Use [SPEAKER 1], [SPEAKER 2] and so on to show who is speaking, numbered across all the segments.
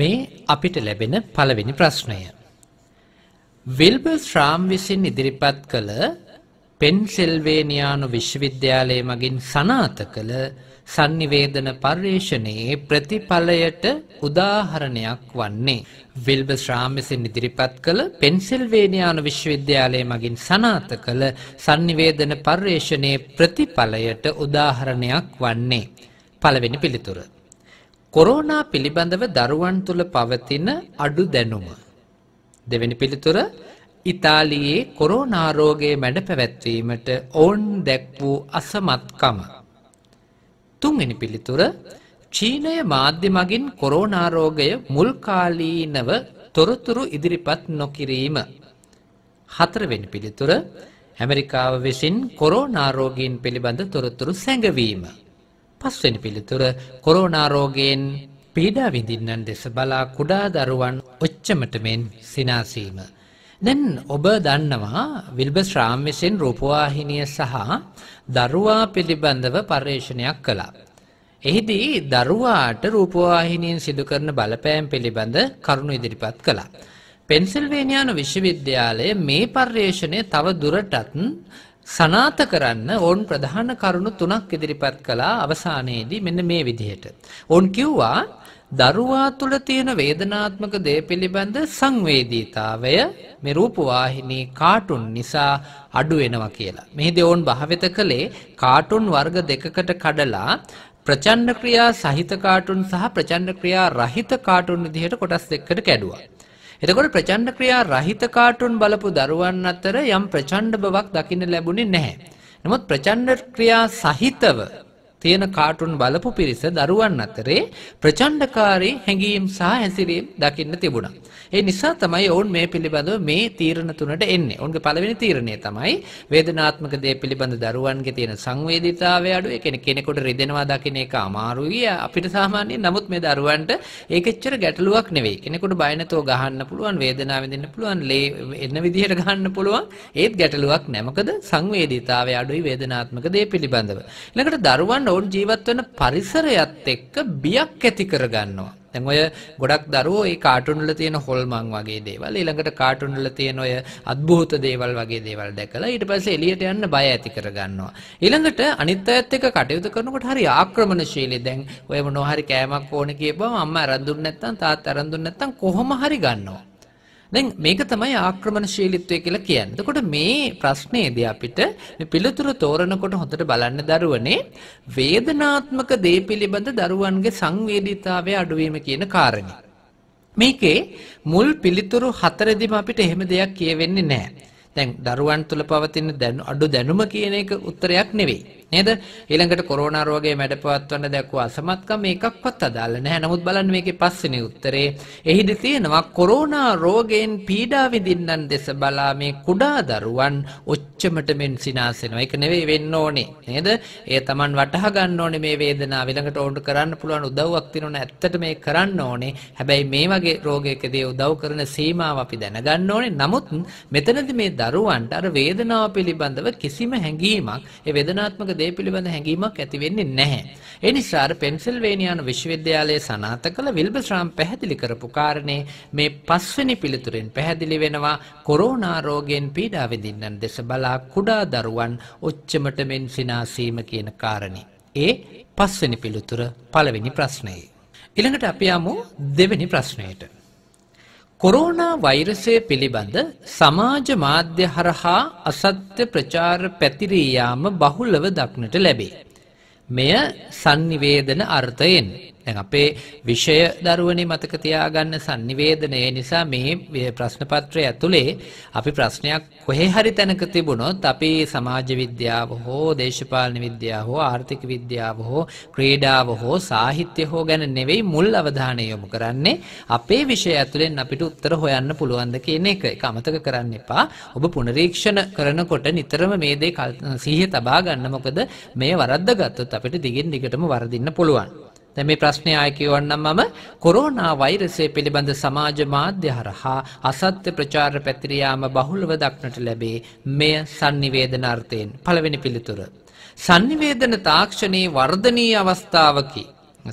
[SPEAKER 1] මේ අපිට ලැබෙන පළවෙනි ප්‍රශ්නය.
[SPEAKER 2] විල්බර් ශ්‍රාම් විසින් ඉදිරිපත් කළ පෙන්සිල්වේනියානු විශ්වවිද්‍යාලය මගින් සනාත කළ sannivedana පර්යේෂණයේ ප්‍රතිඵලයට උදාහරණයක් වන්නේ විල්බර් ශ්‍රාම් විසින් ඉදිරිපත් කළ පෙන්සිල්වේනියානු විශ්වවිද්‍යාලය මගින් සනාත කළ sannivedana පර්යේෂණයේ ප්‍රතිඵලයට උදාහරණයක් වන්නේ පළවෙනි පිළිතුර කොරෝනා පිළිබඳව දරුවන් තුළ පවතින අඩු දැනුම. දෙවැනි පිළිතුර ඉතාලියේ කොරෝනා රෝගයේ මැඩ පැවැත්වීමට ඔවුන් දැක් වූ අසමත්කම. තුන්වෙනි පිළිතුර චීනය මාධ්‍ය මගින් කොරෝනා රෝගය මුල්කාලීනව තොරතුරු ඉදිරිපත් නොකිරීම. හතරවෙනි පිළිතුර ඇමරිකාව විසින් කොරෝනා රෝගීන් පිළිබඳ තොරතුරු සැඟවීම. පස්වෙනි පිළිතුර කොරෝනා රෝගයෙන් පීඩා විඳින්නන් දෙස බලා කුඩා දරුවන් ඔච්චමට මෙන් සිනාසීම. දැන් ඔබ දන්නවා විල්බස් රාම් විසින් රූපවාහිනිය සහ දරුවා පිළිබඳව පර්යේෂණයක් කළා. එහිදී දරුවාට රූපවාහිනියෙන් සිදු කරන බලපෑම් පිළිබඳ කරුණු ඉදිරිපත් කළා. පෙන්සිල්වේනියානු විශ්වවිද්‍යාලය මේ පර්යේෂණය තව දුරටත් සනාත කරන්න ඔවුන් ප්‍රධාන කරුණු තුනක් ඉදිරිපත් කළා අවසානයේදී මෙන්න මේ විදිහට. ඔවුන් කිව්වා දරුවා තුළ තියෙන වේදනාත්මක දේ පිළිබඳ සංවේදීතාවය මේ රූපවාහිනී කාටුන් නිසා අඩු වෙනවා කියලා. මෙහිදී ඔවුන් භාවිත කළේ කාටුන් වර්ග දෙකකට කඩලා ප්‍රචණ්ඩ ක්‍රියා සහිත කාටුන් සහ ප්‍රචණ්ඩ ක්‍රියා රහිත කාටුන් විදිහට කොටස් දෙකකට කැඩුවා. එතකොට ප්‍රචණ්ඩ ක්‍රියා රහිත කාටුන් බලපු දරුවන් අතර යම් ප්‍රචණ්ඩ බවක් දකින්න ලැබුණේ නැහැ. නමුත් ප්‍රචණ්ඩ ක්‍රියා සහිතව තියෙන කාටුන් බලපු පිරිස දරුවන් අතරේ ප්‍රචණ්ඩකාරී හැඟීම් සහ හැසිරීම් දකින්න තිබුණා. ඒ නිසා තමයි ඔවුන් මේ පිළිබඳව මේ තීරණ තුනට එන්නේ. ඔවුන්ගේ පළවෙනි තීරණය තමයි වේදනාත්මක දේ පිළිබඳ දරුවන්ගේ තියෙන සංවේදීතාවය අඩු. ඒ කියන්නේ කෙනෙකුට රිදෙනවා දකින එක අමාරුයි. අපිට සාමාන්‍යයෙන් නමුත් මේ දරුවන්ට ඒක එච්චර ගැටලුවක් නෙවෙයි. කෙනෙකුට බය නැතුව ගහන්න පුළුවන්, වේදනාව විඳින්න පුළුවන්, ලේ එන විදිහට ගහන්න පුළුවන්. ඒත් ගැටලුවක් නැහැ. මොකද සංවේදීතාවය අඩුයි වේදනාත්මක දේ පිළිබඳව. ඊළඟට දරුවන් ඔවුන් ජීවත් වෙන පරිසරයත් එක්ක බියක් ඇති කරගන්නවා. දැන් ඔය ගොඩක් දරුවෝ ඒ කාටුන් වල තියෙන හොල්මන් වගේ දේවල් ඊළඟට කාටුන් වල තියෙන ඔය අద్භූත දේවල් වගේ දේවල් දැකලා ඊට පස්සේ එළියට යන්න බය ඇති කරගන්නවා. ඊළඟට අනිත් අයත් එක්ක කටයුතු කරනකොට හරි ආක්‍රමණශීලී. දැන් ඔය මොනවා හරි කෑමක් ඕන කියපුවම අම්මා අරන් දුන්නේ නැත්නම් තාත්තා අරන් දුන්නේ නැත්නම් කොහොම හරි ගන්නවා. දැන් මේක තමයි ආක්‍රමණශීලීත්වය කියලා කියන්නේ. එතකොට මේ ප්‍රශ්නේදී අපිට මේ පිළිතුරු තෝරනකොට හොඳට බලන්න දරුවනේ වේදනාත්මක දේ පිළිබඳ දරුවන්ගේ සංවේදීතාවය අඩුවීම කියන කාරණේ. මේකේ මුල් පිළිතුරු හතරෙදිම අපිට එහෙම දෙයක් කියවෙන්නේ නැහැ. දැන් දරුවන් තුල පවතින අඩු දැනුම කියන එක උත්තරයක් නෙවෙයි. නේද? ඊළඟට කොරෝනා රෝගයේ මැඩපවත්වන්න දැක්වූ අසමත්කම් මේකක්වත් අදාළ නැහැ. නමුත් බලන්න මේකේ පස්වෙනි උත්තරේ. එහිදී තියෙනවා කොරෝනා රෝගයෙන් පීඩා විඳින්නන් දෙස බලා මේ කුඩා දරුවන් ඔච්චමට මෙන් සිනාසෙනවා. ඒක නෙවෙයි වෙන්න ඕනේ. නේද? ඒ Taman වටහා ගන්න ඕනේ මේ වේදනාව. ඊළඟට ඕන්ට කරන්න පුළුවන් උදව්වක් තියෙනවනේ. ඇත්තට මේ කරන්න ඕනේ. හැබැයි මේ වගේ රෝගයකදී උදව් කරන සීමාව අපි දැනගන්න ඕනේ. නමුත් මෙතනදී මේ දරුවන්ට අර වේදනාව පිළිබඳව කිසිම හැඟීමක් ඒ වේදනාත්මක දේ පිළිබඳ හැඟීමක් ඇති වෙන්නේ නැහැ. ඒ නිසා අර පෙන්සිල්වේනියානු විශ්වවිද්‍යාලයේ සනාථ කළ විල්බස්රාම් පැහැදිලි කරපු කාරණේ මේ පස්වෙනි පිළිතුරෙන් පැහැදිලි වෙනවා කොරෝනා රෝගයෙන් පීඩා විඳින්නන් දෙස බලා කුඩා දරුවන් ඔච්චමට මෙන් සිනාසීම කියන කාරණේ. ඒ පස්වෙනි පිළිතුර පළවෙනි ප්‍රශ්නයේ. ඊළඟට අපි යමු දෙවෙනි ප්‍රශ්නයට. කොරෝනා වෛරසය පිළිබඳ සමාජ මාධ්‍ය හරහා අසත්‍ය ප්‍රචාර පැතිරී යාම බහුලව දක්නට ලැබේ. මෙය sannivedana අර්ථයෙන් දැන් අපේ විෂය දරුවනේ මතක තියාගන්න sannivedanaya නිසා මේ ප්‍රශ්න පත්‍රය ඇතුලේ අපි ප්‍රශ්නයක් කොහේ හරි තැනක තිබුණොත් අපි සමාජ විද්‍යාව හෝ දේශපාලන විද්‍යාව හෝ ආර්ථික විද්‍යාව හෝ ක්‍රීඩාව හෝ සාහිත්‍ය හෝ ගැන නෙවෙයි මුල් අවධානය යොමු කරන්නේ අපේ විෂය ඇතුලෙන් අපිට උත්තර හොයන්න පුළුවන්ද කියන එක. ඒක අමතක කරන්න එපා. ඔබ පුනරීක්ෂණ කරනකොට නිතරම මේ දේ සිහිය තබා ගන්න මොකද මේ වරද්දා ගත්තොත් අපිට දිගින් දිගටම වරදින්න පුළුවන්. දැන් මේ ප්‍රශ්නේ ආයෙ කියවන්නම් මම කොරෝනා වෛරසය පිළිබඳ සමාජ මාධ්‍ය හරහා අසත්‍ය ප්‍රචාර පැතිර යාම බහුලව දක්නට ලැබේ මෙය sannivedanaර්ථයෙන් පළවෙනි පිළිතුර sannivedana තාක්ෂණයේ වර්ධනීය අවස්ථාවකි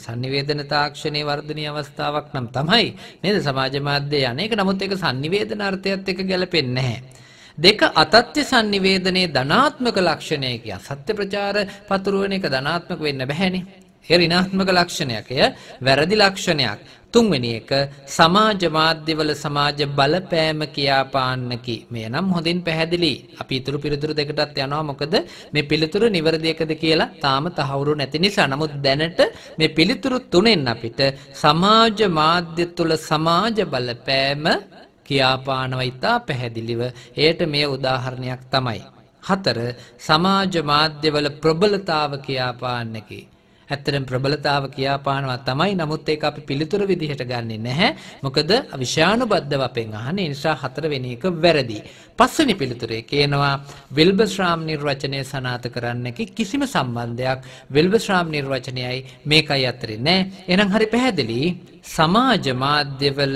[SPEAKER 2] sannivedana තාක්ෂණයේ වර්ධනීය අවස්ථාවක් නම් තමයි නේද සමාජ මාධ්‍යය අනේක නමුත් ඒක sannivedanaර්ථයත් එක්ක ගැලපෙන්නේ නැහැ දෙක අතත්්‍ය sannivedanයේ ධනාත්මක ලක්ෂණයකි අසත්‍ය ප්‍රචාර පතුරවන එක ධනාත්මක වෙන්න බැහැනේ ඒ ඍණාත්මක ලක්ෂණයක්. එය වැරදි ලක්ෂණයක්. තුන්වෙනි එක සමාජ මාධ්‍යවල සමාජ බලපෑම කියාපාන්නකි. මේ නම් හොඳින් පැහැදිලි. අපි ඊතුරු පිළිතුරු දෙකටත් යනවා. මොකද මේ පිළිතුරු නිවැරදි එකද කියලා තාම තහවුරු නැති නිසා. නමුත් දැනට මේ පිළිතුරු තුනෙන් අපිට සමාජ මාධ්‍ය තුල සමාජ බලපෑම කියාපානවා ඉතා පැහැදිලිව. එයට මේ උදාහරණයක් තමයි. හතර සමාජ මාධ්‍යවල ප්‍රබලතාව කියාපාන්නකි. ඇත්තටම ප්‍රබලතාව කියාපානවා තමයි. නමුත් ඒක අපි පිළිතුරු විදිහට ගන්නෙ නැහැ. මොකද විෂාණුබද්ධව අපෙන් අහන්නේ නිසා හතරවෙනි එක වැරදි. පස්වෙනි පිළිතුරේ කියනවා විල්බස්රාම් නිර්වචනය සනාත කරන්නකි කිසිම සම්බන්ධයක් විල්බස්රාම් නිර්වචනයයි මේකයි අතරේ නැහැ. එහෙනම් හරි පැහැදිලි. සමාජ මාධ්‍යවල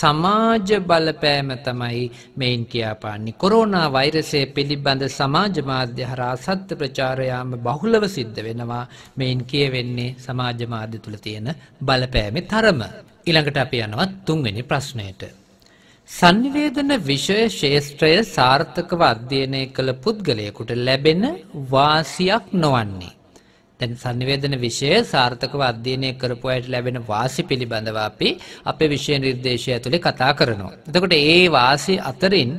[SPEAKER 2] සමාජ බලපෑම තමයි මෙයින් කියාපාන්නේ. කොරෝනා වෛරසය පිළිබඳ සමාජ මාධ්‍ය හරහා සත්‍ය ප්‍රචාරයාම බහුලව සිද්ධ වෙනවා. මෙයින් කියවෙන්නේ සමාජ මාධ්‍ය තුල තියෙන බලපෑමේ තරම. ඊළඟට අපි යනවා තුන්වෙනි ප්‍රශ්නයට. සංනිවේදන විෂය ශේෂ්ත්‍රය සාර්ථකව අධ්‍යයනය කළ පුද්ගලයෙකුට ලැබෙන වාසියක් නොවන්නේ දැන් sannivedana විෂය සාර්ථකව අධ්‍යයනය කරපු අයට ලැබෙන වාසි පිළිබඳව අපි අපේ විෂය නිර්දේශය ඇතුලේ කතා කරනවා. එතකොට ඒ වාසි අතරින්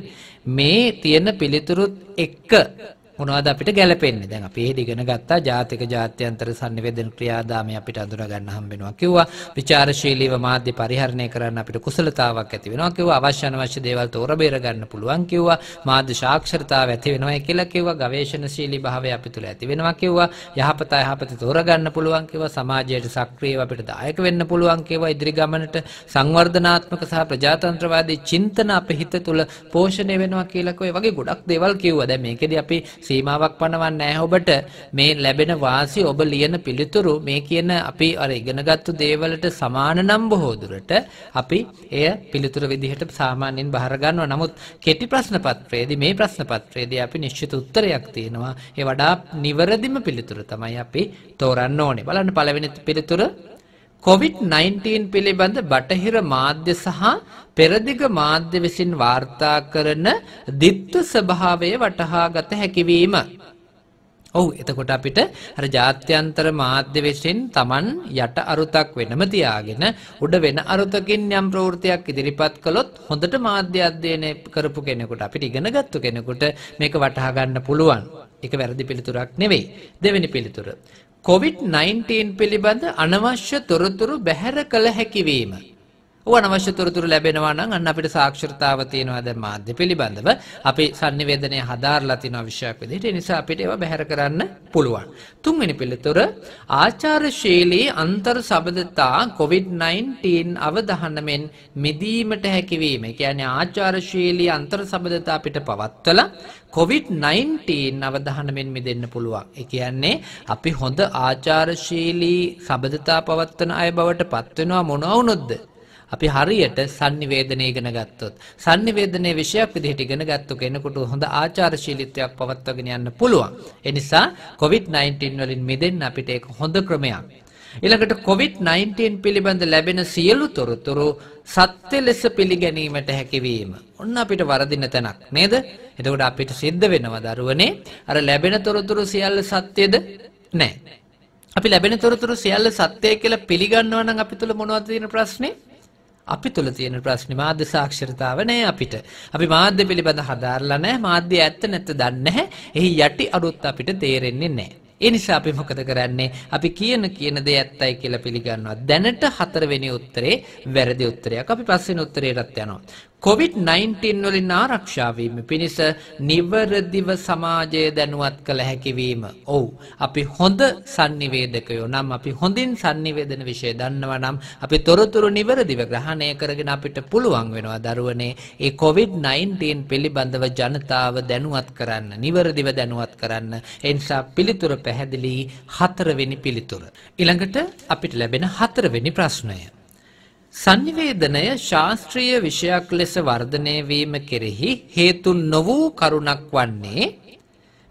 [SPEAKER 2] මේ තියෙන පිළිතුරුත් එක්ක මොනවද අපිට ගැලපෙන්නේ දැන් අපි එහෙදි ඉගෙන ගත්තා ජාතික ජාත්‍යන්තර sannivedana ක්‍රියාදාමය අපිට අඳුනා ගන්න හම්බ වෙනවා කිව්වා ਵਿਚාරශීලීව මාධ්‍ය පරිහරණය කරන්න අපිට කුසලතාවක් ඇති වෙනවා කිව්වා අවශ්‍ය අනවශ්‍ය දේවල් තෝර බේර ගන්න පුළුවන් කිව්වා මාධ්‍ය සාක්ෂරතාව ඇති වෙනවා කියලා කිව්වා ගවේෂණශීලී භාවය අපි තුල ඇති වෙනවා කිව්වා යහපත යහපත තෝර ගන්න පුළුවන් කිව්වා සමාජයට සක්‍රියව අපිට දායක වෙන්න පුළුවන් කිව්වා ඉදිරි ගමනට සංවර්ධනාත්මක සහ ප්‍රජාතන්ත්‍රවාදී චින්තන අපේ හිත තුල පෝෂණය වෙනවා කියලා කෝ වගේ ගොඩක් දේවල් කිව්වා දැන් මේකෙදී අපි සීමාවක් පනවන්නේ නැහැ ඔබට මේ ලැබෙන වාසි ඔබ ලියන පිළිතුරු මේ කියන අපි අර ඉගෙනගත්තු දේවලට සමාන නම් බොහෝ දුරට අපි එය පිළිතුරු විදිහට සාමාන්‍යයෙන් බහර ගන්නවා. නමුත් කෙටි ප්‍රශ්න පත්‍රයේදී මේ ප්‍රශ්න පත්‍රයේදී අපි නිශ්චිත උත්තරයක් තියෙනවා. ඒ වඩා නිවැරදිම පිළිතුර තමයි අපි තෝරන්න ඕනේ. බලන්න පළවෙනි පිළිතුර COVID-19 පිළිබඳ බටහිර මාධ්‍ය සහ පෙරදිග මාධ්‍ය විසින් වාර්තා කරන දිත්ව ස්වභාවය වටහා ගත හැකිවීම. ඔව් එතකොට අපිට අර ජාත්‍යන්තර මාධ්‍ය විසින් Taman යට අරුතක් වෙනම තියාගෙන උඩ වෙන අරුතකින් යම් ප්‍රවෘත්තියක් ඉදිරිපත් කළොත් හොඳට මාධ්‍ය අධ්‍යයනය කරපු කෙනෙකුට අපිට ඉගෙනගත්තු කෙනෙකුට මේක වටහා ගන්න පුළුවන්. ඒක වැරදි පිළිතුරක් නෙවෙයි. දෙවෙනි පිළිතුර. COVID-19 පිළිබඳ අනවශ්‍ය තොරතුරු බැහැර කළ හැකි වීම. ඕව අනවශ්‍ය තොරතුරු ලැබෙනවා නම් අන්න අපිට සාක්ෂරතාව තියෙනවා දැන් මාධ්‍ය පිළිබඳව අපි sannivedanaya හදාarලා තියෙනවා විශයක් විදිහට ඒ නිසා අපිට ඒවා බැහැර කරන්න පුළුවන් තුන්වෙනි පිළිතුර ආචාරශීලී අන්තර් සබඳතා COVID-19 අවධානමෙන් මිදීමට හැකියවීම ඒ කියන්නේ ආචාරශීලී අන්තර් සබඳතා අපිට පවත්වලා COVID-19 අවධානමෙන් මිදෙන්න පුළුවන් ඒ කියන්නේ අපි හොඳ ආචාරශීලී සබඳතා පවත්වන අය බවට පත් වෙනවා මොනවා වුණොත්ද අපි හරියට sannivedanaya ඉගෙන ගත්තොත් sannivedanaya විෂයක් විදිහට ඉගෙන ගත්තු කෙනෙකුට හොඳ ආචාරශීලීත්වයක් පවත්වාගෙන යන්න පුළුවන්. ඒ නිසා COVID-19 වලින් මිදෙන්න අපිට ඒක හොඳ ක්‍රමයක්. ඊළඟට COVID-19 පිළිබඳ ලැබෙන සියලු තොරතුරු සත්‍ය ලෙස පිළිගැනීමට හැකියවීම. ඔන්න අපිට වරදින තැනක් නේද? එතකොට අපිට සිද්ධ වෙනවා දරුවනේ අර ලැබෙන තොරතුරු සියල්ල සත්‍යද? නැහැ. අපි ලැබෙන තොරතුරු සියල්ල සත්‍යයි කියලා පිළිගන්නවා නම් අපි තුල මොනවද තියෙන ප්‍රශ්නේ? අපි තුල තියෙන ප්‍රශ්නේ මාධ්‍ය සාක්ෂරතාව නෑ අපිට. අපි මාධ්‍ය පිළිබඳ හදාarලා නෑ. මාධ්‍ය ඇත්ත නැත්ත දන්නේ නැහැ. එහි යටි අරුත් අපිට තේරෙන්නේ නැහැ. ඒ නිසා අපි මොකද කරන්නේ? අපි කියන කියන දේ ඇත්තයි කියලා පිළිගන්නවා. දැනට හතරවෙනි උත්තරේ වැරදි උත්තරයක්. අපි පස්වෙනි උත්තරයටත් යනවා. COVID-19 වලින් ආරක්ෂා වීම පිණිස නිවරදිව සමාජය දැනුවත් කළ හැකිවීම. ඔව්. අපි හොඳ sannivedakayo නම් අපි හොඳින් sannivedana વિશે දන්නවා නම් අපි තොරතුරු නිවරදිව ග්‍රහණය කරගෙන අපිට පුළුවන් වෙනවා දරුවනේ ඒ COVID-19 පිළිබඳව ජනතාව දැනුවත් කරන්න, නිවරදිව දැනුවත් කරන්න. ඒ නිසා පිළිතුර පැහැදිලි හතරවෙනි පිළිතුර. ඊළඟට අපිට ලැබෙන හතරවෙනි ප්‍රශ්නය. සංනිවේදනය ශාස්ත්‍රීය විෂයක් ලෙස වර්ධනය වීම කෙරෙහි හේතු නොවූ කරුණක් වන්නේ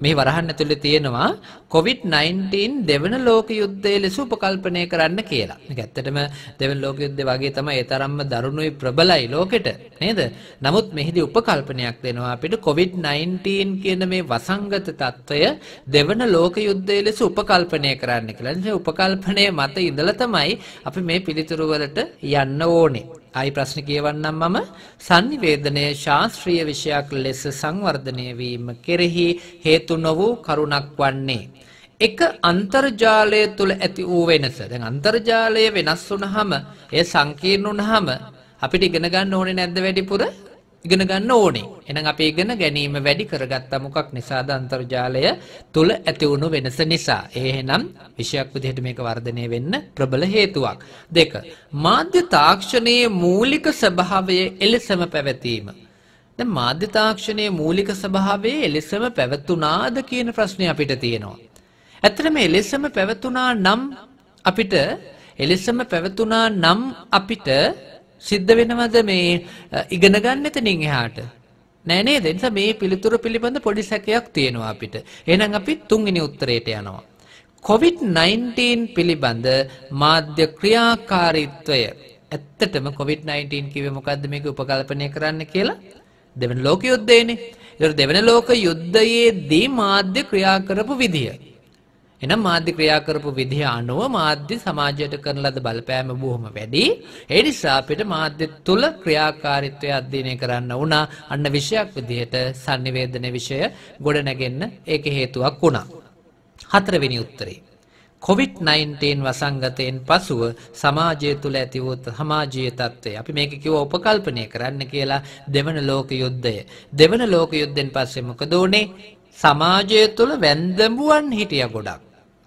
[SPEAKER 2] මේ වරහන් ඇතුලේ තියෙනවා COVID-19 දෙවන ලෝක යුද්ධය ලෙස උපකල්පනය කරන්න කියලා. ඒක ඇත්තටම දෙවන ලෝක යුද්ධය වගේ තමයි ඒ තරම්ම දරුණුයි ප්‍රබලයි ලෝකෙට නේද? නමුත් මෙහිදී උපකල්පනයක් දෙනවා අපිට COVID-19 කියන මේ වසංගත తত্ত্বය දෙවන ලෝක යුද්ධය ලෙස උපකල්පනය කරන්න කියලා. ඒ උපකල්පනයේ මත ඉඳලා තමයි අපි මේ පිළිතුරු වලට යන්න ඕනේ. ආයි ප්‍රශ්න කියවන්නම් මම sannivedanaya ශාස්ත්‍රීය විෂයක් ලෙස සංවර්ධනය වීම කෙරෙහි හේතු නොවූ කරුණක් වන්නේ එක අන්තර්ජාලය තුල ඇති වූ වෙනස. දැන් අන්තර්ජාලය වෙනස් වුනහම, එය සංකීර්ණ වුනහම අපිට ඉගෙන ගන්න ඕනේ නැද්ද වැඩිපුර? ඉගෙන ගන්න ඕනේ. එහෙනම් අපේ ඉගෙන ගැනීම වැඩි කරගත්ත මොකක් නිසාද අන්තර්ජාලය තුල ඇති වුණු වෙනස නිසා. එහෙනම් විෂයක් විදිහට මේක වර්ධනය වෙන්න ප්‍රබල හේතුවක්. දෙක. මාධ්‍ය තාක්ෂණයේ මූලික ස්වභාවය එලෙසම පැවතීම. දැන් මාධ්‍ය තාක්ෂණයේ මූලික ස්වභාවය එලෙසම පැවතුණාද කියන ප්‍රශ්නේ අපිට තියෙනවා. ඇත්තටම එලෙසම පැවතුණා නම් අපිට එලෙසම පැවතුණා නම් අපිට සිද්ධ වෙනවද මේ ඉගෙන ගන්න එතනින් එහාට? නෑ නේද? ඒ නිසා මේ පිළිතුරු පිළිබඳ පොඩි සැකයක් තියෙනවා අපිට. එහෙනම් අපි තුන්වෙනි උත්තරයට යනවා. COVID-19 පිළිබඳ මාධ්‍ය ක්‍රියාකාරීත්වය ඇත්තටම COVID-19 කිව්වේ මොකද්ද මේක උපකල්පනය කරන්න කියලා? දෙවන ලෝක යුද්ධයනේ. ඒතර දෙවන ලෝක යුද්ධයේදී මාධ්‍ය ක්‍රියා කරපු විදිය. එහෙනම් මාධ්‍ය ක්‍රියා කරපු විදිහ අනුව මාධ්‍ය සමාජයට කරන ලද බලපෑම බොහොම වැඩි. ඒ නිසා අපිට මාධ්‍ය තුල ක්‍රියාකාරීත්වය අධ්‍යයනය කරන්න වුණා. අන්න විෂයක් විදිහට sannivedana විෂය ගොඩ නැගෙන්න ඒක හේතුවක් වුණා. හතරවෙනි උත්තරේ COVID-19 වසංගතයෙන් පසුව සමාජය තුළ ඇති වූ සමාජීය තත්ත්වය. අපි මේක කිව්ව උපකල්පනය කරන්න කියලා දෙවන ලෝක යුද්ධය. දෙවන ලෝක යුද්ධෙන් පස්සේ මොකද උනේ? සමාජය තුළ වැන්දඹුවන් හිටියා ගොඩක්.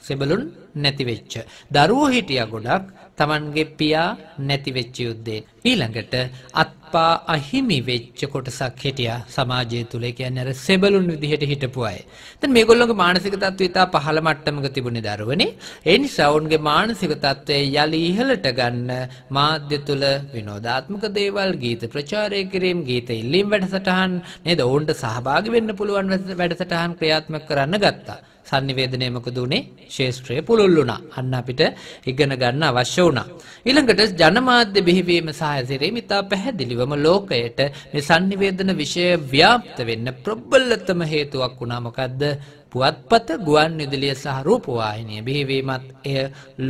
[SPEAKER 2] සෙබළුන් නැති වෙච්ච. දරුවෝ හිටියා ගොඩක් Tamanගේ පියා නැති වෙච්ච යුද්ධේ. ඊළඟට අත්පා අහිමි වෙච්ච කොටසක් හිටියා සමාජය තුල. ඒ කියන්නේ අර සෙබළුන් විදිහට හිටපු අය. දැන් මේගොල්ලෝගේ මානසික තත්ත්වය ඉතා පහළ මට්ටමක තිබුණේ දරුවනේ. ඒ නිසා ඔවුන්ගේ මානසික තත්ත්වය යලි ඉහළට ගන්න මාධ්‍ය තුල විනෝදාත්මක දේවල්, ගීත ප්‍රචාරය කිරීම, ගීත ඉල්ලීම් වැඩසටහන් නේද ඔවුන්ට සහභාගී වෙන්න පුළුවන් වැඩසටහන් ක්‍රියාත්මක කරන්න ගත්තා. sannivedanaya මොකද උනේ? ශේෂ්ත්‍රය පුළුල් වුණා. අන්න අපිට ඉගෙන ගන්න අවශ්‍ය වුණා. ඊළඟට ජනමාධ්‍ය බිහිවීම සහ සිරීමිතා පැහැදිලිවම ලෝකයට මේ sannivedana විෂය ව්‍යාප්ත වෙන්න ප්‍රබලතම හේතුවක් වුණා මොකද්ද? පුවත්පත ගුවන් විදුලිය සහ රූපවාහිනිය බිහිවීමත් එය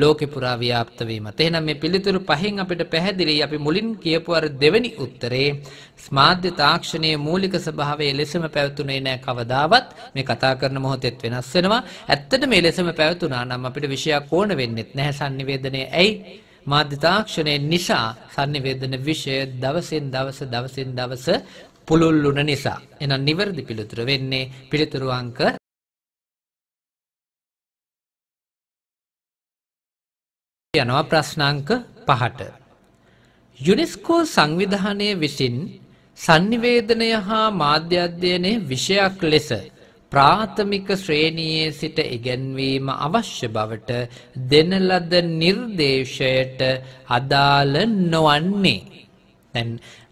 [SPEAKER 2] ලෝක පුරා ව්‍යාප්ත වීමත් එහෙනම් මේ පිළිතුරු පහෙන් අපිට පැහැදිලි අපි මුලින් කියපු අර දෙවෙනි උත්තරේ ස්මාධ්‍ය තාක්ෂණයේ මූලික ස්වභාවය ලෙසම පැවතුනේ නැහැ කවදාවත් මේ කතා කරන මොහොතෙත් වෙනස් වෙනවා ඇත්තට මේ ලෙසම පැවතුනා නම් අපිට විෂයක් ඕන වෙන්නෙත් නැහැ sannivedanaya ඇයි මාධ්‍ය තාක්ෂණය නිසා sannivedana විෂය දවසින් දවස දවසින් දවස පුළුල් වුණ නිසා.
[SPEAKER 1] එහෙනම් නිවැරදි පිළිතුර වෙන්නේ පිළිතුරු අංක යනවා ප්‍රශ්නාංක පහට.
[SPEAKER 2] යුනෙස්කෝ සංවිධානය විසින් sannivedanaya හා මාධ්‍ය අධ්‍යයනයේ විෂයක් ලෙස ප්‍රාථමික ශ්‍රේණියේ සිට ඉගැන්වීම අවශ්‍ය බවට දෙන ලද නිර්දේශයට අදාළ නොවන්නේ. දැන්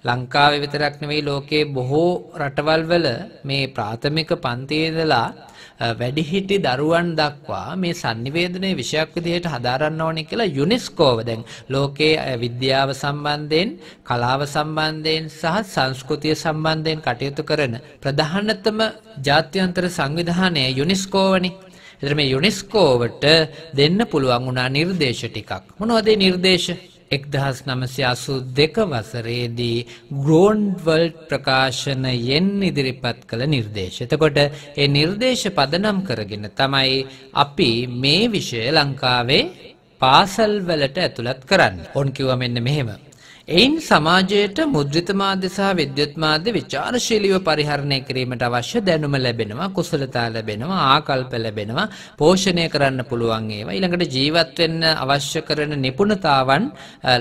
[SPEAKER 2] ලංකාවේ විතරක් නෙවෙයි ලෝකයේ බොහෝ රටවල් වල මේ ප්‍රාථමික පන්තියේ ඉඳලා වැඩිහිටි දරුවන් දක්වා මේ sannivedanaya විෂයක් විදිහට හදාරන්න ඕනේ කියලා යුනෙස්කෝව දැන් ලෝකයේ විද්‍යාව සම්බන්ධයෙන් කලාව සම්බන්ධයෙන් සහ සංස්කෘතිය සම්බන්ධයෙන් කටයුතු කරන ප්‍රධානතම ජාත්‍යන්තර සංවිධානය යුනෙස්කෝවනේ එතන මේ යුනෙස්කෝවට දෙන්න පුළුවන් වුණා නිර්දේශ ටිකක් මොනවද නිර්දේශ එක්දහස් නමසයාසු දෙක වසරේදී ග්‍රෝන්වල්ට් ප්‍රකාශනයෙන් ඉදිරිපත් කළ නිර්දේශ. එතකොට ඒ නිර්දේශ පදනම් කරගෙන තමයි අපි මේ විෂය ලංකාවේ පාසල්වලට ඇතුළත් කරන්න. ඕන් කිව්ව මෙන්න මෙහෙම. එයින් සමාජයට මුද්‍රිත මාධ්‍ය සහ විද්‍යුත් මාධ්‍ය ਵਿਚාරශීලීව පරිහරණය කිරීමට අවශ්‍ය දැනුම ලැබෙනවා කුසලතා ලැබෙනවා ආකල්ප ලැබෙනවා පෝෂණය කරන්න පුළුවන් ඒවා ඊළඟට ජීවත් වෙන්න අවශ්‍ය කරන නිපුණතාවන්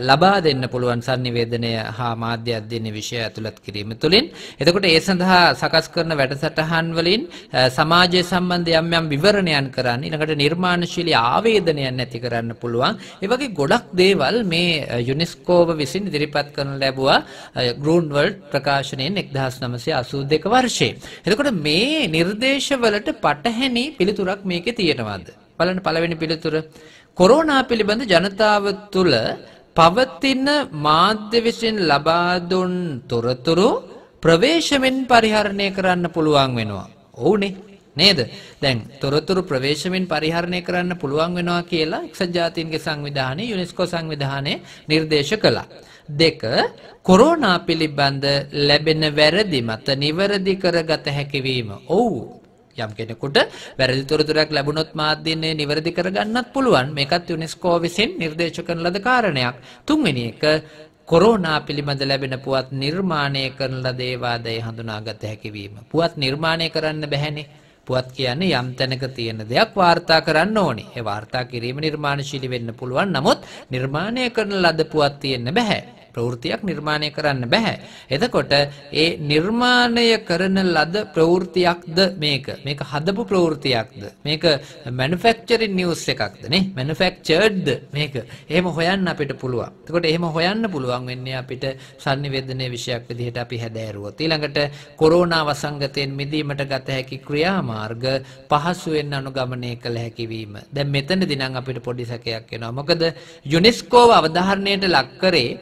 [SPEAKER 2] ලබා දෙන්න පුළුවන් sannivedanaya හා මාධ්‍ය අධ්‍යයන විෂය ඇතුළත් කිරීම තුළින් එතකොට ඒ සඳහා සකස් කරන වැඩසටහන් වලින් සමාජය සම්බන්ධ යම් යම් විවරණයන් කරන්න ඊළඟට නිර්මාණශීලී ආවේදනයක් ඇති කරන්න පුළුවන් ඒ වගේ ගොඩක් දේවල් මේ යුනෙස්කෝව විසින් ඉදිරිපත් කරන ලැබුවා ග්‍රූන්වල්ඩ් ප්‍රකාශනයෙන් 1982 වර්ෂයේ. එතකොට මේ නිර්දේශවලට පටහැනි පිළිතුරක් මේකේ තියෙනවද? බලන්න පළවෙනි පිළිතුර කොරෝනා පිළිබඳ ජනතාව තුළ පවතින මාධ්‍ය විසින් ලබා දුන් තොරතුරු ප්‍රවේශමෙන් පරිහරණය කරන්න පුළුවන් වෙනවා. ඔවුනේ නේද? දැන් තොරතුරු ප්‍රවේශමෙන් පරිහරණය කරන්න පුළුවන් වෙනවා කියලා එක්සත් ජාතීන්ගේ සංවිධානය යුනෙස්කෝ සංවිධානය නිර්දේශ කළා. දෙක කොරෝනා පිළිබඳ ලැබෙන වැරදි මත නිවැරදි කරගත හැකිවීම. ඔව් යම් කෙනෙකුට වැරදි තොරතුරක් ලැබුණොත් මාධ්‍යන්නේ නිවැරදි කරගන්නත් පුළුවන්. මේකත් යුනෙස්කෝ විසින් නිර්දේශ කරන ලද කාරණයක්. තුන්වෙනි එක කොරෝනා පිළිබඳ ලැබෙන පුවත් නිර්මාණය කරන ලද ඒවාදේ හඳුනාගත හැකිවීම. පුවත් නිර්මාණය කරන්න බැහැනේ. පුවත් කියන්නේ යම් තැනක තියෙන දෙයක් වාර්තා කරන්න ඕනේ. ඒ වාර්තා කිරීම නිර්මාණශීලී වෙන්න පුළුවන්. නමුත් නිර්මාණය කරන ලද පුවත් තියෙන්න බෑ. ප්‍රවෘතියක් නිර්මාණය කරන්න බෑ. එතකොට ඒ නිර්මාණය කරන ලද ප්‍රවෘතියක්ද මේක? මේක හදපු ප්‍රවෘතියක්ද? මේක මැනුෆැක්චරින් නිවුස් එකක්ද නේ? මැනුෆැක්චර්ඩ්ද මේක? එහෙම හොයන්න අපිට පුළුවන්. එතකොට එහෙම හොයන්න පුළුවන් වෙන්නේ අපිට sannivedanaya විෂයක් විදිහට අපි හැදෑරුවොත්. ඊළඟට කොරෝනා වසංගතයෙන් මිදීමට ගත හැකි ක්‍රියාමාර්ග පහසුවෙන් අනුගමනය කළ හැකි වීම. දැන් මෙතනදී නම් අපිට පොඩි සැකයක් එනවා. මොකද යුනෙස්කෝව අවධාරණයට ලක් කරේ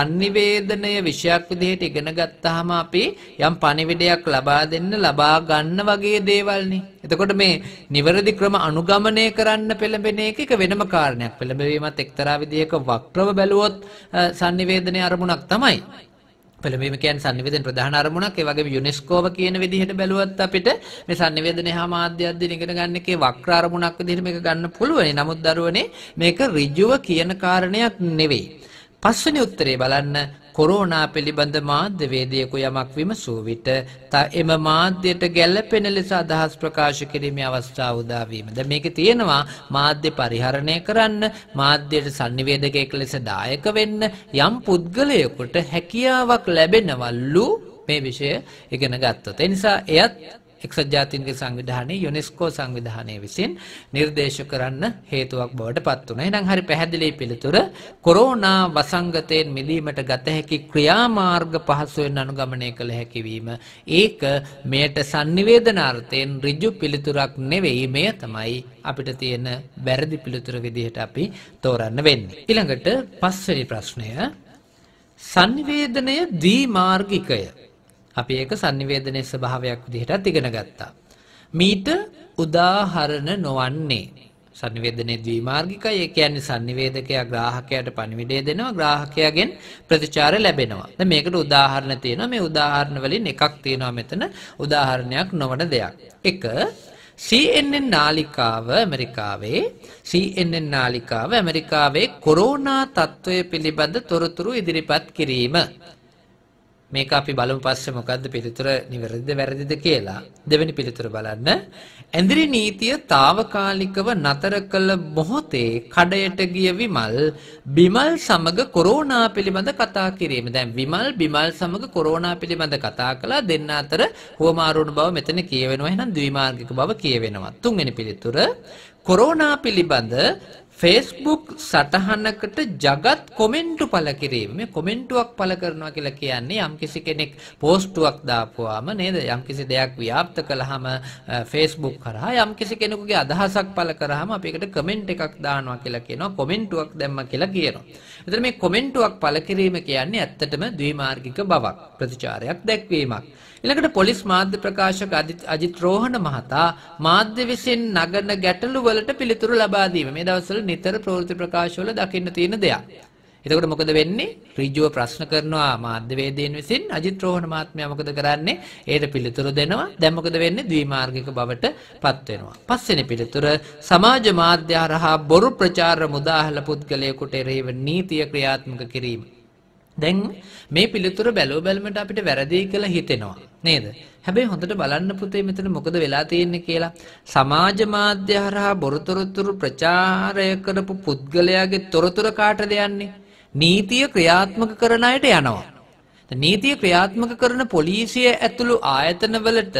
[SPEAKER 2] sannivedanaya විෂයක් විදිහට ඉගෙන ගත්තාම අපි යම් පණිවිඩයක් ලබා දෙන්න ලබා ගන්න වගේ දේවල්නේ. එතකොට මේ නිවැරදි ක්‍රම අනුගමනය කරන්න පෙළඹෙන එක එක වෙනම කාරණයක්. පෙළඹවීමත් එක්තරා විදිහක වක්‍රව බැලුවොත් sannivedanaya අරමුණක් තමයි. පළමීම කියන්නේ sannivedana ප්‍රධාන අරමුණක් ඒ වගේම යුනෙස්කෝව කියන විදිහට බැලුවත් අපිට මේ sannivedana හා මාධ්‍ය අධ්‍යයන ඉගෙන ගන්න එකේ වක්‍ර අරමුණක් විදිහට මේක ගන්න පුළුවන්. නමුත් දරුවනේ මේක ඍජුව කියන කාරණයක් නෙවෙයි. පස්වනි උත්තරේ බලන්න කොරෝනා පිළිබඳ මාධ්‍ය වේදිකු යමක් විමසූ විට තා එම මාධ්‍යයට ගැළපෙන ලෙස අදහස් ප්‍රකාශ කිරීමේ අවස්ථාව උදා වීමද මේක තියෙනවා මාධ්‍ය පරිහරණය කරන්න මාධ්‍යයට sannivedakayak ලෙස දායක වෙන්න යම් පුද්ගලයෙකුට හැකියාවක් ලැබෙනවලු මේ විෂය ඉගෙන ගත්තොත් ඒ නිසා එයත් එක්සත් ජාතින්ගේ සංවිධානය යුනිස්කෝ සංවිධානය විසින් නිර්දේශ කරන්න හේතුවක් බවට පත් වුණා. එහෙනම් හරි පැහැදිලි පිළිතුර කොරෝනා වසංගතයෙන් මිදීමට ගත හැකි ක්‍රියාමාර්ග පහසුවෙන් අනුගමනය කළ හැකි වීම. ඒක මෙයට sannivedanaarthයෙන් ඍජු පිළිතුරක් නෙවෙයි මෙය තමයි අපිට තියෙන වැරදි පිළිතුර විදිහට අපි තෝරන්න වෙන්නේ. ඊළඟට පස්වෙනි ප්‍රශ්නය සංවේදනය ද්විමාර්ගිකය අපි ඒක sannivedanaya ස්වභාවයක් විදිහටත් ඉගෙන ගත්තා. මීට උදාහරණ නොවන්නේ sannivedanaye ද්විමාර්ගිකයි. ඒ කියන්නේ sannivedakaya ග්‍රාහකයාට පණිවිඩය දෙනවා, ග්‍රාහකයාගෙන් ප්‍රතිචාර ලැබෙනවා. දැන් මේකට උදාහරණ තියෙනවා. මේ උදාහරණ වලින් එකක් තියෙනවා මෙතන උදාහරණයක් නොවන දෙයක්. 1 CNN නාලිකාව ඇමරිකාවේ CNN නාලිකාව ඇමරිකාවේ කොරෝනා තත්ත්වය පිළිබඳ තොරතුරු ඉදිරිපත් කිරීම මේක අපි බලමු පස්සේ මොකද්ද පිළිතුර නිවැරදිද වැරදිද කියලා. දෙවෙනි පිළිතුර බලන්න. ඇඳිරි නීතිය తాවකාලිකව නතර කළ මොහොතේ කඩයට ගිය විමල් බිමල් සමග කොරෝනා පිළිබඳ කතා කිරීම. දැන් විමල් බිමල් සමග කොරෝනා පිළිබඳ කතා කළා දෙන්න අතර හුවමාරුණු බව මෙතන කියවෙනවා. එහෙනම් ද්විමාර්ගික බව කියවෙනවා. තුන්වෙනි පිළිතුර කොරෝනා පිළිබඳ ෆේස්බුක් සටහනකට జగත් කොමෙන්ටු පළ කිරීම මේ කොමෙන්ටුවක් පළ කරනවා කියලා කියන්නේ යම්කිසි කෙනෙක් පෝස්ටුවක් දාපුවාම නේද යම්කිසි දෙයක් ව්‍යාප්ත කළාම ෆේස්බුක් කරා යම්කිසි කෙනෙකුගේ අදහසක් පළ කරාම අපි ඒකට කමෙන්ට් එකක් දානවා කියලා කියනවා කොමෙන්ටුවක් දැම්මා කියලා කියනවා. එතන මේ කොමෙන්ටුවක් පළ කිරීම කියන්නේ ඇත්තටම ද්විමාර්ගික බවක් ප්‍රතිචාරයක් දැක්වීමක්. ඊළඟට පොලිස් මාධ්‍ය ප්‍රකාශක අජිත් රෝහණ මහතා මාධ්‍ය විසින් නගන ගැටලු වලට පිළිතුරු ලබා දීම මේ දවස්වල නිතර ප්‍රවෘත්ති ප්‍රකාශවල දකින්න තියෙන දෙයක්. එතකොට මොකද වෙන්නේ? ඍජුව ප්‍රශ්න කරනවා මාධ්‍යවේදීන් විසින් අජිත් රෝහණ මහත්මයා මොකද කරන්නේ? ඒට පිළිතුරු දෙනවා. දැන් මොකද වෙන්නේ? ද්විමාර්ගික බවට පත් වෙනවා. පස්වෙනි පිළිතුර සමාජ මාධ්‍ය හරහා බොරු ප්‍රචාර මුදාහැල පුද්ගලයෙකුට එරෙහිව නීතිය ක්‍රියාත්මක කිරීම. දැන් මේ පිළිතුර බැලුව බැලමට අපිට වැරදි කියලා හිතෙනවා නේද? හැබැයි හොඳට බලන්න පුතේ මෙතන මොකද වෙලා තියෙන්නේ කියලා. සමාජ මාධ්‍ය හරහා බොරතොරතුරු ප්‍රචාරය කරපු පුද්ගලයාගේ තොරතුරු කාටද යන්නේ? නීතිය ක්‍රියාත්මක කරන අයට යනවා. නීතිය ක්‍රියාත්මක කරන පොලිසිය ඇතුළු ආයතනවලට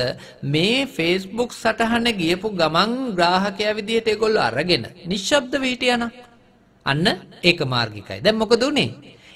[SPEAKER 2] මේ ෆේස්බුක් සටහන ගියපු ගමන් ග්‍රාහකයා විදිහට ඒගොල්ලෝ අරගෙන නිශ්ශබ්ද වීට යන අන්න ඒක මාර්ගිකයි. දැන් මොකද උනේ?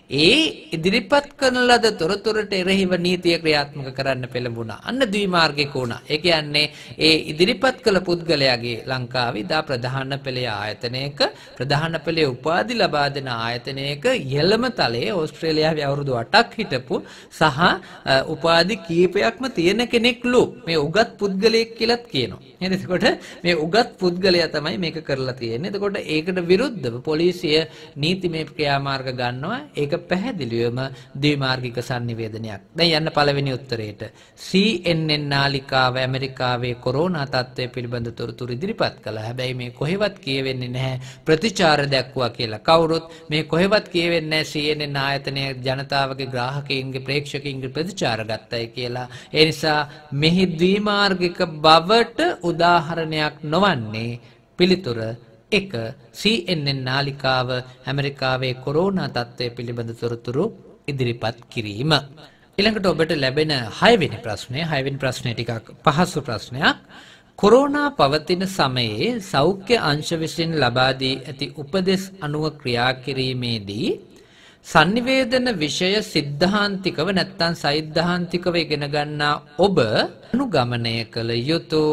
[SPEAKER 2] ඒ ඉදිරිපත් කරන ලද තොරතුරට එරෙහිව නීතිය ක්‍රියාත්මක කරන්න පෙළඹුණා. අන්න ද්විමාර්ගික වුණා. ඒ කියන්නේ ඒ ඉදිරිපත් කළ පුද්ගලයාගේ ලංකාවේ දා ප්‍රධාන පෙළේ ආයතනයක ප්‍රධාන පෙළේ උපාධි ලබා දෙන ආයතනයක ඉහළම තලයේ ඕස්ට්‍රේලියාවේ අවුරුදු 8ක් හිටපු සහ උපාධි කීපයක්ම තියෙන කෙනෙක්ලු මේ උගත් පුද්ගලයෙක් කියලාත් කියනවා. නේද? එතකොට මේ උගත් පුද්ගලයා තමයි මේක කරලා තියෙන්නේ. එතකොට ඒකට විරුද්ධව පොලිසිය නීතිමය ක්‍රියාමාර්ග ගන්නවා. ඒක ඒක පැහැදිලිවම ද්විමාර්ගික sannivedanayak. දැන් යන්න පළවෙනි උත්තරේට. CNN නාලිකාව ඇමරිකාවේ කොරෝනා තත්ත්වය පිළිබඳ තොරතුරු ඉදිරිපත් කළා. හැබැයි මේ කොහෙවත් කියවෙන්නේ නැහැ ප්‍රතිචාර දක්වුවා කියලා. කවුරුත් මේ කොහෙවත් කියවෙන්නේ නැහැ CNN ආයතනයේ ජනතාවගේ ග්‍රාහකයින්ගේ ප්‍රේක්ෂකයින්ගේ ප්‍රතිචාර ගත්තයි කියලා. ඒ නිසා මෙහි ද්විමාර්ගික බවට උදාහරණයක් නොවන්නේ පිළිතුර එක CNN නාලිකාව ඇමරිකාවේ කොරෝනා තත්ත්වය පිළිබඳ තොරතුරු ඉදිරිපත් කිරීම. ඊළඟට ඔබට ලැබෙන 6 වෙනි ප්‍රශ්නය 6 වෙනි ප්‍රශ්නය ටිකක් පහසු ප්‍රශ්නයක්. කොරෝනා පවතින සමයේ සෞඛ්‍ය අංශ විසින් ලබා දී ඇති උපදෙස් අනුව ක්‍රියා කිරීමේදී sannivedana විෂය සිද්ධාන්තිකව නැත්නම් සෛද්ධාන්තිකව ඉගෙන ගන්නා ඔබ අනුගමනය කළ යුතුය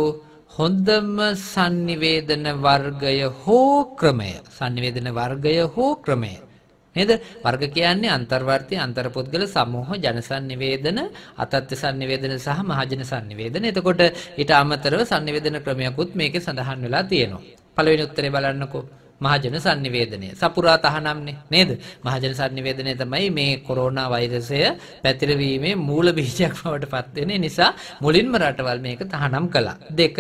[SPEAKER 2] හොඳම sannivedana වර්ගය හෝ ක්‍රමය sannivedana වර්ගය හෝ ක්‍රමය නේද වර්ග කියන්නේ අන්තර්වර්තී අන්තර්පොත්ගල සමූහ ජන sannivedana අතත්ත්‍ය sannivedana සහ මහජන sannivedana එතකොට ඊට අමතරව sannivedana ක්‍රමයක්ත් මේකේ සඳහන් වෙලා තියෙනවා පළවෙනි උත්තරේ බලන්නකෝ මහජන sannivedanaya. සපුරා තහනම්නේ නේද? මහජන sannivedanaya තමයි මේ කොරෝනා වෛරසය පැතිරවීමේ මූල බීජයක් බවට පත් වෙන නිසා මුලින්ම රටවල් මේක තහනම් කළා. දෙක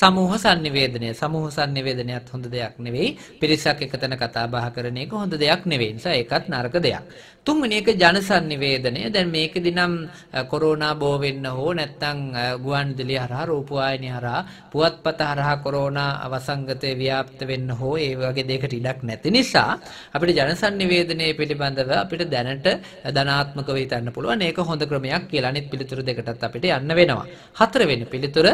[SPEAKER 2] සමූහ sannivedanaya. සමූහ sannivedanayත් හොඳ දෙයක් නෙවෙයි. පිරිසක් එකතන කතා බහ කරන එක හොඳ දෙයක් නෙවෙයි. නිසා ඒකත් නරක දෙයක්. තුන්වෙනි එක ජනසන්නිවේදනය. දැන් මේකෙදි නම් කොරෝනා බෝ වෙන්න හෝ නැත්නම් ගුවන්විදුලිය හරහා රූපවාහිනිය හරහා පුවත්පත හරහා කොරෝනා අවසංගතේ ව්‍යාප්ත වෙන්න හෝ ඒ වගේ දෙයකට ඉඩක් නැති නිසා අපිට ජනසන්නිවේදනයේ පිළිබඳව අපිට දැනට ධනාත්මකව හිතන්න පුළුවන්. ඒක හොඳ ක්‍රමයක් කියලා. අනිත් පිළිතුරු දෙකටත් අපිට යන්න වෙනවා. හතරවෙනි පිළිතුර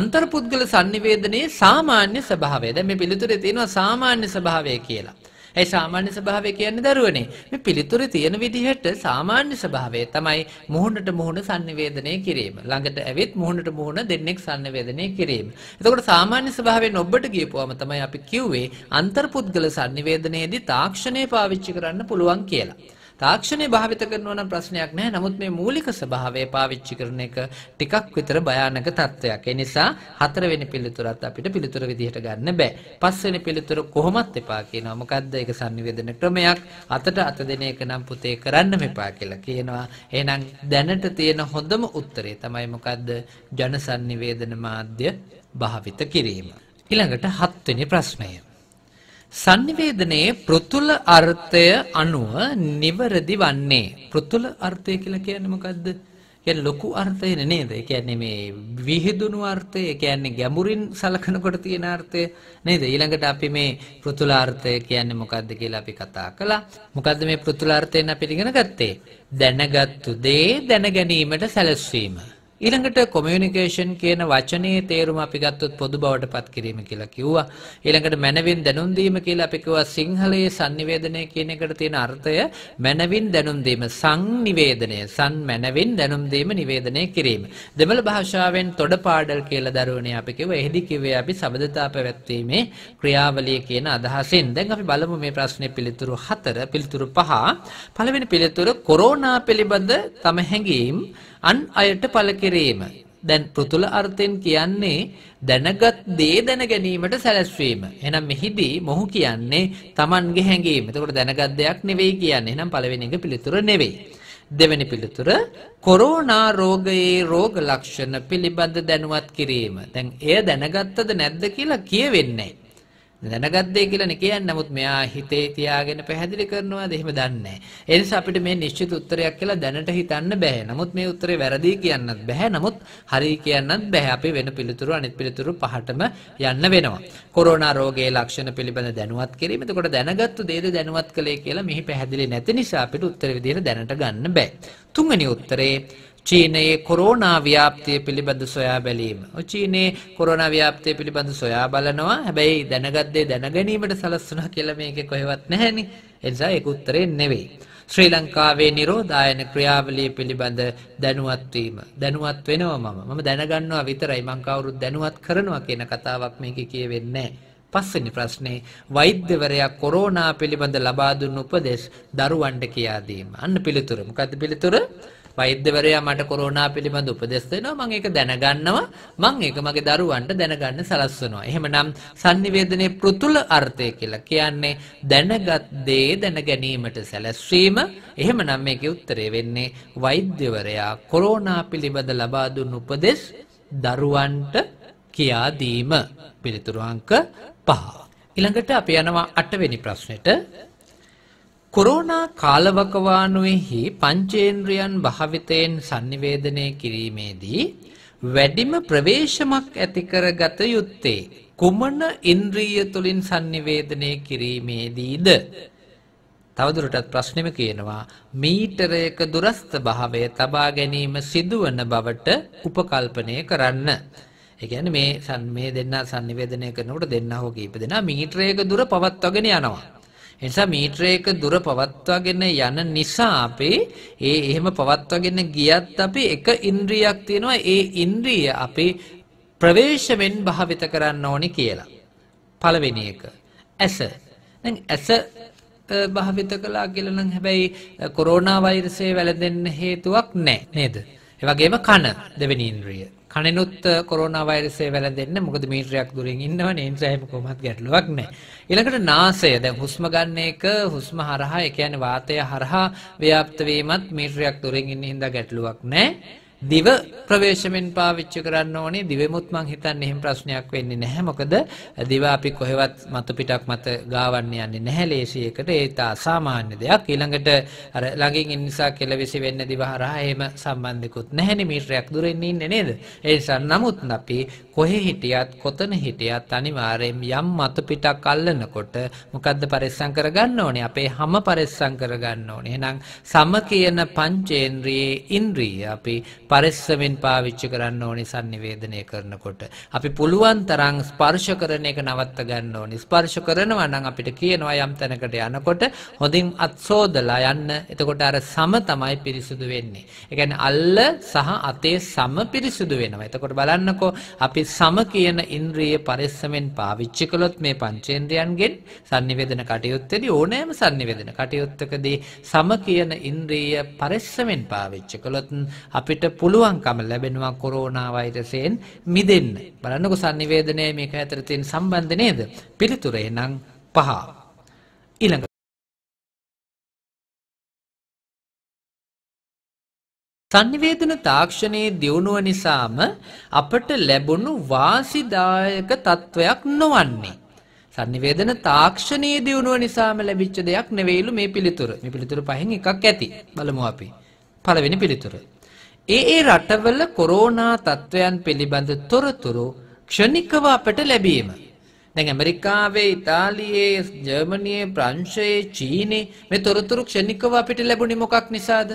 [SPEAKER 2] අන්තර්පුද්ගල sannivedanaya සාමාන්‍ය ස්වභාවය. දැන් මේ පිළිතුරේ තියෙනවා සාමාන්‍ය ස්වභාවය කියලා. ඇයි සාමාන්‍ය ස්වභාවය කියන්නේ දරුවනේ. මේ පිළිතුරේ තියෙන විදිහට සාමාන්‍ය ස්වභාවය තමයි මුහුණට මුහුණ sannivedanaya කිරීම. ළඟට ඇවිත් මුහුණට මුහුණ දෙන්නෙක් sannivedanaya කිරීම. එතකොට සාමාන්‍ය ස්වභාවයෙන් ඔබට ගියපුවම තමයි අපි කිව්වේ අන්තර්පුද්ගල sannivedanayeදී තාක්ෂණය පාවිච්චි කරන්න පුළුවන් කියලා. තාක්ෂණය භාවිත කරනවා නම් ප්‍රශ්නයක් නැහැ. නමුත් මේ මූලික ස්වභාවය පාවිච්චි කරන එක ටිකක් විතර භයානක තත්ත්වයක්. ඒ නිසා හතරවෙනි පිළිතුරත් අපිට පිළිතුර විදිහට ගන්න බෑ. පස්වෙනි පිළිතුර කොහොමත් එපා කියනවා. මොකද්ද? ඒක sannivedana ක්‍රමයක්. අතට අත දෙන එක නම් පුතේ කරන්න මෙපා කියලා කියනවා. එහෙනම් දැනට තියෙන හොඳම උත්තරේ තමයි මොකද්ද? ජන sannivedana මාධ්‍ය භාවිත කිරීම. ඊළඟට හත්වෙනි ප්‍රශ්නය sannivedanයේ ප්‍රතුල අර්ථය අනුව නිවැරදි වන්නේ ප්‍රතුල අර්ථය කියලා කියන්නේ මොකද්ද? කියන්නේ ලොකු අර්ථයනේ නේද? ඒ කියන්නේ මේ විහිදුණු අර්ථය, ඒ කියන්නේ ගැඹුරින් සලකනකොට තියෙන අර්ථය නේද? ඊළඟට අපි මේ පෘතුලාර්ථය කියන්නේ මොකද්ද කියලා අපි කතා කළා. මොකද්ද මේ පෘතුලාර්ථයෙන් අපි ඉගෙන ගත්තේ? දැනගත්තු දේ දැන ගැනීමට සැලැස්වීම. ඊළඟට කොමියුනිකේෂන් කියන වචනේ තේරුම අපි ගත්තොත් පොදු බවට පත් කිරීම කියලා කිව්වා. ඊළඟට මනවින් දැනුම් දීම කියලා අපි කිව්වා සිංහලයේ sannivedanaya කියන එකට තියෙන අර්ථය මනවින් දැනුම් දීම සංනිවේදනය සන් මනවින් දැනුම් දීම නිවේදනය කිරීම. දෙමළ භාෂාවෙන් තොඩපාඩල් කියලා දරුවනේ අපි කිව්වා. එහෙදි කිව්වේ අපි සබදතා පැවැත්වීමේ ක්‍රියාවලිය කියන අදහසින්. දැන් අපි බලමු මේ ප්‍රශ්නේ පිළිතුරු 4, පිළිතුරු 5. පළවෙනි පිළිතුර කොරෝනා පිළිබඳ තම හැඟීම් අන් අයට පළ කිරීම. දැන් පෘතුල අර්ථයෙන් කියන්නේ දැනගත් දේ දැන ගැනීමට සැලැස්වීම. එහෙනම් මෙහිදී මොහු කියන්නේ Tamanගේ හැඟීම. එතකොට දැනගත් දෙයක් නෙවෙයි කියන්නේ. එහෙනම් පළවෙනි එක පිළිතුර නෙවෙයි. දෙවැනි පිළිතුර කොරෝනා රෝගයේ රෝග ලක්ෂණ පිළිබඳ දැනුවත් කිරීම. දැන් එය දැනගත්තද නැද්ද කියලා කියවෙන්නේ නැහැ. දැනගත්තේ කියලානේ කියන්නේ. නමුත් මෙයා හිතේ තියාගෙන පැහැදිලි කරනවාද? එහෙම දන්නේ නැහැ. අපිට මේ නිශ්චිත උත්තරයක් කියලා දැනට හිතන්න බෑ. නමුත් මේ උත්තරේ වැරදි කියන්නත් බෑ. නමුත් හරි කියන්නත් බෑ. අපි වෙන පිළිතුරු අනිත් පිළිතුරු පහටම යන්න වෙනවා. කොරෝනා රෝගයේ ලක්ෂණ පිළිබඳ දැනුවත් කිරීම. එතකොට දැනගත්තු දේද දැනුවත් කළේ කියලා මෙහි පැහැදිලි නැති නිසා අපිට උත්තර විදිහට දැනට ගන්න බෑ. තුන්වෙනි උත්තරේ චීනයේ කොරෝනා ව්‍යාප්තිය පිළිබඳ සොයා බැලීම. චීනයේ කොරෝනා ව්‍යාප්තිය පිළිබඳ සොයා බලනවා. හැබැයි දැනගත් දේ දැනගැනීමට සලස්වනවා කියලා මේකේ කොහෙවත් නැහෙනි. ඒ නිසා ඒක උත්තරේ නෙවෙයි. ශ්‍රී ලංකාවේ නිරෝධායන ක්‍රියාවලිය පිළිබඳ දැනුවත් වීම. දැනුවත් වෙනවා මම. මම දැනගන්නවා විතරයි. මං කවුරුත් දැනුවත් කරනවා කියන කතාවක් මේකේ කියෙවෙන්නේ නැහැ. පස්වෙනි ප්‍රශ්නේ වෛද්‍යවරයා කොරෝනා පිළිබඳ ලබා දුන් උපදෙස් දරුවන්ට කියා දීම. අන්න පිළිතුර. මොකද්ද පිළිතුර? වෛද්‍යවරයා මට කොරෝනා පිළිබඳ උපදෙස් දෙනවා මම ඒක දැනගන්නවා මම ඒක මගේ දරුවන්ට දැනගන්න සලස්වනවා එහෙමනම් sannivedanaye පෘතුල අර්ථය කියලා කියන්නේ දැනගත් දේ දැන ගැනීමට සැලැස්වීම එහෙමනම් මේකේ උත්තරේ වෙන්නේ වෛද්‍යවරයා කොරෝනා පිළිබඳ ලබා දුන් උපදෙස් දරුවන්ට කියා දීම පිළිතුරු අංක 5 ඊළඟට අපි යනවා 8 වෙනි ප්‍රශ්නෙට කොරෝනා කාලවකවානුවෙහි පංචේන්ද්‍රයන් භාවිතයෙන් sannivedanaya කිරීමේදී වැඩිම ප්‍රවේශමක් ඇති කරගත යුත්තේ කුමන ඉන්ද්‍රිය තුලින් sannivedanaya කිරීමේදීද? තවදුරටත් ප්‍රශ්නෙම කියනවා මීටරයක දුරස්ත භාවය තබා ගැනීම සිදුවන බවට උපකල්පනය කරන්න. ඒ කියන්නේ මේ මේ දෙන්නා sannivedanaya කරනකොට දෙන්නා හෝ කීප දෙනා මීටරයක දුර පවත්වාගෙන යනවා. එනිසා මීටරයක දුර පවත්වාගෙන යන නිසා අපේ ඒ එහෙම පවත්වාගෙන ගියත් අපි එක ඉන්ද්‍රියක් තියෙනවා ඒ ඉන්ද්‍රිය අපි ප්‍රවේශමෙන් භාවිත කරන්න ඕනි කියලා. පළවෙනි එක ඇස. දැන් ඇස භාවිත කළා කියලා නම් හැබැයි කොරෝනා වෛරසය වැළඳෙන්න හේතුවක් නැහැ නේද? ඒ වගේම කන දෙවෙනි ඉන්ද්‍රිය. කනෙනුත් කොරෝනා වෛරසය වැළඳෙන්න මොකද මීටරයක් දුරින් ඉන්නව නේන්ද්‍රයම කොහොමත් ගැටලුවක් නැහැ. ඊළඟට නාසය දැන් හුස්ම ගන්න එක හුස්ම හරහා ඒ කියන්නේ වාතය හරහා ව්‍යාප්ත වීමත් මීටරයක් දුරින් ඉන්න හින්දා ගැටලුවක් නැහැ. දිව ප්‍රවේශමෙන් පාවිච්චි කරන්න ඕනේ දිවෙමුත් මං හිතන්නේ එහෙම ප්‍රශ්නයක් වෙන්නේ නැහැ මොකද දිව අපි කොහෙවත් මතු පිටක් මත ගාවන්න යන්නේ නැහැ ලේසියකට ඒ තා අසාමාන්‍ය දෙයක් ඊළඟට අර ළඟින් ඉන්න නිසා කෙලවිසි වෙන්න දිව හරහා එහෙම සම්බන්ධිකුත් නැහැනේ මීටරයක් දුරින් ඉන්නේ නේද ඒ නිසා නමුත් අපි කොහෙ හිටියත් කොතන හිටියත් අනිවාර්යෙන් යම් මතු පිටක් අල්ලනකොට මොකද්ද පරිස්සම් කරගන්න ඕනේ අපේ හැම පරිස්සම් කරගන්න ඕනේ එහෙනම් සම කියන පංචේන්ද්‍රියේ ඉන්ද්‍රිය අපි පරිස්සමෙන් පාවිච්චි කරන්න ඕනේ sannivedanaya කරනකොට. අපි පුළුවන් තරම් ස්පර්ශ කරන එක නවත්ත ගන්න ඕනේ. ස්පර්ශ කරනවා නම් අපිට කියනවා යම් තැනකට යනකොට හොඳින් අත්සෝදලා යන්න. එතකොට අර සම තමයි පිරිසුදු වෙන්නේ. ඒ කියන්නේ අල්ල සහ අතේ සම පිරිසුදු වෙනවා. එතකොට බලන්නකෝ අපි සම කියන ඉන්ද්‍රිය පරිස්සමෙන් පාවිච්චි කළොත් මේ පංචේන්ද්‍රයන්ගෙන් sannivedana කටයුත්තේදී ඕනෑම sannivedana කටයුත්තකදී සම කියන ඉන්ද්‍රිය පරිස්සමෙන් පාවිච්චි කළොත් අපිට පුළුවන්කම ලැබෙනවා කොරෝනා වෛරසයෙන් මිදෙන්න. බලන්නකො sannivedanaya මේක අතර තියෙන සම්බන්ධය නේද? පිළිතුර එනම්
[SPEAKER 1] පහ. ඊළඟ සංනිවේදන තාක්ෂණයේ දියුණුව නිසාම
[SPEAKER 2] අපට ලැබුණු වාසිදායක තත්ත්වයක් නොවන්නේ. සංනිවේදන තාක්ෂණයේ දියුණුව නිසාම ලැබිච්ච දෙයක් නෙවෙයිලු මේ පිළිතුර. මේ පිළිතුර පහෙන් එකක් ඇති. බලමු අපි. පළවෙනි පිළිතුර. ඒ ඒ රටවල කොරෝනා තත්ත්වයන් පිළිබඳ තොරතුරු ක්ෂණිකව අපට ලැබීම. දැන් ඇමරිකාවේ, ඉතාලියේ, ජර්මනියේ, ප්‍රංශයේ, චීනයේ මේ තොරතුරු ක්ෂණිකව අපිට ලැබුණේ මොකක් නිසාද?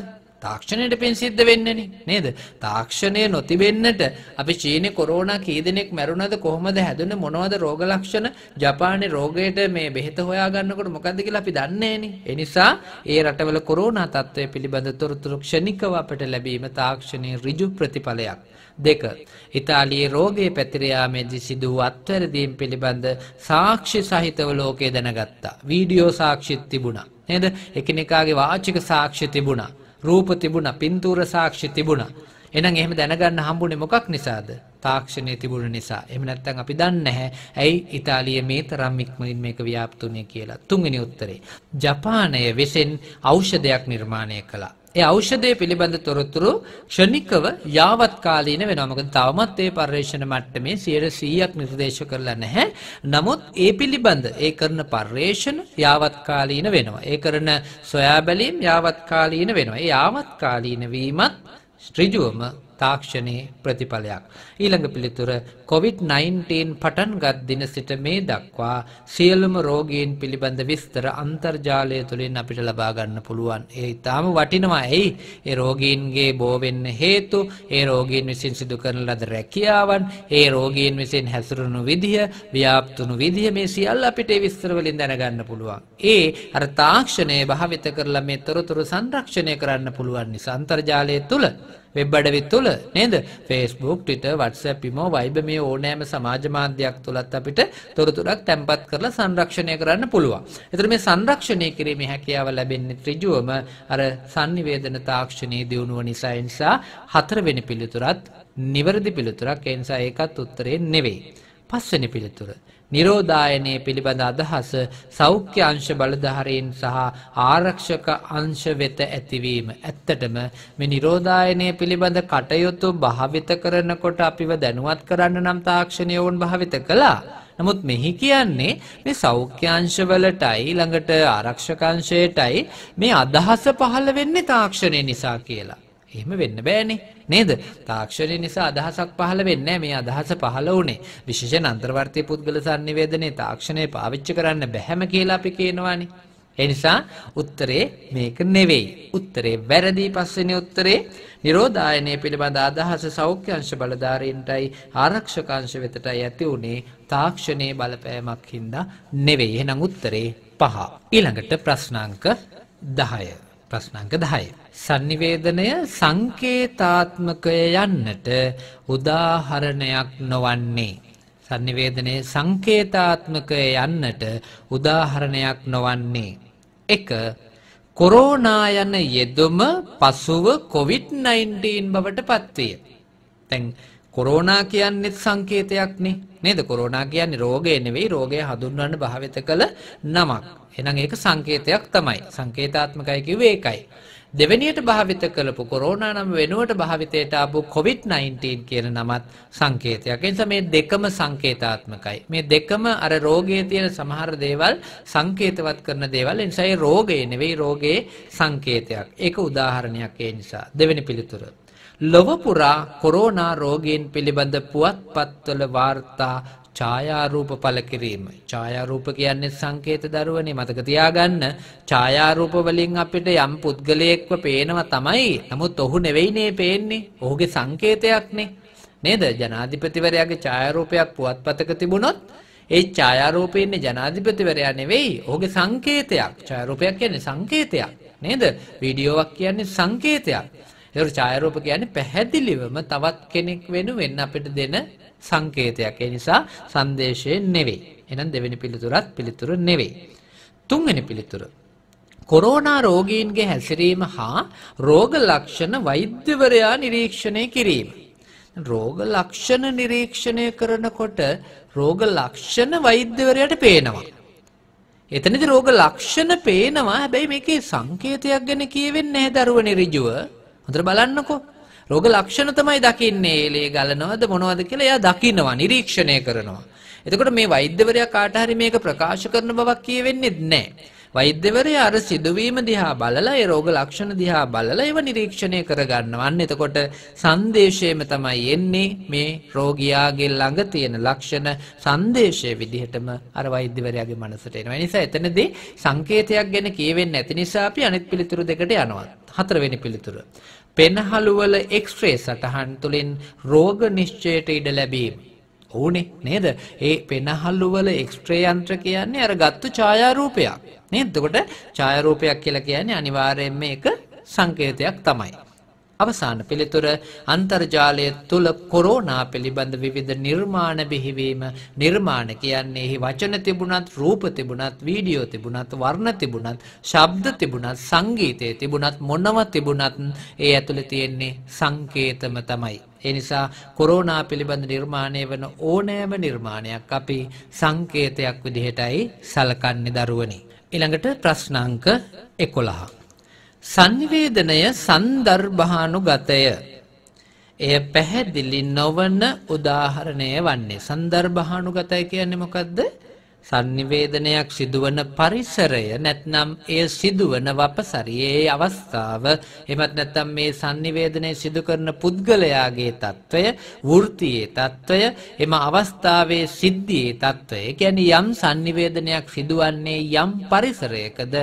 [SPEAKER 2] තාක්ෂණයට පින් සිද්ධ වෙන්නේනේ නේද? තාක්ෂණය නොතිබෙන්නට අපි චීනේ කොරෝනා කී දෙනෙක් මැරුණද කොහොමද හැදුනේ මොනවද රෝග ලක්ෂණ? ජපානයේ රෝගයට මේ බෙහෙත හොයා ගන්නකොට මොකද්ද කියලා අපි දන්නේ නෑනේ. ඒ රටවල කොරෝනා තත්ත්වය පිළිබඳ තොරතුරු ක්ෂණිකව අපට ලැබීම තාක්ෂණයේ ඍජු ප්‍රතිඵලයක්. දෙක ඉතාලියේ රෝගයේ පැතිර යාමේදී සිදු වූ අත්වැරදීම් පිළිබඳ සාක්ෂි සහිතව ලෝකය දැනගත්තා. වීඩියෝ සාක්ෂිත් තිබුණා. නේද? එකිනෙකාගේ වාචික සාක්ෂි තිබුණා. රූප තිබුණ පින්තූර සාක්ෂි තිබුණ. එනම් එහෙම දැනගන්න හම්බුනේ මොකක් නිසාද? තාක්ෂණය තිබුණ නිසා. එහෙම නැත්නම් අපි දන්නේ නැහැ. ඇයි ඉතාලිය මේ තරම් ඉක්මනින් මේක ව්‍යාප්තුනේ කියලා. තුන්වෙනි උත්තරේ. ජපානය විසින් ඖෂධයක් නිර්මාණය කළා. ඒ ඖෂධය පිළිබඳ තොරතුරු ක්ෂණිකව යාවත් කාලීන වෙනවා. මොකද තවමත් ඒ පර්යේෂණ මට්ටමේ 100%ක් නිර්දේශ කරලා නැහැ. නමුත් ඒ පිළිබඳ ඒ කරන පර්යේෂණ යාවත් කාලීන වෙනවා. ඒ කරන සොයා බැලීම් යාවත් කාලීන වෙනවා. ඒ යාවත් කාලීන වීමත් ඍජුවම තාක්ෂණයේ ප්‍රතිඵලයක්. ඊළඟ පිළිතුර COVID-19 පටන් ගත් දින සිට මේ දක්වා සියලුම රෝගීන් පිළිබඳ විස්තර අන්තර්ජාලය තුළින් අපිට ලබා ගන්න පුළුවන්. ඒ ඉතාම වටිනවා. ඇයි? ඒ රෝගීන්ගේ බෝ වෙන්න හේතු, ඒ රෝගීන් විසින් සිදු කරන ලද රැකියාවන්, ඒ රෝගීන් විසින් හැසිරුණු විදිය, ව්‍යාප්තුණු විදිය මේ සියල්ල අපිට ඒ විස්තර වලින් දැනගන්න පුළුවන්. ඒ අර තාක්ෂණය භාවිත කරලා මේ තොරතුරු සංරක්ෂණය කරන්න පුළුවන් නිසා අන්තර්ජාලය තුළ වෙබ් අඩවි තුළ නේද? Facebook, Twitter, WhatsApp, Vimo, Viber මේ මේ ඕනෑම සමාජ මාධ්‍යයක් තුලත් අපිට තොරතුරක් තැම්පත් කරලා සංරක්ෂණය කරන්න පුළුවන්. ඒතර මේ සංරක්ෂණය කිරීමේ හැකියාව ලැබෙන්නේ ඍජුවම අර sannivedana තාක්ෂණයේ දියුණුව නිසා ඒ නිසා හතරවෙනි පිළිතුරත් නිවැරදි පිළිතුරක් ඒ නිසා ඒකත් උත්තරේ නෙවෙයි. පස්වෙනි පිළිතුර නිරෝධායනය පිළිබඳ අදහස සෞඛ්‍ය අංශ බලධහරයෙන් සහ ආරක්ෂක අංශ වෙත ඇතිවීම. ඇත්තටම මෙ නිරෝධායනය පිළිබඳ කටයුතු භාවිත කරනකොට අපිව දැනුවත් කරන්න නම් තාක්ෂණය ඔවුන් භාවිත කළා. නමුත් මෙහි කියන්නේ මේ සෞඛ්‍යංශවලටයි ළඟට ආරක්ෂකංශයටයි මේ අදහස පහළ වෙන්නේ තාක්ෂණය නිසා කියලා. එහෙම වෙන්න බෑනේ නේද? තාක්ෂණය නිසා අදහසක් පහළ වෙන්නේ මේ අදහස පහළ වුණේ. විශේෂයෙන් අන්තර්වර්තී පුද්ගල sannivedanයේ තාක්ෂණය පාවිච්චි කරන්න බැහැම කියලා අපි කියනවානේ. ඒ නිසා උත්තරේ මේක නෙවෙයි. උත්තරේ වැරදි පස්වෙනි උත්තරේ නිරෝධායනය පිළිබඳ අදහස සෞඛ්‍ය අංශ බලධාරීන්ටයි ආරක්ෂක අංශ වෙතටයි ඇති උනේ තාක්ෂණයේ බලපෑමක් හින්දා නෙවෙයි. එහෙනම් උත්තරේ පහ. ඊළඟට ප්‍රශ්නාංක 10. ප්‍රශ්නාංක 10. sannivedanaya සංකේතාත්මකය යන්නට උදාහරණයක් නොවන්නේ sannivedanaya සංකේතාත්මකය යන්නට උදාහරණයක් නොවන්නේ 1 කොරෝනා යන යෙදුම පසුව COVID-19 බවට පත්විය. දැන් කොරෝනා කියන්නේ සංකේතයක්නේ නේද? කොරෝනා කියන්නේ රෝගය නෙවෙයි රෝගය හඳුන්වන්න භාවිත කළ නමක්. එහෙනම් ඒක සංකේතයක් තමයි. සංකේතාත්මකයි කිව්වේ ඒකයි. දෙවෙනියට භාවිත කළපු කොරෝනා නම වෙනුවට භාවිතයට ආපු COVID-19 කියන නමත් සංකේතයක්. ඒ නිසා මේ දෙකම සංකේතාත්මකයි. මේ දෙකම අර රෝගයේ තියෙන සමහර දේවල් සංකේතවත් කරන දේවල්. ඒ නිසා ඒ රෝගේ නෙවෙයි රෝගේ සංකේතයක්. ඒක උදාහරණයක් ඒ නිසා. දෙවෙනි පිළිතුර. ලොව පුරා කොරෝනා රෝගීන් පිළිබඳ පුවත්පත්වල වාර්තා ඡායාරූප පළ කිරීම. ඡායාරූප කියන්නේ සංකේත දරුවනේ මතක තියාගන්න. ඡායාරූප වලින් අපිට යම් පුද්ගලයෙක්ව පේනවා තමයි. නමුත් ඔහු නෙවෙයිනේ පේන්නේ. ඔහුගේ සංකේතයක්නේ. නේද? ජනාධිපතිවරයාගේ ඡායාරූපයක් පුවත්පතක තිබුණොත් ඒ ඡායාරූපේ ඉන්නේ ජනාධිපතිවරයා නෙවෙයි. ඔහුගේ සංකේතයක්. ඡායාරූපයක් කියන්නේ සංකේතයක්. නේද? වීඩියෝවක් කියන්නේ සංකේතයක්. ඒකට ඡායාරූප කියන්නේ පැහැදිලිවම තවත් කෙනෙක් වෙනුවෙන් අපිට දෙන සංකේතයක්. ඒ නිසා සංදේශය නෙවෙයි. එහෙනම් දෙවෙනි පිළිතුරත් පිළිතුර නෙවෙයි. තුන්වෙනි පිළිතුර කොරෝනා රෝගීන්ගේ හැසිරීම හා රෝග ලක්ෂණ වෛද්‍යවරයා නිරීක්ෂණය කිරීම. රෝග ලක්ෂණ නිරීක්ෂණය කරනකොට රෝග ලක්ෂණ වෛද්‍යවරයට පේනවා. එතනදි රෝග ලක්ෂණ පේනවා හැබැයි මේකේ සංකේතයක් ගැන කියවෙන්නේ නැහැ දරුවනේ ඍජුව. හොඳට බලන්නකෝ. රෝග ලක්ෂණ තමයි දකින්නේ. ලේ ගලනවද මොනවද කියලා එයා දකිනවා, නිරීක්ෂණය කරනවා. එතකොට මේ වෛද්‍යවරයා කාට හරි මේක ප්‍රකාශ කරන බවක් කියවෙන්නේ නැහැ. වෛද්‍යවරයා අර සිදුවීම දිහා බලලා ඒ රෝග ලක්ෂණ දිහා බලලා ඒව නිරීක්ෂණය කරගන්නවා. අන්න එතකොට සංදේශයේම තමයි එන්නේ මේ රෝගියාගේ ළඟ තියෙන ලක්ෂණ සංදේශයේ විදිහටම අර වෛද්‍යවරයාගේ මනසට එනවා. ඒ නිසා එතනදී සංකේතයක් ගැන කියවෙන්නේ නැති නිසා අපි අනෙත් පිළිතුරු දෙකට යනවා. හතරවෙනි පිළිතුර. පෙනහළුවල එක්ස්රේ සටහන් තුළින් රෝග නිශ්චයට ඉඩ ලැබීම. ඕනේ නේද? ඒ පෙනහළුවල එක්ස්රේ යන්ත්‍ර කියන්නේ අර ගත්තු ඡායාරූපයක්. නේද? එතකොට ඡායාරූපයක් කියලා කියන්නේ අනිවාර්යයෙන්ම ඒක සංකේතයක් තමයි. අවසාන පිළිතුර අන්තර්ජාලය තුළ කොරෝනා පිළිබඳ විවිධ නිර්මාණ බිහිවීම නිර්මාණ කියන්නේ එහි වචන තිබුණත් රූප තිබුණත් වීඩියෝ තිබුණත් වර්ණ තිබුණත් ශබ්ද තිබුණත් සංගීතය තිබුණත් මොනව තිබුණත් ඒ ඇතුළේ තියෙන්නේ සංකේතම තමයි. ඒ නිසා කොරෝනා පිළිබඳ නිර්මාණය වන ඕනෑම නිර්මාණයක් අපි සංකේතයක් විදිහටයි සලකන්නේ දරුවනි. ඊළඟට ප්‍රශ්න අංක 11 සංනිවේදනය සන්දර්භානුගතය. එය පැහැදිලි නොවන උදාහරණය වන්නේ. සන්දර්භානුගතය කියන්නේ මොකද්ද? sannivedanayak සිදුවන පරිසරය නැත්නම් එය සිදුවන වපසරියේ අවස්ථාව එමත් නැත්නම් මේ sannivedanaya සිදු කරන පුද්ගලයාගේ తত্ত্বය වෘත්තියේ తত্ত্বය එම අවස්ථාවේ සිද්ධියේ తত্ত্বය කියන්නේ යම් sannivedanayak සිදුවන්නේ යම් පරිසරයකද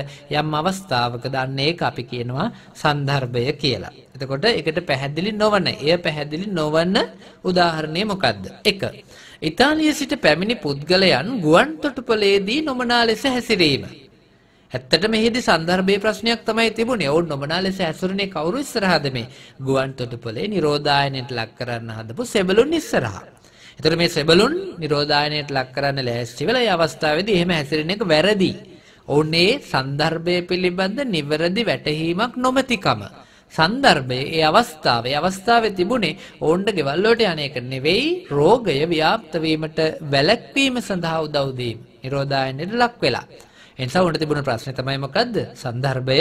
[SPEAKER 2] යම් අවස්ථාවකද අන්න ඒක අපි කියනවා සන්දර්භය කියලා. එතකොට ඒකට පැහැදිලි නොවන, එය පැහැදිලි නොවන උදාහරණය මොකද්ද? 1 ඉතාලිය සිට පැමිණි පුද්ගලයන් ගුවන් තොටුපලේදී නොමනා ලෙස හැසිරීම. ඇත්තට මෙහිදී සන්දර්භයේ ප්‍රශ්නයක් තමයි තිබුණේ. ඔවුන් නොමනා ලෙස හැසිරුනේ කවුරු ඉස්සරහද මේ ගුවන් තොටුපලේ නිරෝධායනයට ලක් කරන්න හදපු සෙබළුන් ඉස්සරහා. එතකොට මේ සෙබළුන් නිරෝධායනයට ලක් කරන්න ලෑස්ති වෙලා ඒ අවස්ථාවේදී එහෙම හැසිරෙන එක වැරදි. ඔවුන් ඒ සන්දර්භය පිළිබඳ නිවැරදි වැටහීමක් නොමැතිකම සන්දර්භයේ ඒ අවස්ථාවේ අවස්ථාවේ තිබුණේ ඕන්න ගෙවල් වලට යන එක නෙවෙයි රෝගය ව්‍යාප්ත වීමට වැළැක්වීම සඳහා උදව් දීම. නිරෝධායනයේ ලක් වෙලා. එනිසා ඕන්න තිබුණ ප්‍රශ්නේ තමයි මොකද්ද? සන්දර්භය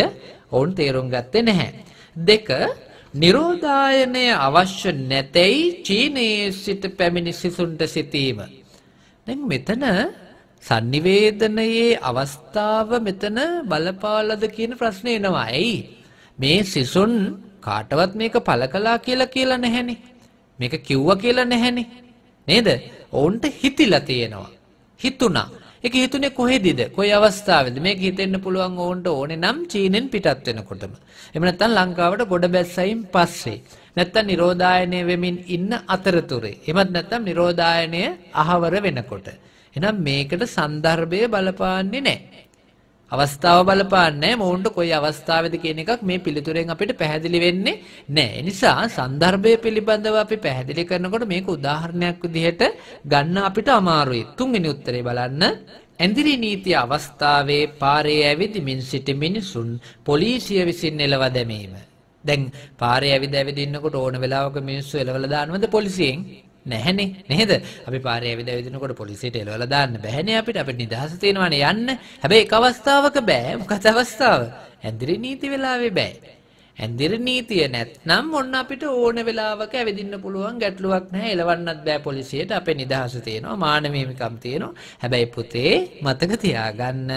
[SPEAKER 2] ඕන් තේරුම් ගත්තේ නැහැ. දෙක නිරෝධායනය අවශ්‍ය නැtei චීනයේ සිට පැමිණි සිසුන්ට සිටීම. දැන් මෙතන sannivedanයේ අවස්ථාව මෙතන බලපාලද කියන ප්‍රශ්නේ එනවා. ඇයි? මේ සිසුන් කාටවත් මේක පළ කළා කියලා කියලා නැහැනේ. මේක කිව්වා කියලා නැහැනේ. නේද? ඔවුන්ට හිතිලා තියෙනවා. හිතුණා. ඒක හිතුනේ කොහෙදද? කොයි අවස්ථාවේද? මේක හිතෙන්න පුළුවන් ඕන්ට ඕනේ නම් චීනෙන් පිටත් වෙනකොටම. එහෙම නැත්නම් ලංකාවට ගොඩ බැස්සයින් පස්සේ. නැත්නම් නිරෝධායනය වෙමින් ඉන්න අතරතුරේ. එහෙමත් නැත්නම් නිරෝධායනය අහවර වෙනකොට. එහෙනම් මේකට සන්දර්භය බලපාන්නේ නැහැ. අවස්ථාව බලපාන්නේ මොවුන්ට කොයි අවස්ථාවේද කියන එකක් මේ පිළිතුරෙන් අපිට පැහැදිලි වෙන්නේ නැහැ. නිසා સંદર્ભය පිළිබඳව අපි පැහැදිලි කරනකොට මේක උදාහරණයක් විදිහට ගන්න අපිට අමාරුයි. තුන්වෙනි උත්තරේ බලන්න. ඇඳිරි නීතිය අවස්ථාවේ පාරේ ඇවිදිමින් සිටි මිනිසුන් පොලිසිය විසින් එලව දැමීම. දැන් පාරේ ඇවිද ඇවිදින්නකොට ඕන වෙලාවක මිනිස්සු එලවලා දානවද පොලිසියෙන්? නැහැනේ නේද? අපි පාරේ ඇවිද ඇවිදිනකොට පොලිසියට එලවලා දාන්න බැහැනේ අපිට. අපිට නිදහස තියෙනවානේ යන්න. හැබැයි එක අවස්ථාවක බෑ. මොකද අවස්ථාව? ඇඳිරි නීති වෙලාවේ බෑ. ඇඳිරි නීතිය නැත්නම් ඔන්න අපිට ඕන වෙලාවක ඇවිදින්න පුළුවන් ගැටලුවක් නැහැ. එලවන්නත් බෑ පොලිසියට. අපේ නිදහස තියෙනවා. මානවීයකම් තියෙනවා. හැබැයි පුතේ මතක තියාගන්න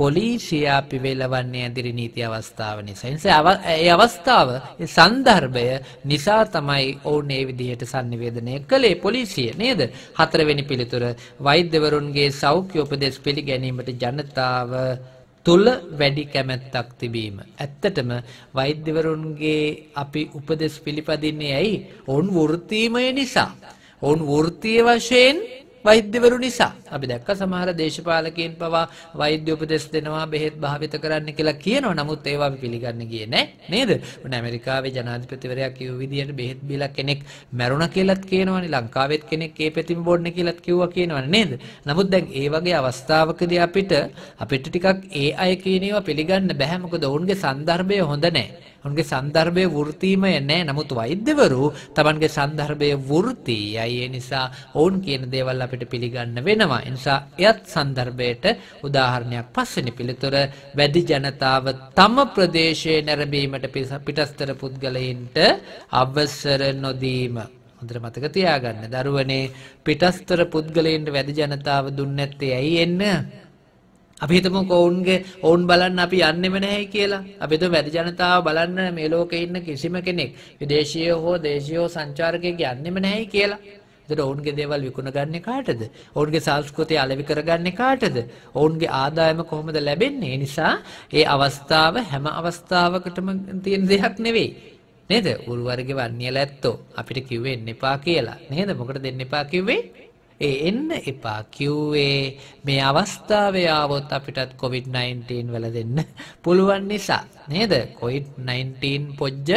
[SPEAKER 2] පොලිසිය අපි වෙලවන්නේ ඇදිරි නීති අවස්ථාව නිසා. නිසා ඒ අවස්ථාව ඒ સંદર્ભය නිසා තමයි ඔවුන් මේ විදිහට sannivedanaya කළේ පොලිසිය නේද? හතරවෙනි පිළිතුර වෛද්‍යවරුන්ගේ සෞඛ්‍ය උපදෙස් පිළිගැනීමට ජනතාව තුල වැඩි කැමැත්තක් තිබීම. ඇත්තටම වෛද්‍යවරුන්ගේ අපි උපදෙස් පිළිපදින්නේ ඇයි? ඔවුන් වෘත්තීමය නිසා. ඔවුන් වෘත්තීය වශයෙන් වෛද්‍යවරු නිසා. අපි දැක්ක සමහර දේශපාලකයන් පවා වෛද්‍ය උපදෙස් දෙනවා බෙහෙත් භාවිත කරන්න කියලා කියනවා. නමුත් ඒවා අපි පිළිගන්න ගියේ නැහැ නේද? මොන ඇමරිකාවේ ජනාධිපතිවරයා කිව්ව විදියට බෙහෙත් බීලා කෙනෙක් මැරුණා කියලාත් කියනවනේ. ලංකාවෙත් කෙනෙක් ඒ පෙතිම බොන්න කියලාත් කිව්වා කියනවනේ නේද? නමුත් දැන් ඒ වගේ අවස්ථාවකදී අපිට අපිට ටිකක් ඒ අය කියන ඒවා පිළිගන්න බෑ. මොකද ඔවුන්ගේ સંદર્ભය හොඳ නැහැ. ඔවුන්ගේ સંદર્ભයේ වෘත්තීමය නැහැ. නමුත් වෛද්‍යවරු තමන්ගේ સંદર્ભයේ වෘත්තීයයි. ඒ නිසා ඔවුන් කියන දේවල් අපිට පිළිගන්න වෙනවා. වෙනවා. එනිසා එයත් සන්දර්භයට උදාහරණයක් පස්වෙනි පිළිතුර වැඩි ජනතාව තම ප්‍රදේශයේ නැරඹීමට පිටස්තර පුද්ගලයින්ට අවසර නොදීම. හොඳට මතක තියාගන්න. දරුවනේ පිටස්තර පුද්ගලයින්ට වැඩි ජනතාව දුන්නැත්තේ ඇයි එන්න? අපි හිතමු ඔවුන්ගේ ඔවුන් බලන්න අපි යන්නෙම නැහැ කියලා. අපි හිතමු වැඩි ජනතාව බලන්න මේ ලෝකේ ඉන්න කිසිම කෙනෙක් විදේශීය හෝ දේශීය සංචාරකයෙක් යන්නෙම නැහැ කියලා. එතකොට ඔවුන්ගේ දේවල් විකුණ ගන්න කාටද? ඔවුන්ගේ සංස්කෘතිය අලෙවි කරගන්නේ කාටද? ඔවුන්ගේ ආදායම කොහොමද ලැබෙන්නේ? නිසා ඒ අවස්ථාව හැම අවස්ථාවකටම තියෙන දෙයක් නෙවෙයි. නේද? උරු වර්ගේ වන්නියල ඇත්තෝ අපිට කිව්වේ එන්න එපා කියලා. නේද? මොකට දෙන්න එපා කිව්වේ? ඒ එන්න එපා කිව්වේ මේ අවස්ථාවේ ආවොත් අපිටත් COVID-19 වල දෙන්න පුළුවන් නිසා නේද? COVID-19 පොජ්ජ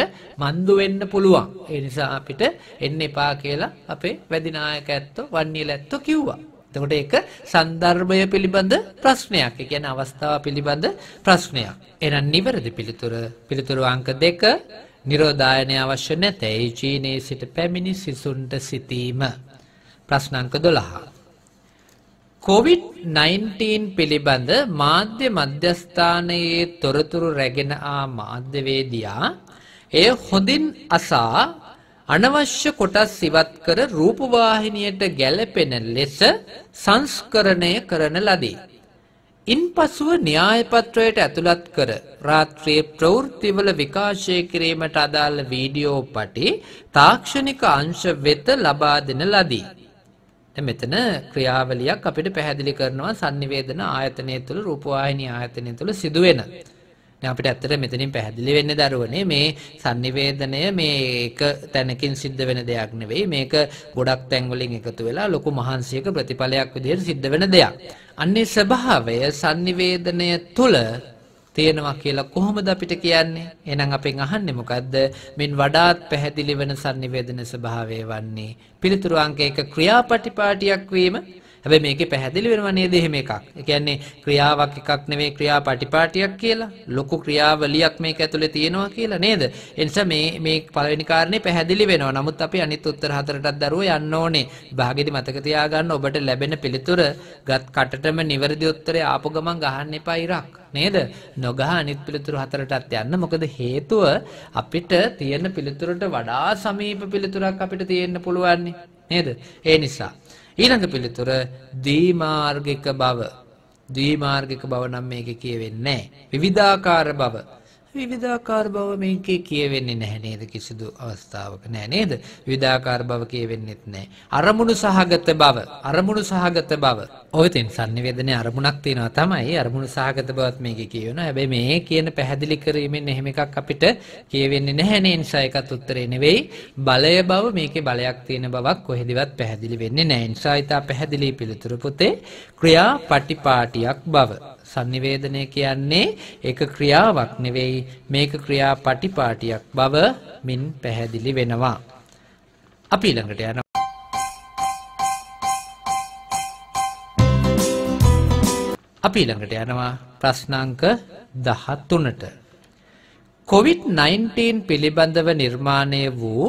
[SPEAKER 2] මන්දු වෙන්න පුළුවන්. ඒ නිසා අපිට එන්න එපා කියලා අපේ වැඩි නායක ඇත්තෝ වන්නියල ඇත්තෝ කිව්වා. එතකොට ඒක සන්දර්භය පිළිබඳ ප්‍රශ්නයක්. ඒ කියන්නේ අවස්ථාව පිළිබඳ ප්‍රශ්නයක්. එහෙනම් නිවැරදි පිළිතුර පිළිතුරු අංක 2 නිරෝධායනය අවශ්‍ය නැතයි චීනයේ සිට පැමිණි සිසුන්ට සිටීම ප්‍රශ්න අංක 12. COVID-19 පිළිබඳ මාධ්‍ය මධ්‍යස්ථානයේ තොරතුරු රැගෙන ආ මාධ්‍යවේදියා එය හොඳින් අසා අනවශ්‍ය කොටස් ඉවත් කර රූපවාහිනියට ගැලපෙන ලෙස සංස්කරණය කරන ලදී. ඉන්පසුව න්‍යායපත්‍රයට ඇතුළත් කර රාත්‍රියේ ප්‍රවෘත්තිවල විකාශය කිරීමට අදාළ වීඩියෝ පටි තාක්ෂණික අංශ වෙත ලබා දෙන ලදී. මෙතන ක්‍රියාවලියක් අපිට පැහැදිලි කරනවා sannivedana ආයතනය තුළ රූපවාහිනී ආයතනය තුළ සිදුවෙන. දැන් අපිට ඇත්තට මෙතනින් පැහැදිලි වෙන්නේ දරුවනේ මේ sannivedanaya මේ එක තැනකින් සිද්ධ වෙන දෙයක් නෙවෙයි. මේක ගොඩක් තැන් වලින් එකතු වෙලා ලොකු මහන්සියක ප්‍රතිඵලයක් විදිහට සිද්ධ වෙන දෙයක්. අන්නේ ස්වභාවය sannivedanaya තුළ තියෙනවා කියලා කොහොමද අපිට කියන්නේ? එහෙනම් අපෙන් අහන්නේ මොකද්ද? මින් වඩාත් පැහැදිලි වෙන sannivedana ස්වභාවය වන්නේ පිළිතුරු අංක 1 ක්‍රියාපටිපාටියක් වීම හැබැයි මේකේ පැහැදිලි වෙනව නේද එහෙම එකක්. ඒ කියන්නේ ක්‍රියාවක් එකක් නෙවෙයි ක්‍රියාපටිපාටියක් කියලා. ලොකු ක්‍රියාවලියක් මේක ඇතුලේ තියෙනවා කියලා නේද? ඒ නිසා මේ මේ පළවෙනි කාරණේ පැහැදිලි වෙනවා. නමුත් අපි අනිත් උත්තර හතරටත් දරුවෝ යන්න ඕනේ. විභාගෙදි මතක තියාගන්න ඔබට ලැබෙන පිළිතුර ගත් කටටම නිවැරදි උත්තරය ආපු ගමන් ගහන්න එපා ඉරක්. නේද? නොගහ අනිත් පිළිතුරු හතරටත් යන්න. මොකද හේතුව අපිට තියෙන පිළිතුරට වඩා සමීප පිළිතුරක් අපිට තියෙන්න පුළුවන් නේද? ඒ නිසා ඊළඟ පිළිතුර දීමාර්ගික බව. දීමාර්ගික බව නම් මේක කියවෙන්නේ නැහැ. විවිධාකාර බව. විවිධාකාර බව මේකේ කියවෙන්නේ නැහැ නේද කිසිදු අවස්ථාවක නැහැ නේද විවිධාකාර බව කියවෙන්නෙත් නැහැ අරමුණු සහගත බව අරමුණු සහගත බව ඔයතෙන් sannivedanaye අරමුණක් තියෙනවා තමයි අරමුණු සහගත බවත් මේකේ කියවෙනවා හැබැයි මේ කියන පැහැදිලි කිරීමෙන් එහෙම එකක් අපිට කියවෙන්නේ නැහැ නේ නිසා එකත් උත්තරේ නෙවෙයි බලය බව මේකේ බලයක් තියෙන බවක් කොහෙදවත් පැහැදිලි වෙන්නේ නැහැ නිසා ඊට පැහැදිලි පිළිතුරු පොතේ ක්‍රියාපටිපාටියක් බව sannivedanaya කියන්නේ ඒක ක්‍රියාවක් නෙවෙයි මේක ක්‍රියාපටිපාටියක් බව මින් පැහැදිලි වෙනවා. අපි ළඟට යන අපි ළඟට යනවා ප්‍රශ්න අංක 13ට. COVID-19 පිළිබඳව නිර්මාණය වූ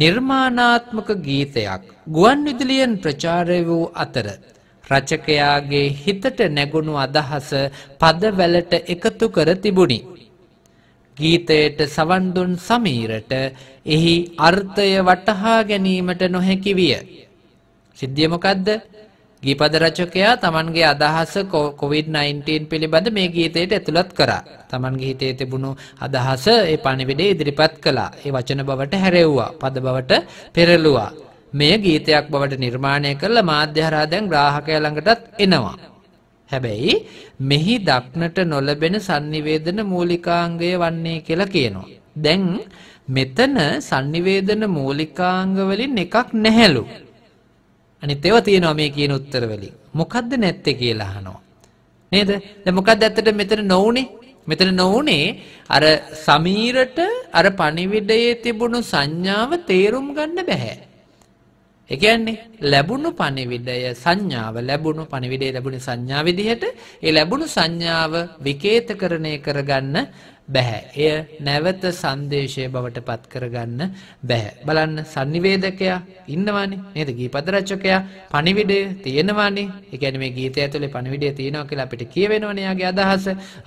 [SPEAKER 2] නිර්මාණාත්මක ගීතයක් ගුවන් විදුලියෙන් ප්‍රචාරය වූ අතර රචකයාගේ හිතට නැගුණු අදහස පදවැලට එකතු කර තිබුණි. ගීතයට සවන් දුන් සමීරට එහි අර්ථය වටහා ගැනීමට නොහැකි විය. සිද්ධිය මොකද්ද? ගීපද රචකයා තමන්ගේ අදහස COVID-19 පිළිබඳ මේ ගීතයට ඇතුළත් කරා. තමන්ගේ හිතේ තිබුණු අදහස ඒ පණිවිඩය ඉදිරිපත් කළා. ඒ වචන බවට හැරෙව්වා. පද බවට පෙරළුවා. මෙය ගීතයක් බවට නිර්මාණය කරලා මාධ්‍යහරා දැන් ග්‍රාහකය ළඟටත් එනවා. හැබැයි මෙහි දක්නට නොලබෙන sannivedana මූලිකාංගය වන්නේ කියලා කියනවා. දැන් මෙතන sannivedana මූලිකාංග වලින් එකක් නැහැලු. අනිත් ඒවා තියෙනවා මේ කියන උත්තර වලින්. මොකද්ද නැත්තේ කියලා අහනවා. නේද? දැන් මොකද්ද ඇත්තට මෙතන නොඋනේ? මෙතන නොවුනේ අර සමීරට අර පණිවිඩයේ තිබුණු සංඥාව තේරුම් ගන්න බැහැ. ඒ කියන්නේ ලැබුණු පණිවිඩය සංඥාව ලැබුණු පණිවිඩය ලැබුණේ සංඥා විදිහට ඒ ලැබුණු සංඥාව විකේතකරණය කරගන්න බෑ. එය නැවත සංදේශය බවට පත් කරගන්න බෑ. බලන්න sannivedakaya ඉන්නවනේ. නේද? ගීපද රචකයා පණිවිඩය තියෙනවනේ. ඒ කියන්නේ මේ ගීතය ඇතුලේ පණිවිඩය තියෙනවා කියලා අපිට කියවෙනවනේ යාගේ අදහස.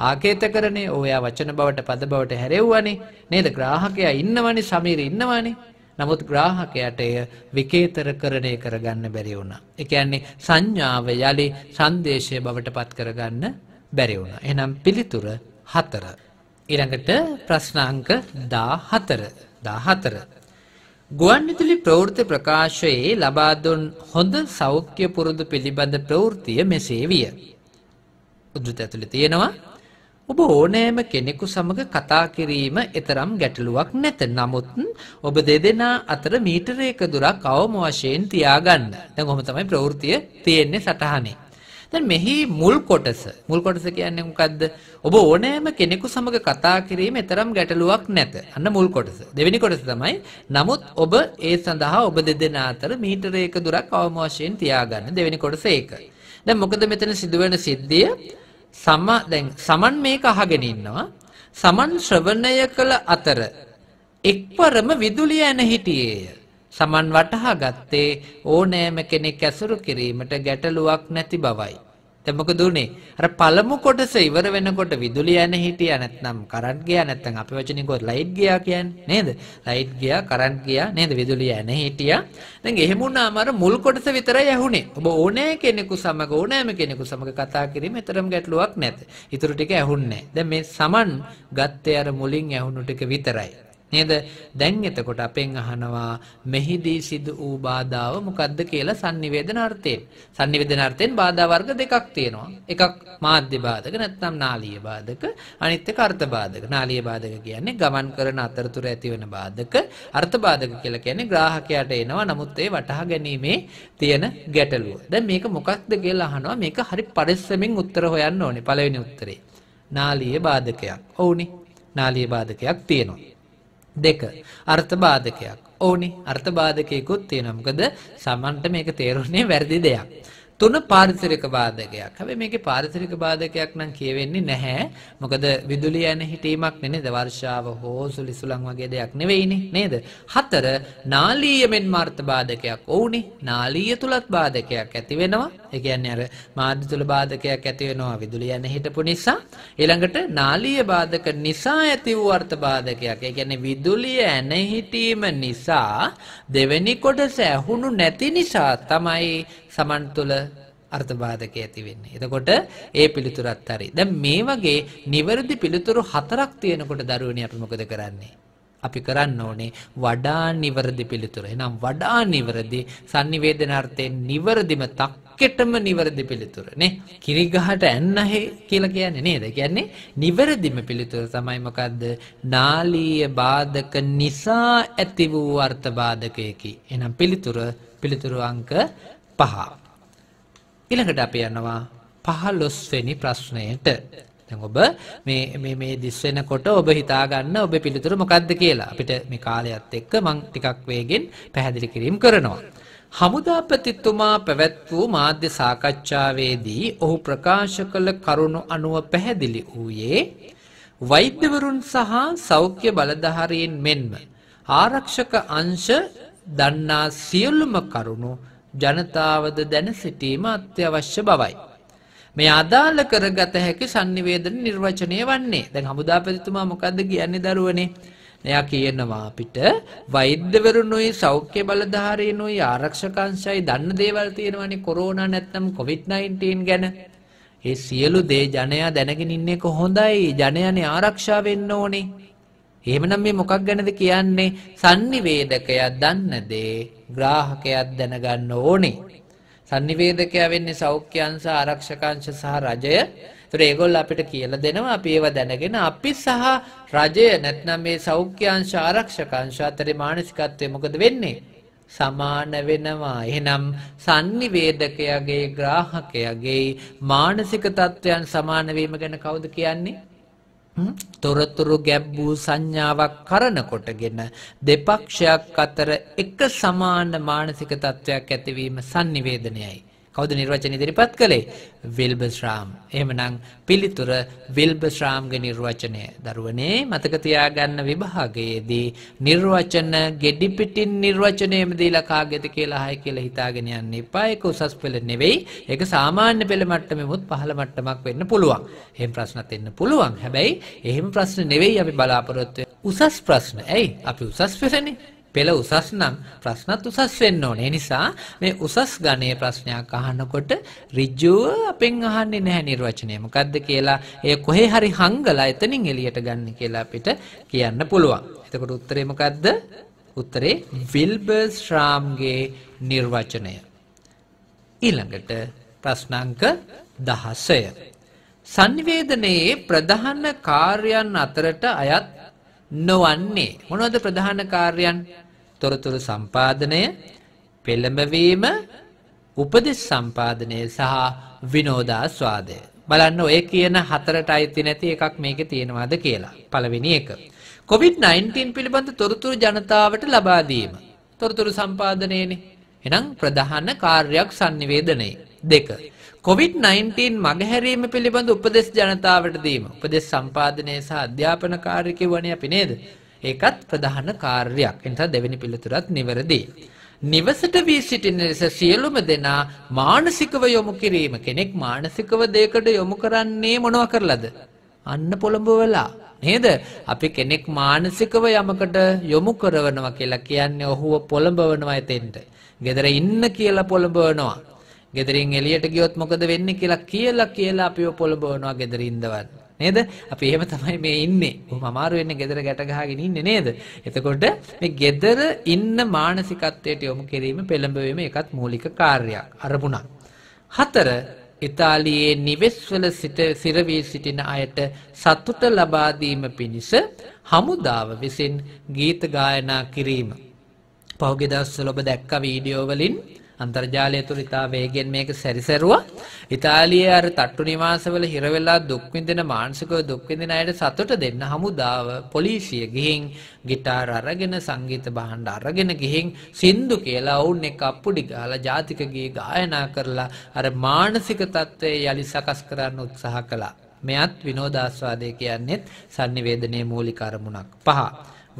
[SPEAKER 2] ආකේතකරණේ ඕයා වචන බවට පද බවට හැරෙව්වනේ. නේද? ග්‍රාහකයා ඉන්නවනේ, සමීර ඉන්නවනේ. නමුත් ග්‍රාහකයට එය විකේතරකරණය කරගන්න බැරි වුණා. ඒ කියන්නේ සංඥාව යලි සංදේශය බවට පත් කරගන්න බැරි වුණා. එහෙනම් පිළිතුර 4. ඊළඟට ප්‍රශ්න අංක 14. 14. ගුවන්විදුලි ප්‍රවෘත්ති ප්‍රකාශයේ ලබා දුන් හොඳ සෞඛ්‍ය පුරුදු පිළිබඳ ප්‍රවෘත්තිය මෙසේ විය. උද්දෘත ඇතුලේ තියෙනවා ඔබ ඕනෑම කෙනෙකු සමග කතා කිරීම එතරම් ගැටලුවක් නැත. නමුත් ඔබ දෙදෙනා අතර මීටරයක දුරක් අවම වශයෙන් තියාගන්න. දැන් කොහොම තමයි ප්‍රවෘත්තිය තියෙන්නේ සටහනේ. දැන් මෙහි මුල් කොටස. මුල් කොටස කියන්නේ මොකද්ද? ඔබ ඕනෑම කෙනෙකු සමග කතා කිරීම එතරම් ගැටලුවක් නැත. අන්න මුල් කොටස. දෙවෙනි කොටස තමයි නමුත් ඔබ ඒ සඳහා ඔබ දෙදෙනා අතර මීටරයක දුරක් අවම වශයෙන් තියාගන්න. දෙවෙනි කොටස ඒකයි. දැන් මොකද මෙතන සිදුවෙන සිද්ධිය? සම දැන් සමන් මේක අහගෙන ඉන්නවා. සමන් ශ්‍රවණය කළ අතර එක්වරම විදුලිය එන හිටියේය. සමන් වටහා ගත්තේ ඕනෑම කෙනෙක් ඇසුරු කිරීමට ගැටලුවක් නැති බවයි. දැන් මොකද උනේ? අර පළමු කොටස ඉවර වෙනකොට විදුලිය යන හිටියා නැත්නම් කරන්ට් ගියා නැත්නම් අපි වචනේ කිව්වොත් ලයිට් ගියා කියන්නේ නේද? ලයිට් ගියා කරන්ට් ගියා නේද? විදුලිය යන හිටියා. දැන් එහෙම වුණාම අර මුල් කොටස විතරයි ඇහුනේ. ඔබ ඕනෑ කෙනෙකු සමග ඕනෑම කෙනෙකු සමග කතා කිරීම විතරම ගැටලුවක් නැත. ඊටු ටික ඇහුන්නේ නැහැ. දැන් මේ සමන් ගත්තේ අර මුලින් ඇහුණු ටික විතරයි. නේද? දැන් එතකොට අපෙන් අහනවා මෙහිදී සිදු වූ බාධාව මොකද්ද කියලා sannivedanaarthයෙන්. sannivedanaarthයෙන් බාධා වර්ග දෙකක් තියෙනවා. එකක් මාධ්‍ය බාධක නැත්නම් නාලීය බාධක, අනිත් එක අර්ථ බාධක. නාලීය බාධක කියන්නේ ගමන් කරන අතරතුර ඇතිවන බාධක. අර්ථ බාධක කියලා කියන්නේ ග්‍රාහකයාට එනවා නමුත් ඒ වටහා ගැනීමේ තියෙන ගැටලුව. දැන් මේක මොකක්ද කියලා අහනවා. මේක හරි පරිස්සමෙන් උත්තර හොයන්න ඕනේ. පළවෙනි උත්තරේ. නාලීය බාධකයක්. ඔවුනේ. නාලීය බාධකයක් තියෙනවා. දෙක අර්ථබාධකයක් ඕනේ අර්ථබාධකයකුත් තියෙනවා මොකද සමන්ට මේක තේරුන්නේ වැරදි දෙයක් තුන පාරිසරික බාධකයක්. හැබැයි මේකේ පාරිසරික බාධකයක් නම් කියවෙන්නේ නැහැ. මොකද විදුලිය යන හිටීමක් නේද? වර්ෂාව හෝ සුලිසුලන් වගේ දෙයක් නෙවෙයිනේ නේද? හතර නාලීය මෙන් මාර්ථ බාධකයක්. ඔවුනේ නාලීය තුලත් බාධකයක් ඇති වෙනවා. ඒ කියන්නේ අර මාධ්‍ය තුල බාධකයක් ඇති වෙනවා විදුලිය යන හිටපු නිසා. ඊළඟට නාලීය බාධක නිසා ඇති වූ අර්ථ බාධකයක්. ඒ කියන්නේ විදුලිය යන හිටීම නිසා දෙවෙනි කොටස ඇහුණු නැති නිසා තමයි Taman තුල අර්ථබාධක ඇති වෙන්නේ. එතකොට ඒ පිළිතුරත් හරි. දැන් මේ වගේ නිවැරදි පිළිතුරු හතරක් තියෙනකොට දරුවනේ අපි මොකද කරන්නේ? අපි කරන්න ඕනේ වඩා නිවැරදි පිළිතුර. එහෙනම් වඩා නිවැරදි sannivedanaර්ථයෙන් නිවැරදිම තක්කෙටම නිවැරදි පිළිතුර නේ. කිරිගහට ඇන්නහේ කියලා කියන්නේ නේද? කියන්නේ නිවැරදිම පිළිතුර තමයි මොකද්ද? නාලීය බාධක නිසා ඇති වූ අර්ථ බාධකයකි. එහෙනම් පිළිතුර පිළිතුරු අංක පහ. ඊළඟට අපි යනවා 15 වෙනි ප්‍රශ්නයට. දැන් ඔබ මේ මේ මේ දිස් වෙනකොට ඔබ හිතා ගන්න ඔබේ පිළිතුර මොකක්ද කියලා. අපිට මේ කාලයත් එක්ක මම ටිකක් වේගෙන් පැහැදිලි කිරීම කරනවා. හමුදාපතිතුමා පැවැත් වූ මාධ්‍ය සාකච්ඡාවේදී ඔහු ප්‍රකාශ කළ කරුණු අනුව පැහැදිලි වූයේ වෛද්‍යවරුන් සහ සෞඛ්‍ය බලධාරීන් මෙන්ම ආරක්ෂක අංශ දන්නා සියලුම කරුණු ජනතාවද දැන සිටීම අත්‍යවශ්‍ය බවයි. මේ අදාළ කරගත හැකි sannivedana නිර්වචනය වන්නේ දැන් හමුදාපතිතුමා මොකද්ද කියන්නේ දරුවනේ එයා කියනවා අපිට වෛද්‍යවරුනුයි සෞඛ්‍ය බලධාරීනුයි ආරක්ෂක අංශයි දන්න දේවල් තියෙනවානේ කොරෝනා නැත්නම් COVID-19 ගැන ඒ සියලු දේ ජනයා දැනගෙන ඉන්නේ කොහොඳයි ජනයානේ ආරක්ෂා වෙන්න ඕනේ එහෙමනම් මේ මොකක් ගැනද කියන්නේ? sannivedakaya දන්න දේ ග්‍රාහකයක් දැනගන්න ඕනේ. sannivedakaya වෙන්නේ සෞඛ්‍යංශ, ආරක්ෂකංශ සහ රජය. ඒතර ඒගොල්ල අපිට කියලා දෙනවා අපි ඒව දැනගෙන අපි සහ රජය නැත්නම් මේ සෞඛ්‍යංශ, ආරක්ෂකංශ අතරේ මානසිකත්වය මොකද වෙන්නේ? සමාන වෙනවා. එහෙනම් sannivedakayaගේ ග්‍රාහකයාගේ මානසික තත්වයන් සමාන වීම ගැන කවුද කියන්නේ? තොරතුරු ගැබ් වූ සංඥාවක් කරනකොටගෙන දෙපක්ෂයක් අතර එක සමාන මානසික තත්ත්වයක් ඇතිවීම sannivedanayai කවුද නිර්වචන ඉදිරිපත් කළේ? විල්බස්රාම්. එහෙමනම් පිළිතුර විල්බස්රාම්ගේ නිර්වචනය. දරුවනේ මතක තියාගන්න විභාගයේදී නිර්වචන ගෙඩි පිටින් නිර්වචනයම දීලා කාගෙද කියලා අහයි කියලා හිතාගෙන යන්න එපා. ඒක උසස් පෙළ නෙවෙයි. ඒක සාමාන්‍ය පෙළ මට්ටමෙමුත් පහළ මට්ටමක් වෙන්න පුළුවන්. එහෙම ප්‍රශ්නත් එන්න පුළුවන්. හැබැයි එහෙම ප්‍රශ්න නෙවෙයි අපි බලාපොරොත්තු උසස් ප්‍රශ්න. ඇයි? අපි උසස් පෙළනේ. පෙළ උසස් නම් ප්‍රශ්නත් උසස් වෙන්න ඕනේ. නිසා මේ උසස් ගණයේ ප්‍රශ්නයක් අහනකොට ඍජුව අපෙන් අහන්නේ නැහැ නිර්වචනය. මොකද්ද කියලා ඒ කොහේ හරි හංගලා එතනින් එළියට ගන්න කියලා අපිට කියන්න පුළුවන්. එතකොට උත්තරේ මොකද්ද? උත්තරේ විල්බර් ශ්‍රාම්ගේ නිර්වචනය. ඊළඟට ප්‍රශ්න අංක 16. සංවේදනයේ ප්‍රධාන කාර්යයන් අතරට අයත් නොවන්නේ. මොනවද ප්‍රධාන කාර්යයන්? තොරතුරු සම්පාදනය, පෙළඹවීම, උපදෙස් සම්පාදනය සහ විනෝදාස්වාදය. බලන්න ඔය කියන හතරට අයිති නැති එකක් මේකේ තියෙනවාද කියලා. පළවෙනි එක. COVID-19 පිළිබඳ තොරතුරු ජනතාවට ලබා දීම. තොරතුරු සම්පාදනයනේ. එහෙනම් ප්‍රධාන කාර්යයක් sannivedanaya. දෙක. කොවිD-19 මගහැරීම පිළිබඳ උපදෙස් ජනතාවට දීම. උපදෙස් සම්පාදනය සහ අධ්‍යාපන කාර්ය කිව්වනේ අපි නේද? ඒකත් ප්‍රධාන කාර්යයක්. ඒ නිසා දෙවෙනි පිළිතුරත් නිවැරදි. නිවසට වී සිටින ලෙස සියලුම දෙනා මානසිකව යොමු කිරීම කෙනෙක් මානසිකව දෙයකට යොමු කරන්නේ මොනවා කරලාද? අන්න පොළඹ වෙලා නේද? අපි කෙනෙක් මානසිකව යමකට යොමු කරනවා කියලා කියන්නේ ඔහුව පොළඹවනවා එතෙන්ට. ගෙදර ඉන්න කියලා පොළඹවනවා. ගෙදරින් එළියට ගියොත් මොකද වෙන්නේ කියලා කියලා කියලා අපිව පොළඹවනවා ගෙදර ඉඳවන්න. නේද? අපි එහෙම තමයි මේ ඉන්නේ. කොහොම අමාරු වෙන්නේ ගෙදර ගැට ගහගෙන ඉන්නේ නේද? එතකොට මේ ගෙදර ඉන්න මානසිකත්වයට යොමු කිරීම පෙළඹවීම එකත් මූලික කාර්යයක්. අරමුණක්. හතර ඉතාලියේ නිවෙස්වල සිට සිරවී සිටින අයට සතුට ලබා දීම පිණිස හමුදාව විසින් ගීත ගායනා කිරීම. පහුගිය දවස්වල ඔබ දැක්ක වීඩියෝ වලින් අන්තර්ජාලය තුළ ඉතා වේගෙන් මේක සැරිසරුවා. ඉතාලියේ අර තට්ටු නිවාසවල හිර වෙලා දුක් විඳින මානසිකව දුක් විඳින අයට සතුට දෙන්න හමුදාව පොලිසිය ගිහින් গিitar අරගෙන සංගීත භාණ්ඩ අරගෙන ගිහින් සින්දු කියලා වුන් එක අප්පුඩි ගහලා ජාතික ගී ගායනා කරලා අර මානසික තත්ත්වය යලි සකස් කරන්න උත්සාහ කළා. මෙයත් විනෝදාස්වාදය කියන්නේත් sannivedanaya මූලික අරමුණක්. පහ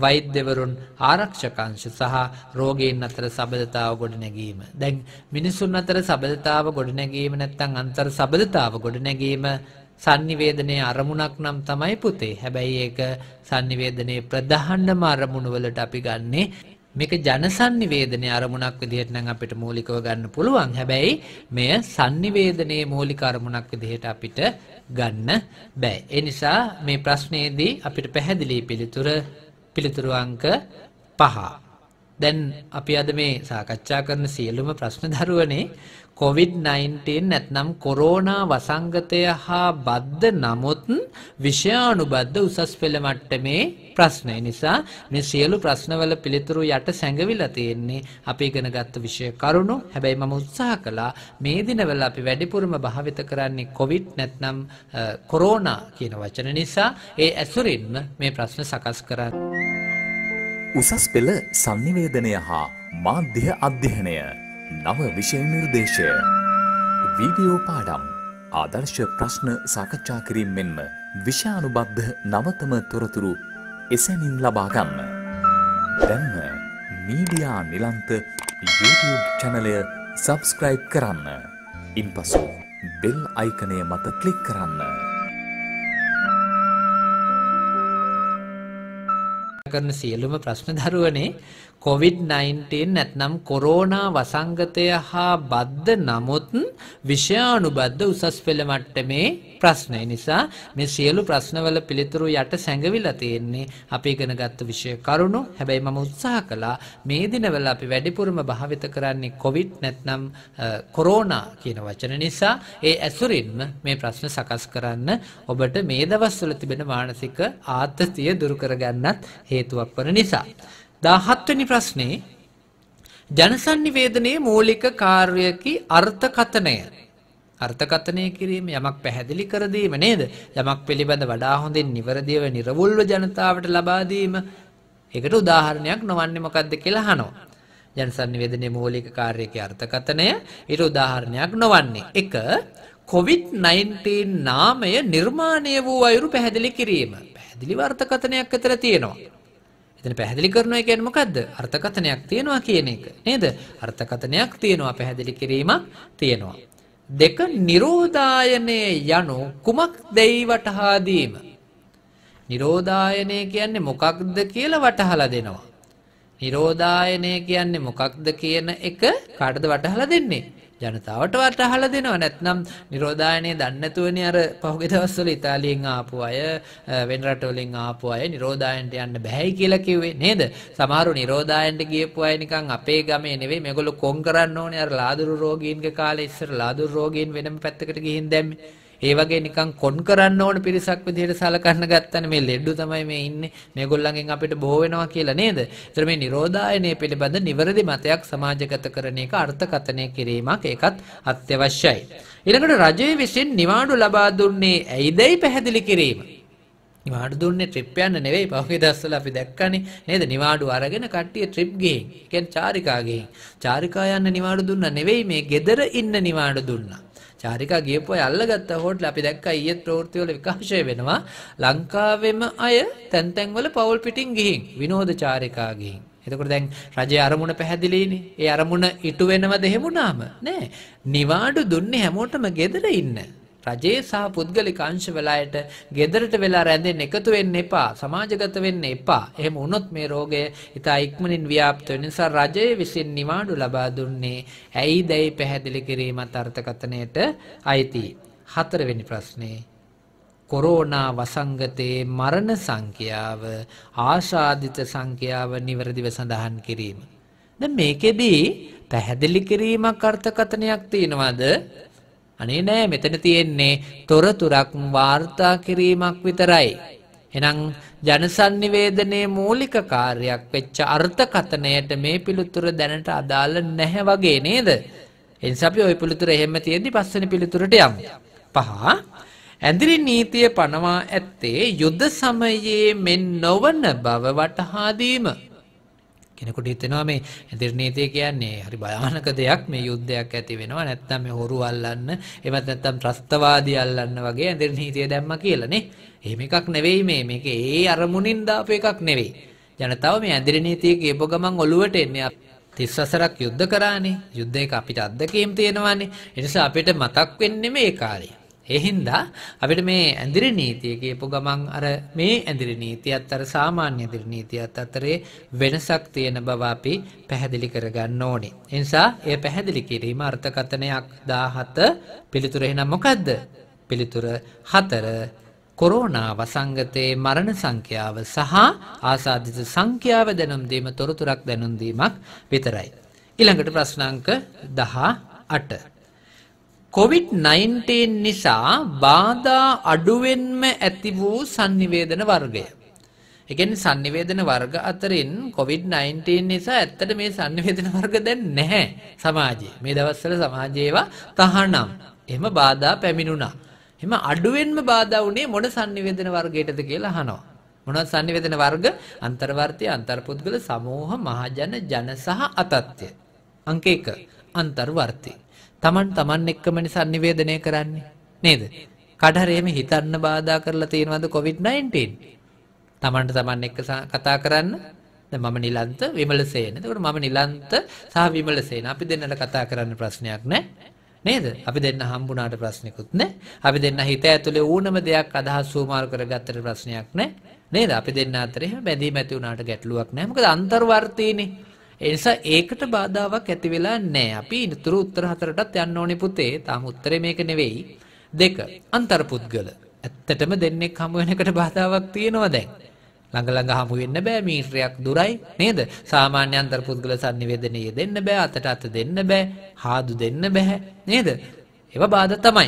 [SPEAKER 2] වෛද්‍යවරුන් ආරක්ෂකංශ සහ රෝගීන් අතර සබඳතාව ගොඩනැගීම. දැන් මිනිසුන් අතර සබඳතාව ගොඩනැගීම නැත්නම් අන්තර් සබඳතාව ගොඩනැගීම sannivedanaya අරමුණක් නම් තමයි පුතේ. හැබැයි ඒක sannivedanaye ප්‍රධානම අරමුණු වලට අපි ගන්නේ මේක ජන sannivedanaya අරමුණක් විදිහට නම් අපිට මූලිකව ගන්න පුළුවන්. හැබැයි මෙය sannivedanaye මූලික අරමුණක් විදිහට අපිට ගන්න බෑ. ඒ නිසා මේ ප්‍රශ්නයේදී අපිට පැහැදිලි පිළිතුර පිළිතුරු අංක 5. දැන් අපි අද මේ සාකච්ඡා කරන සියලුම ප්‍රශ්න දරුවනේ කොවිඩ්-19 නැත්නම් කොරෝනා වසංගතය හා බද්ධ නමුත් විෂයානුබද්ධ උසස් පෙළ මට්ටමේ ප්‍රශ්නය නිසා මේ සියලු ප්‍රශ්නවල පිළිතුරු යට සැඟවිලා තියෙන්නේ අපි ඉගෙනගත්තු විෂය කරුණු. හැබැයි මම උත්සාහ කළා මේ දිනවල අපි වැඩිපුරම භාවිත කරන්නේ කොවිඩ් නැත්නම් කොරෝනා කියන වචන නිසා ඒ ඇසුරින්ම මේ ප්‍රශ්න සකස් කරන්න.
[SPEAKER 1] උසස් පෙළ sannivedanaya හා මාධ්‍ය අධ්‍යයනය නව විෂය නිර්දේශය වීඩියෝ පාඩම් ආදර්ශ ප්‍රශ්න සාකච්ඡා කිරීම මෙන්ම විෂානුබද්ධ නවතම තොරතුරු එසැනින් ලබාගන්න. දැන්ම මීඩියා නිලන්ත YouTube චැනලය සබස්ක්‍රයිබ් කරන්න. ඉන් පසු බෙල් අයිකනය මත කලික් කරන්න. කරන සියලුම
[SPEAKER 2] ප්‍රශ්න දරුවනේ COVID-19 නැත්නම් කොරෝනා වසංගතය හා බද්ධ නමුත් විෂයානුබද්ධ උසස් පෙළ මට්ටමේ ප්‍රශ්නය නිසා මේ සියලු ප්‍රශ්නවල පිළිතුරු යට සැඟවිලා තියෙන්නේ අපි ඉගෙනගත්තු විෂය කරුණු. හැබැයි මම උත්සාහ කළා මේ දිනවල අපි වැඩිපුරම භාවිත කරන්නේ COVID නැත්නම් කොරෝනා කියන වචන නිසා ඒ ඇසුරින්ම මේ ප්‍රශ්න සකස් කරන්න ඔබට මේ දවස්වල තිබෙන මානසික ආතතිය දුරු කරගන්නත් හේතුවක් වන නිසා 17වෙනි ප්‍රශ්නේ ජනසන්නිවේදනයේ මූලික කාර්යකි අර්ථකතනය. අර්ථකතනය කිරීම යමක් පැහැදිලි කර දීම නේද? යමක් පිළිබඳ වඩා හොඳින් නිවැරදිව නිර්වුල්ව ජනතාවට ලබා දීම. ඒකට උදාහරණයක් නොවන්නේ මොකද්ද කියලා අහනවා. ජනසන්නිවේදනයේ මූලික කාර්යකි අර්ථකතනය ඊට උදාහරණයක් නොවන්නේ. 1. COVID-19 නාමය නිර්මාණය වූ අයුරු පැහැදිලි කිරීම. පැහැදිලි වර්ථකතනයක් අතර තියෙනවා. එතන පැහැදිලි කරනවා කියන්නේ මොකද්ද? අර්ථකථනයක් තියනවා කියන එක. නේද? අර්ථකථනයක් තියනවා පැහැදිලි කිරීමක් තියනවා. දෙක නිරෝධායනයේ යනු කුමක් දෙයි වටහා දීම. නිරෝධායනය කියන්නේ මොකක්ද කියලා වටහලා දෙනවා. නිරෝධායනය කියන්නේ මොකක්ද කියන එක කාටද වටහලා දෙන්නේ? ජනතාවටවත් අහලා දෙනවා නැත්නම් නිරෝධායනේ දන්නේ නැතුවනේ අර පහුගිය දවස්වල ඉතාලියෙන් ආපු අය වෙන රටවලින් ආපු අය නිරෝධායනට යන්න බෑයි කියලා කිව්වේ නේද? සමහරු නිරෝධායනට ගියපු අය නිකන් අපේ ගමේ නෙවෙයි මේගොල්ලෝ කොන් කරන්න ඕනේ අර ලාදුරු රෝගීන්ගේ කාලේ ඉස්සර ලාදුරු රෝගීන් වෙනම පැත්තකට ගිහින් දැම්මේ. ඒ වගේ නිකන් කොන් කරන්න ඕන පිරිසක් විදිහට සලකන්න ගත්තනේ මේ ලෙඩු තමයි මේ ඉන්නේ. මේගොල්ලන්ගෙන් අපිට බෝ වෙනවා කියලා නේද? ඒතර මේ Nirodhaයනය පිළිබඳ නිවැරදි මතයක් සමාජගත කරන එක අර්ථකථනය කිරීමක් ඒකත් අත්‍යවශ්‍යයි. ඊළඟට රජයේ විසින් නිවාඩු ලබා දුන්නේ ඇයිදයි පැහැදිලි කිරීම. නිවාඩු දුන්නේ ට්‍රිප් යන්න නෙවෙයි පහුගිය දවස්වල අපි දැක්කනේ නේද නිවාඩු අරගෙන කට්ටිය ට්‍රිප් ගිහින්. ඒ කියන්නේ චාරිකා ගිහින්. චාරිකා යන්න නිවාඩු දුන්නා නෙවෙයි මේ gedara ඉන්න නිවාඩු දුන්නා. චාරිකා ගියපු අය අල්ලගත්තා හොටල අපි දැක්කා ඊයේත් ප්‍රවෘත්ති වල විකාශය වෙනවා ලංකාවෙම අය තැන් තැන් වල පවුල් පිටින් ගිහින් විනෝද චාරිකා ගිහින් එතකොට දැන් රජයේ අරමුණ පැහැදිලිනේ. ඒ අරමුණ ඉටු වෙනවද එහෙමුණාම නෑ. නිවාඩු දුන්නේ හැමෝටම gedera ඉන්න. රජයේ සහ පුද්ගලික අංශවලයට ගෙදරට වෙලා රැඳෙන්න එකතු වෙන්න එපා. සමාජගත වෙන්න එපා. එහෙම වුණොත් මේ රෝගය ඉතා ඉක්මනින් ව්‍යාප්ත වෙන නිසා රජය විසින් නිවාඩු ලබා දුන්නේ ඇයිදැයි පැහැදිලි කිරීමත් අර්ථකථනයට අයිති. හතරවෙනි ප්‍රශ්නේ කොරෝනා වසංගතයේ මරණ සංඛ්‍යාව ආශාදිත සංඛ්‍යාව නිවැරදිව සඳහන් කිරීම. දැන් මේකෙදී පැහැදිලි කිරීමක් අර්ථකථනයක් තියනවාද? අනේ නෑ මෙතන තියෙන්නේ තොරතුරක් වාර්තා කිරීමක් විතරයි. එහෙනම් ජනසන්නිවේදනයේ මූලික කාර්යයක් වෙච්ච අර්ථකතනයට මේ පිළිතුර දැනට අදාළ නැහැ වගේ නේද? එනිසා අපි ওই පිළිතුර එහෙම තියෙද්දි පස්වෙනි පිළිතුරට යමු. පහ ඇඳිරි නීතිය පනවා ඇත්තේ යුද සමයේ මෙන් නොවන බව වටහා දීම. කෙනෙකුට හිතෙනවා මේ දෙර්ණීතිය කියන්නේ හරි භයානක දෙයක් මේ යුද්ධයක් ඇති වෙනවා නැත්නම් මේ හොරු අල්ලන්න එමත් නැත්නම් ත්‍රස්තවාදී අල්ලන්න වගේ දෙර්ණීතිය දැම්ම කියලා නේ. එහෙම එකක් නෙවෙයි මේ. මේක ඒ අරමුණින් දාපු එකක් නෙවෙයි. ජනතාව මේ ඇදිරිනීතිය කියපු ගමන් ඔළුවට එන්නේ තිස් වසරක් යුද්ධ කරානේ. යුද්ධයක අපිට අත්දැකීම් තියෙනවානේ. ඒ නිසා අපිට මතක් වෙන්නේ මේ කාලේ. ඒ හින්දා අපිට මේ ඇඳිරි නීතිය කියපු ගමන් අර මේ ඇඳිරි නීතියත් අර සාමාන්‍ය ඇඳිරි නීතියත් අතරේ වෙනසක් තියෙන බව අපි පැහැදිලි කරගන්න ඕනේ. ඒ නිසා එය පැහැදිලි කිරීම අර්ථකථනයක් 17 පිළිතුර එහෙනම් මොකද්ද? පිළිතුර 4 කොරෝනා වසංගතයේ මරණ සංඛ්‍යාව සහ ආසාධිත සංඛ්‍යාව දැනුම් දීම තොරතුරක් දැනුම් දීමක් විතරයි. ඊළඟට ප්‍රශ්න අංක 18 COVID-19 නිසා බාධා අඩුවෙන්ම ඇති වූ sannivedana වර්ගය. ඒ කියන්නේ sannivedana වර්ග අතරින් COVID-19 නිසා ඇත්තට මේ sannivedana වර්ග දැන් නැහැ සමාජයේ. මේ දවස්වල සමාජයේවා තහනම්. එහෙම බාධා පැමිණුණා. එහෙම අඩුවෙන්ම බාධා වුණේ මොන sannivedana වර්ගයටද කියලා අහනවා. මොනවද sannivedana වර්ග? අන්තර්වර්තය, අන්තර්පුද්ගල, සමූහ, මහජන, ජන සහ අතත්ය. අංක 1 අන්තර්වර්තී Taman Taman එක්කමනේ sannivedanaya කරන්නේ නේද? කඩ හරියම හිතන්න බාධා කරලා තියෙනවද COVID-19? Tamanට Taman එක්ක කතා කරන්න දැන් මම නිලන්ත විමලසේන. එතකොට මම නිලන්ත සහ විමලසේන. අපි දෙන්නට කතා කරන්න ප්‍රශ්නයක් නැහැ. නේද? අපි දෙන්න හම්බුණාට ප්‍රශ්නකුත් නැහැ. අපි දෙන්න හිත ඇතුලේ ඌනම දෙයක් අදහස් සූමාරු කරගත්තට ප්‍රශ්නයක් නැහැ. නේද? අපි දෙන්න අතරේ බැඳීම් ඇති වුණාට ගැටලුවක් නැහැ. මොකද අන්තර්වර්තීනේ. ඒ නිසා ඒකට බාධාවක් ඇති වෙලා නැහැ. අපි ඉතුරු උත්තර හතරටත් යන්න ඕනේ පුතේ. තාම උත්තරේ මේක නෙවෙයි. දෙක අන්තර්පුද්ගල. ඇත්තටම දෙන්නෙක් හමු වෙන එකට බාධාවක් තියෙනවා දැන්. ළඟ ළඟ හමු වෙන්න බෑ මීටරයක් දුරයි නේද? සාමාන්‍ය අන්තර්පුද්ගල sannivedanaya දෙන්න බෑ, අතට අත දෙන්න බෑ, හාදු දෙන්න බෑ නේද? ඒවා බාධා තමයි.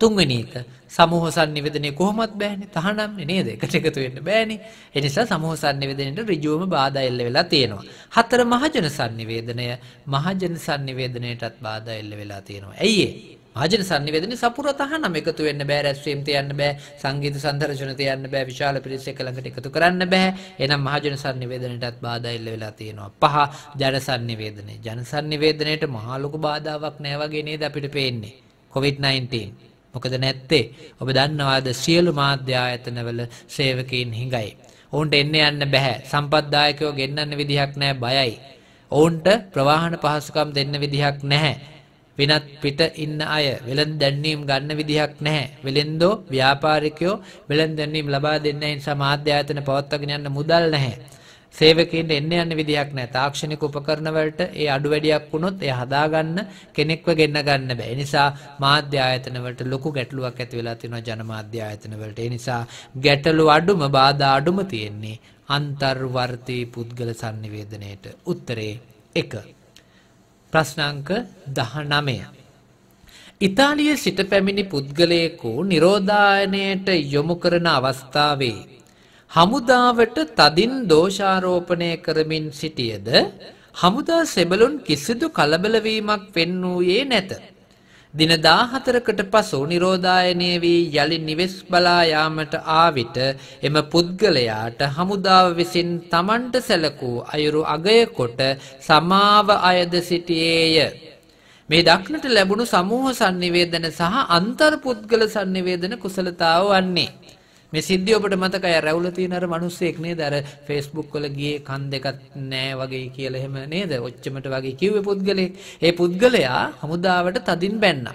[SPEAKER 2] තුන්වෙනි එක සමූහ sannivedanaye කොහොමත් බෑනේ තහනම්නේ නේද? එකට එකතු වෙන්න බෑනේ. ඒ නිසා සමූහ sannivedanayeට ඍජුවම බාධා එල්ල වෙලා තියෙනවා. හතර මහජන sannivedanaya මහජන sannivedanayeටත් බාධා එල්ල වෙලා තියෙනවා. ඇයි ඒ? මහජන sannivedanaye සපුර තහනම් එකතු වෙන්න බෑ, රැස්වීම් තියන්න බෑ, සංගීත සංදර්ශන තියන්න බෑ, විශාල පිරිසක් ළඟට එකතු කරන්න බෑ. එහෙනම් මහජන sannivedanayeටත් බාධා එල්ල වෙලා තියෙනවා. පහ ජන sannivedanaye. ජන sannivedanayeට මහා ලොකු බාධාවක් නෑ වගේ නේද අපිට පේන්නේ. COVID-19 මොකද නැත්තේ ඔබ දන්නවාද සියලු මාධ්‍ය ආයතනවල සේවකයින් හිඟයි. ඔවුන්ට එන්න යන්න බෑ. සම්පත්දායකයෝ ගෙන්නන්න විදිහක් නැහැ බයයි. ඔවුන්ට ප්‍රවාහන පහසුකම් දෙන්න විදිහක් නැහැ. වෙනත් පිට ඉන්න අය වෙළඳ දැන්වීම් ගන්න විදිහක් නැහැ. වෙළෙන්දෝ ව්‍යාපාරිකයෝ වෙළඳ දැන්වීම් ලබා දෙන්න නිසා මාධ්‍ය ආයතන පවත්වාගෙන යන්න මුදල් නැහැ. සේවකයින්ට එන්න යන්න විදියක් නැහැ. තාක්ෂණික උපකරණ වලට ඒ අඩු වැඩියක් වුණොත් එය හදාගන්න කෙනෙක්ව ගෙන්න ගන්න බෑ. ඒ නිසා මාධ්‍ය ආයතන වලට ලොකු ගැටලුවක් ඇති වෙලා තියෙනවා ජනමාධ්‍ය ආයතන වලට. ඒ නිසා ගැටලු අඩුම බාධා අඩුම තියෙන්නේ අන්තර්වර්තී පුද්ගල sannivedanayට. උත්තරේ 1. ප්‍රශ්න අංක 19. ඉතාලියේ සිට පැමිණි පුද්ගලයෙකු නිරෝධායනයට යොමු කරන අවස්ථාවේ හමුදාවට තදින් දෝෂාරෝපණය කරමින් සිටියද හමුදා සෙබළුන් කිසිදු කලබල වීමක් පෙන්වූයේ නැත. දින 14කට පසු නිරෝධායනය වී යලි නිවෙස් බලා යාමට ආවිත එම පුද්ගලයාට හමුදාව විසින් Tamanට සැලකූ අයුරු අගය කොට සමාව අයද සිටියේය. මේ දක්නට ලැබුණු සමූහ sannivedana සහ අන්තර් පුද්ගල sannivedana කුසලතාව වන්නේ මේ සිද්ධිය ඔබට මතකයි රැවුල තියෙන අර මිනිස්සෙක් නේද අර Facebook වල ගියේ කන් දෙකක් නෑ වගේ කියලා එහෙම නේද ඔච්චමට වගේ කිව්වේ පුද්ගලෙක්. ඒ පුද්ගලයා හමුදාවට තදින් බැන්නා.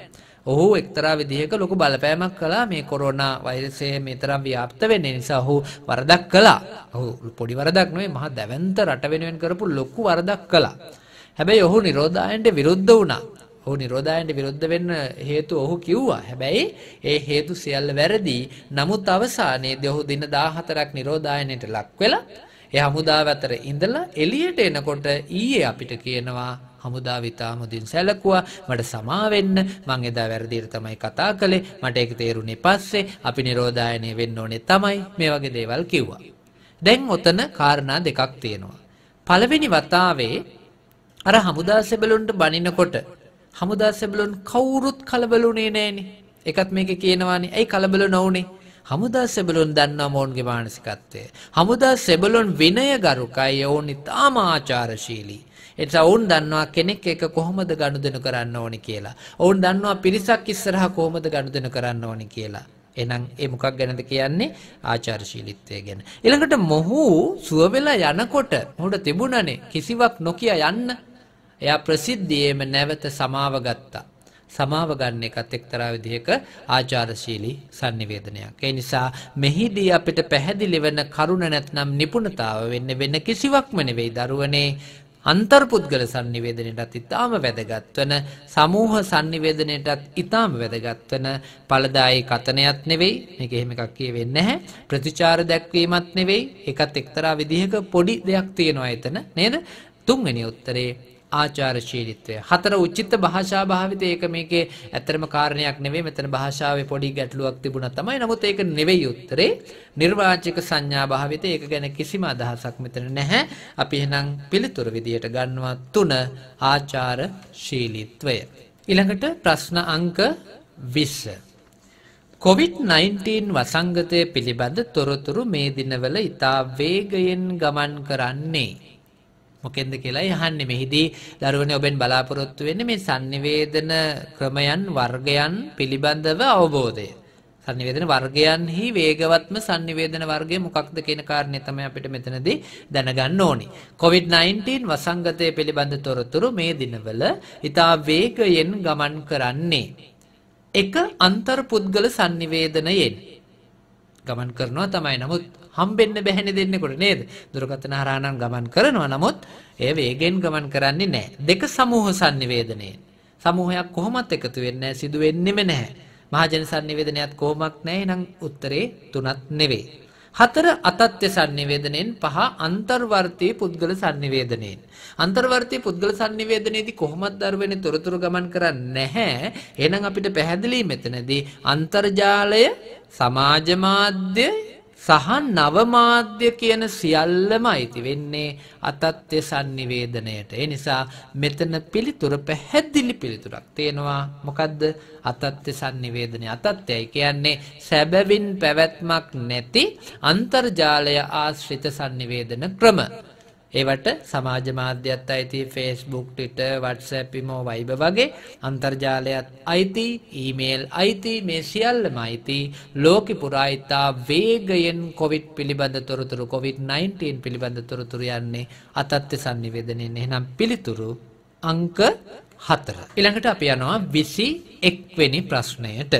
[SPEAKER 2] ඔහු එක්තරා විදිහක ලොකු බලපෑමක් කළා මේ කොරෝනා වෛරසය මේතරම් ව්‍යාප්ත වෙන්න නිසා ඔහු වරදක් කළා. ඔහු පොඩි වරදක් නෙවෙයි මහා දැවැන්ත රට වෙනුවෙන් කරපු ලොකු වරදක් කළා. හැබැයි ඔහු නිරෝධායනට විරුද්ධ වුණා. ඔහු නිරෝධායනට විරුද්ධ වෙන්න හේතුව ඔහු කිව්වා. හැබැයි ඒ හේතු සියල්ල වැරදි. නමුත් අවසානයේදී ඔහු දින 14ක් නිරෝධායනයට ලක් වෙලා ඒ හමුදාව අතර ඉඳලා එළියට එනකොට ඊයේ අපිට කියනවා හමුදාව ඉතාම දින් සැලකුවා මට සමා වෙන්න මං එදා වැරදියට තමයි කතා කළේ මට ඒක තේරුනේ පස්සේ අපි නිරෝධායනය වෙන්න ඕනේ තමයි මේ වගේ දේවල් කිව්වා. දැන් ඔතන කාරණා දෙකක් තියෙනවා. පළවෙනි වතාවේ අර හමුදා සෙබළුන්ට බනිනකොට හමුදා සෙබළුන් කවුරුත් කලබලුනේ නෑනේ. ඒකත් මේකේ කියනවානේ. ඇයි කලබල නොවුනේ? හමුදා සෙබළුන් දන්නා මොවුන්ගේ මානසිකත්වය. හමුදා සෙබළුන් විනයගරුකයි. ඔවුන් ඉතාම ආචාරශීලී. එනිසා ඔවුන් දන්නවා කෙනෙක් එක කොහොමද ගනුදෙනු කරන්න ඕනි කියලා. ඔවුන් දන්නවා පිරිසක් ඉස්සරහා කොහොමද ගනුදෙනු කරන්න ඕනි කියලා. එහෙනම් ඒ මොකක් ගැනද කියන්නේ ආචාරශීලීත්වය ගැන. ඊළඟට මොහු සුව වෙලා යනකොට මොහුට තිබුණනේ කිසිවක් නොකිය යන්න එයා ප්‍රසිද්ධියේම නැවත සමාව ගත්තා. සමාව ගන්න එකත් එක්තරා විදිහක ආචාරශීලී sannivedanayak. ඒ නිසා මෙහිදී අපිට පැහැදිලි වෙන කරුණ නැත්නම් නිපුණතාව වෙන්නේ වෙන කිසිවක්ම නෙවෙයි දරුවනේ අන්තර්පුද්ගල sannivedanayටත් ඊටාම වැදගත් වෙන සමූහ sannivedanayටත් ඊටාම වැදගත් වෙන ඵලදායි කතනයක් නෙවෙයි මේක එහෙම එකක් කියෙවෙන්නේ නැහැ ප්‍රතිචාර දැක්වීමක් නෙවෙයි ඒකත් එක්තරා විදිහක පොඩි දෙයක් තියෙනවා එතන නේද තුන්වෙනි උත්තරේ ආචාරශීලිත්වය. හතර උචිත භාෂා භාවිතය ඒක මේකේ ඇත්තම කාරණයක් නෙවෙයි. මෙතන භාෂාවේ පොඩි ගැටලුවක් තිබුණා තමයි. නමුත් ඒක නෙවෙයි උත්තරේ. නිර්වාචක සංඥා භාවිතය ඒක ගැන කිසිම අදහසක් මෙතන නැහැ. අපි එහෙනම් පිළිතුර විදියට ගන්නවා 3 ආචාරශීලීත්වය. ඊළඟට ප්‍රශ්න අංක 20 COVID-19 වසංගතය පිළිබඳ තොරතුරු මේ දිනවල ඉතා වේගයෙන් ගමන් කරන්නේ මොකෙන්ද කියලා යහන්නේ මෙහිදී දරුවනේ ඔබෙන් බලාපොරොත්තු වෙන්නේ මේ sannivedana ක්‍රමයන් වර්ගයන් පිළිබඳව අවබෝධය sannivedana වර්ගයන්හි වේගවත්ම sannivedana වර්ගය මොකක්ද කියන කාරණය තමයි අපිට මෙතනදී දැනගන්න ඕනි COVID-19 වසංගතය පිළිබඳ තොරතුරු මේ දිනවල ඊටා වේගයෙන් ගමන් කරන්නේ එක අන්තර්පුද්ගල sannivedanයෙන් ගමන් කරනවා තමයි නමුත් හම්බෙන්න බැහැනේ දෙන්නකොට නේද? දුරකථන හරහා නම් ගමන් කරනවා. නමුත් ඒ වේගෙන් ගමන් කරන්නේ නැහැ. දෙක සමූහ sannivedanaya. සමූහයක් කොහොමත් එකතු වෙන්නේ නැහැ, සිදු වෙන්නෙම නැහැ. මහජන sannivedanayaත් කොහොමක් නැහැ. එහෙනම් උත්තරේ තුනක් නෙවෙයි. හතර අතත්ත්‍ය sannivedanයෙන් පහ අන්තර්වර්තී පුද්ගල sannivedanයෙන් අන්තර්වර්තී පුද්ගල sannivedanයේදී කොහොමද ධර්මනේ තොරතුරු ගමන් කරන්නේ නැහැ එහෙනම් අපිට පැහැදිලි මෙතනදී අන්තර්ජාලය සමාජ මාධ්‍ය සහ නවමාධ්‍ය කියන සියල්ලම අයිති වෙන්නේ අතත්්‍ය sannivedanayට. ඒ නිසා මෙතන පිළිතුර පැහැදිලි පිළිතුරක් තියෙනවා. මොකද්ද? අතත්්‍ය sannivedanay. අතත්්‍යයි කියන්නේ සැබවින් පැවැත්මක් නැති අන්තර්ජාලය ආශ්‍රිත sannivedana ක්‍රම. ඒවට සමාජ මාධ්‍යත් අයිති ෆේස්බුක් ටිට වට්සැප් ඉමෝ වයිබ වගේ අන්තර්ජාලයත් අයිති ඊමේල් අයිති මේ සියල්ලම අයිති ලෝක පුරා ඉතා වේගයෙන් කොවිඩ් පිළිබඳ තොරතුරු කොවිඩ්-19 පිළිබඳ තොරතුරු යන්නේ අතත්ත්‍ය sannivedanen එහෙනම් පිළිතුරු අංක 4 ඊළඟට අපි යනවා 21 වෙනි ප්‍රශ්නයට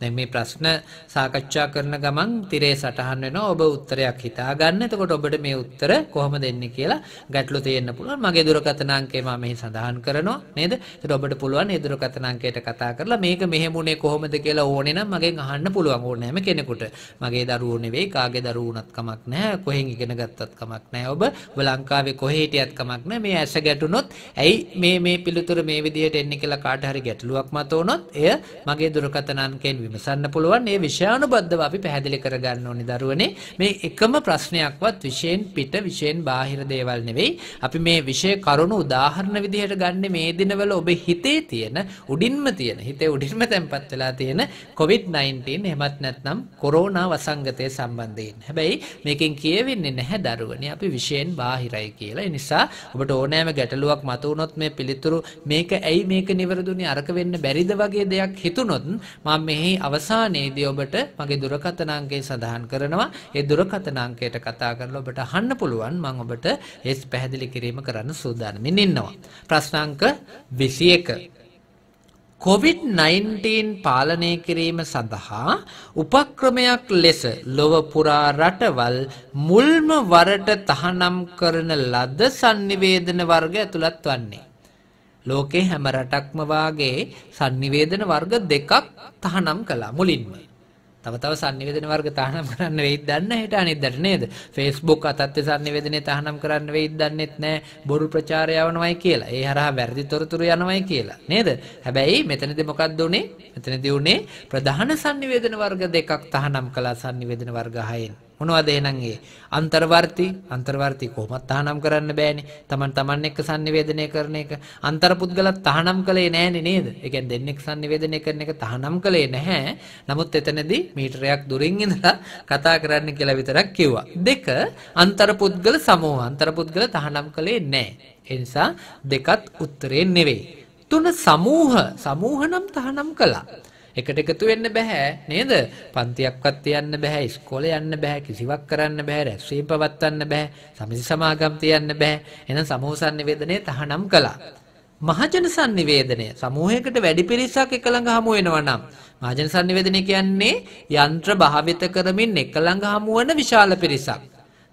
[SPEAKER 2] දැන් මේ ප්‍රශ්න සාකච්ඡා කරන ගමන් තිරේ සටහන් වෙනවා ඔබ උත්තරයක් හිතාගන්න. එතකොට ඔබට මේ උත්තර කොහොම දෙන්නේ කියලා ගැටලු තියෙන්න පුළුවන්. මගේ දුරකථන අංකය මම මෙහි සඳහන් කරනවා නේද? එතකොට ඔබට පුළුවන් ඒ දුරකථන අංකයට කතා කරලා මේක මෙහෙමුනේ කොහොමද කියලා ඕනේ නම් මගෙන් අහන්න පුළුවන් ඕනෑම කෙනෙකුට. මගේ දරුවෝ නෙවෙයි කාගේ දරුවෝ වුණත් කමක් නැහැ. කොහෙන් ඉගෙන ගත්තත් කමක් නැහැ. ඔබ ඔබ ලංකාවේ කොහේ හිටියත් කමක් නැහැ. මේ ඇස ගැටුනොත් ඇයි මේ මේ පිළිතුර මේ විදිහට එන්නේ කියලා කාට හරි ගැටලුවක් මතුවනොත් එය මගේ දුරකථන අංකයෙන් විමසන්න පුළුවන්. ඒ විෂයානුබද්ධව අපි පැහැදිලි කරගන්න ඕනේ දරුවනේ. මේ එකම ප්‍රශ්නයක්වත් විෂයෙන් පිට විෂයෙන් බාහිර දේවල් නෙවෙයි. අපි මේ විෂය කරුණු උදාහරණ විදිහට ගන්න මේ දිනවල ඔබ හිතේ තියෙන උඩින්ම තියෙන හිතේ උඩින්ම තැම්පත් වෙලා තියෙන COVID-19 එහෙමත් නැත්නම් කොරෝනා වසංගතය සම්බන්ධයෙන්. හැබැයි මේකෙන් කියවෙන්නේ නැහැ දරුවනේ අපි විෂයෙන් බාහිරයි කියලා. ඒ නිසා ඔබට ඕනෑම ගැටලුවක් මතුවුනොත් මේ පිළිතුරු මේක ඇයි මේක නිවැරදුනේ අරක වෙන්න බැරිද වගේ දෙයක් හිතුනොත් මම මෙහි අවසානයේදී ඔබට මගේ දුරකථන අංකය සඳහන් කරනවා. ඒ දුරකථන අංකයට කතා කරලා ඔබට අහන්න පුළුවන් මම ඔබට ඒ පැහැදිලි කිරීම කරන්න සූදානම්ින් ඉන්නවා. ප්‍රශ්න අංක 21 COVID-19 පාලනය කිරීම සඳහා උපක්‍රමයක් ලෙස ලොව පුරා රටවල් මුල්ම වරට තහනම් කරන ලද sannivedana වර්ග ඇතුළත් වන්නේ ලෝකේ හැම රටක්ම වාගේ sannivedana වර්ග දෙකක් තහනම් කළා මුලින්ම. තව තව sannivedana වර්ග තහනම් කරන්න වෙයිද දන්න හෙට අනිද්දාට නේද? Facebook අතත්ත්‍ය sannivedanaේ තහනම් කරන්න වෙයිද දන්නෙත් නෑ. බොරු ප්‍රචාරය යවනවයි කියලා. ඒ හරහා වැරදි තොරතුරු යනවයි කියලා. නේද? හැබැයි මෙතනදී මොකද්ද උනේ? මෙතනදී උනේ ප්‍රධාන sannivedana වර්ග දෙකක් තහනම් කළා sannivedana වර්ග 6න්. මොනවද එහෙනම් ඒ අන්තර්වර්ති අන්තර්වර්ති කොහොමත් තහනම් කරන්න බෑනේ. Taman taman එක්ක sannivedanaya කරන එක. අන්තර්පුද්ගලත් තහනම් කළේ නෑනේ නේද? ඒ කියන්නේ දෙන්නෙක් sannivedanaya කරන එක තහනම් කළේ නැහැ. නමුත් එතනදී මීටරයක් දුරින් ඉඳලා කතා කරන්න කියලා විතරක් කිව්වා. දෙක අන්තර්පුද්ගල සමූහ. අන්තර්පුද්ගල තහනම් කළේ නැහැ. ඒ නිසා දෙකත් උත්තරේ නෙවෙයි. තුන සමූහ. සමූහ නම් තහනම් කළා. එකට එකතු වෙන්න බෑ නේද? පන්තියක්වත් තියන්න බෑ, ඉස්කෝලේ යන්න බෑ, කිසිවක් කරන්න බෑ, රැස්වීම පවත්වන්න බෑ, සමිති සමාගම් තියන්න බෑ. එහෙනම් සමූහ sannivedanaya තහනම් කළා. මහජන sannivedanaya සමූහයකට වැඩි පිරිසක් එකළඟ හමු වෙනවා නම් මහජන sannivedanaya කියන්නේ යంత్ర භාවිත කරමින් එකළඟ හමු වන විශාල පිරිසක්.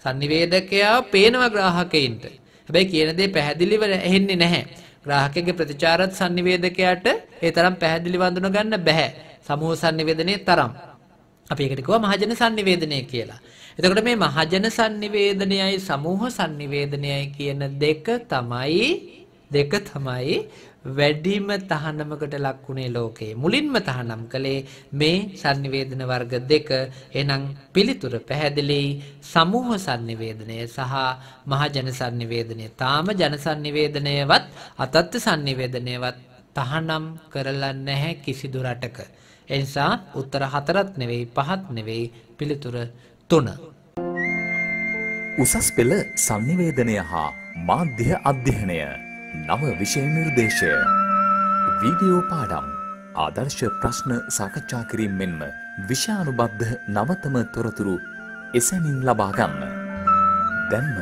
[SPEAKER 2] sannivedakaya පේනවා ග්‍රාහකයින්ට. හැබැයි කියන දේ පැහැදිලිව ඇහෙන්නේ නැහැ. ග්‍රාහකගේ ප්‍රතිචාරත් sannivedakayaට ඒ තරම් පැහැදිලි වඳුන ගන්න බෑ. සමූහ sannivedanaya තරම්. අපි ඒකට කිව්වා මහජන sannivedanaya කියලා. එතකොට මේ මහජන sannivedanayaයි සමූහ sannivedanayයි කියන දෙක තමයි දෙක තමයි වැඩිම තහනමකට ලක් වුණේ ලෝකයේ. මුලින්ම තහනම් කළේ මේ sannivedana වර්ග දෙක. එහෙනම් පිළිතුර පැහැදිලි සමූහ sannivedanaya සහ මහජන sannivedanaya. තාම ජන sannivedanayaවත් අතත්ත් sannivedanayaවත් තහනම් කරලා නැහැ කිසිදු රටක. ඒ නිසා උත්තර හතරක් නෙවෙයි පහක් නෙවෙයි
[SPEAKER 1] පිළිතුර තුන. උසස් පෙළ sannivedanaya හා මාධ්‍ය අධ්‍යයනය නව විෂය නිර්දේශය වීඩියෝ පාඩම් ආදර්ශ ප්‍රශ්න සාකච්ඡා කිරීම මෙන්ම විෂානුබද්ධ නවතම තොරතුරු එසැනින් ලබාගන්න. දැන්ම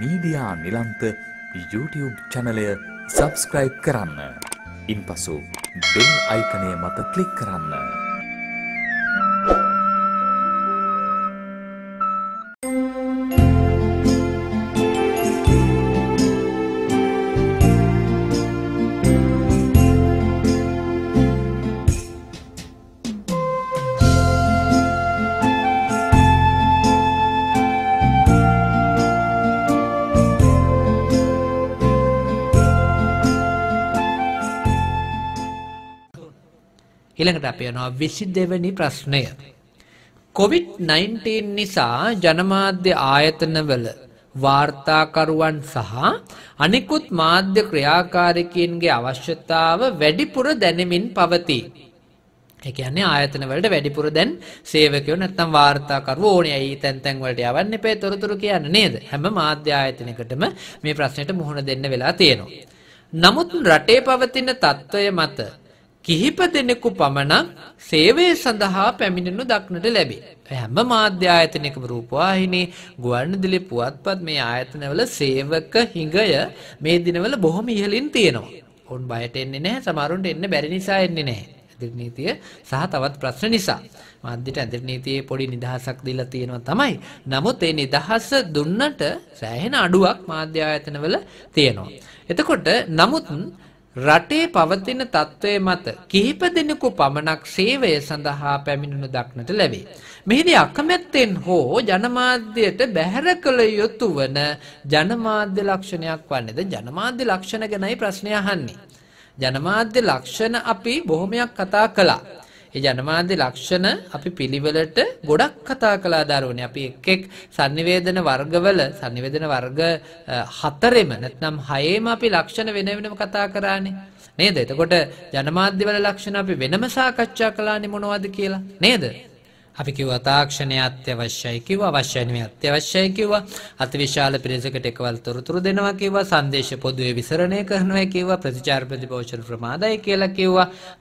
[SPEAKER 1] මීඩියා නිලන්ත YouTube චැනලය සබස්ක්‍රයිබ් කරන්න. ඉන් පසු බෙල් අයිකනය මත කලික් කරන්න.
[SPEAKER 2] ඊළඟට අපි යනවා 22 වෙනි ප්‍රශ්නය. COVID-19 නිසා ජනමාධ්‍ය ආයතනවල වාර්තාකරුවන් සහ අනිකුත් මාධ්‍ය ක්‍රියාකාරිකයන්ගේ අවශ්‍යතාව වැඩිපුර දැනෙමින් පවතී. ඒ කියන්නේ ආයතන වලට වැඩිපුර දැන් සේවකයෝ නැත්තම් වාර්තාකරුවෝ ඕනේ. ඇයි තැන් තැන් වලට යවන්න එපේ තොරතුරු කියන්න නේද? හැම මාධ්‍ය ආයතනයකටම මේ ප්‍රශ්නෙට මුහුණ දෙන්න වෙලා තියෙනවා. නමුත් රටේ පවතින తত্ত্বය මත කිහිප දෙනෙකු පමණක් සේවය සඳහා පැමිණෙනු දක්නට ලැබේ. හැම මාධ්‍ය ආයතනයකම රූපවාහිනී ගුවන්විදුලි පුවත්පත් මේ ආයතනවල සේවක හිඟය මේ දිනවල බොහොම ඉහළින් තියෙනවා. ඔවුන් බයට එන්නේ නැහැ සමහරුන්ට එන්න බැරි නිසා එන්නේ නැහැ. ඇදිරි නීතිය සහ තවත් ප්‍රශ්න නිසා මාධ්‍යට ඇදිරි නීතියේ පොඩි නිදහසක් දීලා තියෙනවා තමයි. නමුත් ඒ නිදහස දුන්නට සෑහෙන අඩුවක් මාධ්‍ය ආයතනවල තියෙනවා. එතකොට නමුත් රටේ පවතින තත්ත්වය මත කිහිප දෙනෙකු පමණක් සේවය සඳහා පැමිණෙනු දක්නට ලැබේ. මෙහිදී අකමැත්තෙන් හෝ ජනමාධ්‍යයට බැහැර කළ යුතු වන ජනමාධ්‍ය ලක්ෂණයක් වන්නේද ජනමාධ්‍ය ලක්ෂණ ගැනයි ප්‍රශ්නය අහන්නේ. ජනමාධ්‍ය ලක්ෂණ අපි බොහොමයක් කතා කළා. ඒ ජනමාධ්‍ය ලක්ෂණ අපි පිළිවෙලට ගොඩක් කතා කළා දරුවනේ. අපි එක් එක් sannivedana වර්ගවල sannivedana වර්ග හතරෙම නැත්නම් හයේම අපි ලක්ෂණ වෙන වෙනම කතා කරානේ. නේද? එතකොට ජනමාධ්‍යවල ලක්ෂණ අපි වෙනම සාකච්ඡා කළානේ මොනවද කියලා. නේද? අපි කිව්ව තාක්ෂණය අත්‍යවශ්‍යයි කිව්ව අවශ්‍ය නෙමෙයි අත්‍යවශ්‍යයි කිව්ව අතිවිශාල පිරිසකට එකවල් තොරතුරු දෙනවා කිව්ව සංදේශ පොදුවේ විසරණය කරනවා කිව්ව ප්‍රතිචාර ප්‍රතිපෝෂණ ප්‍රමාදයි කියලා කිව්ව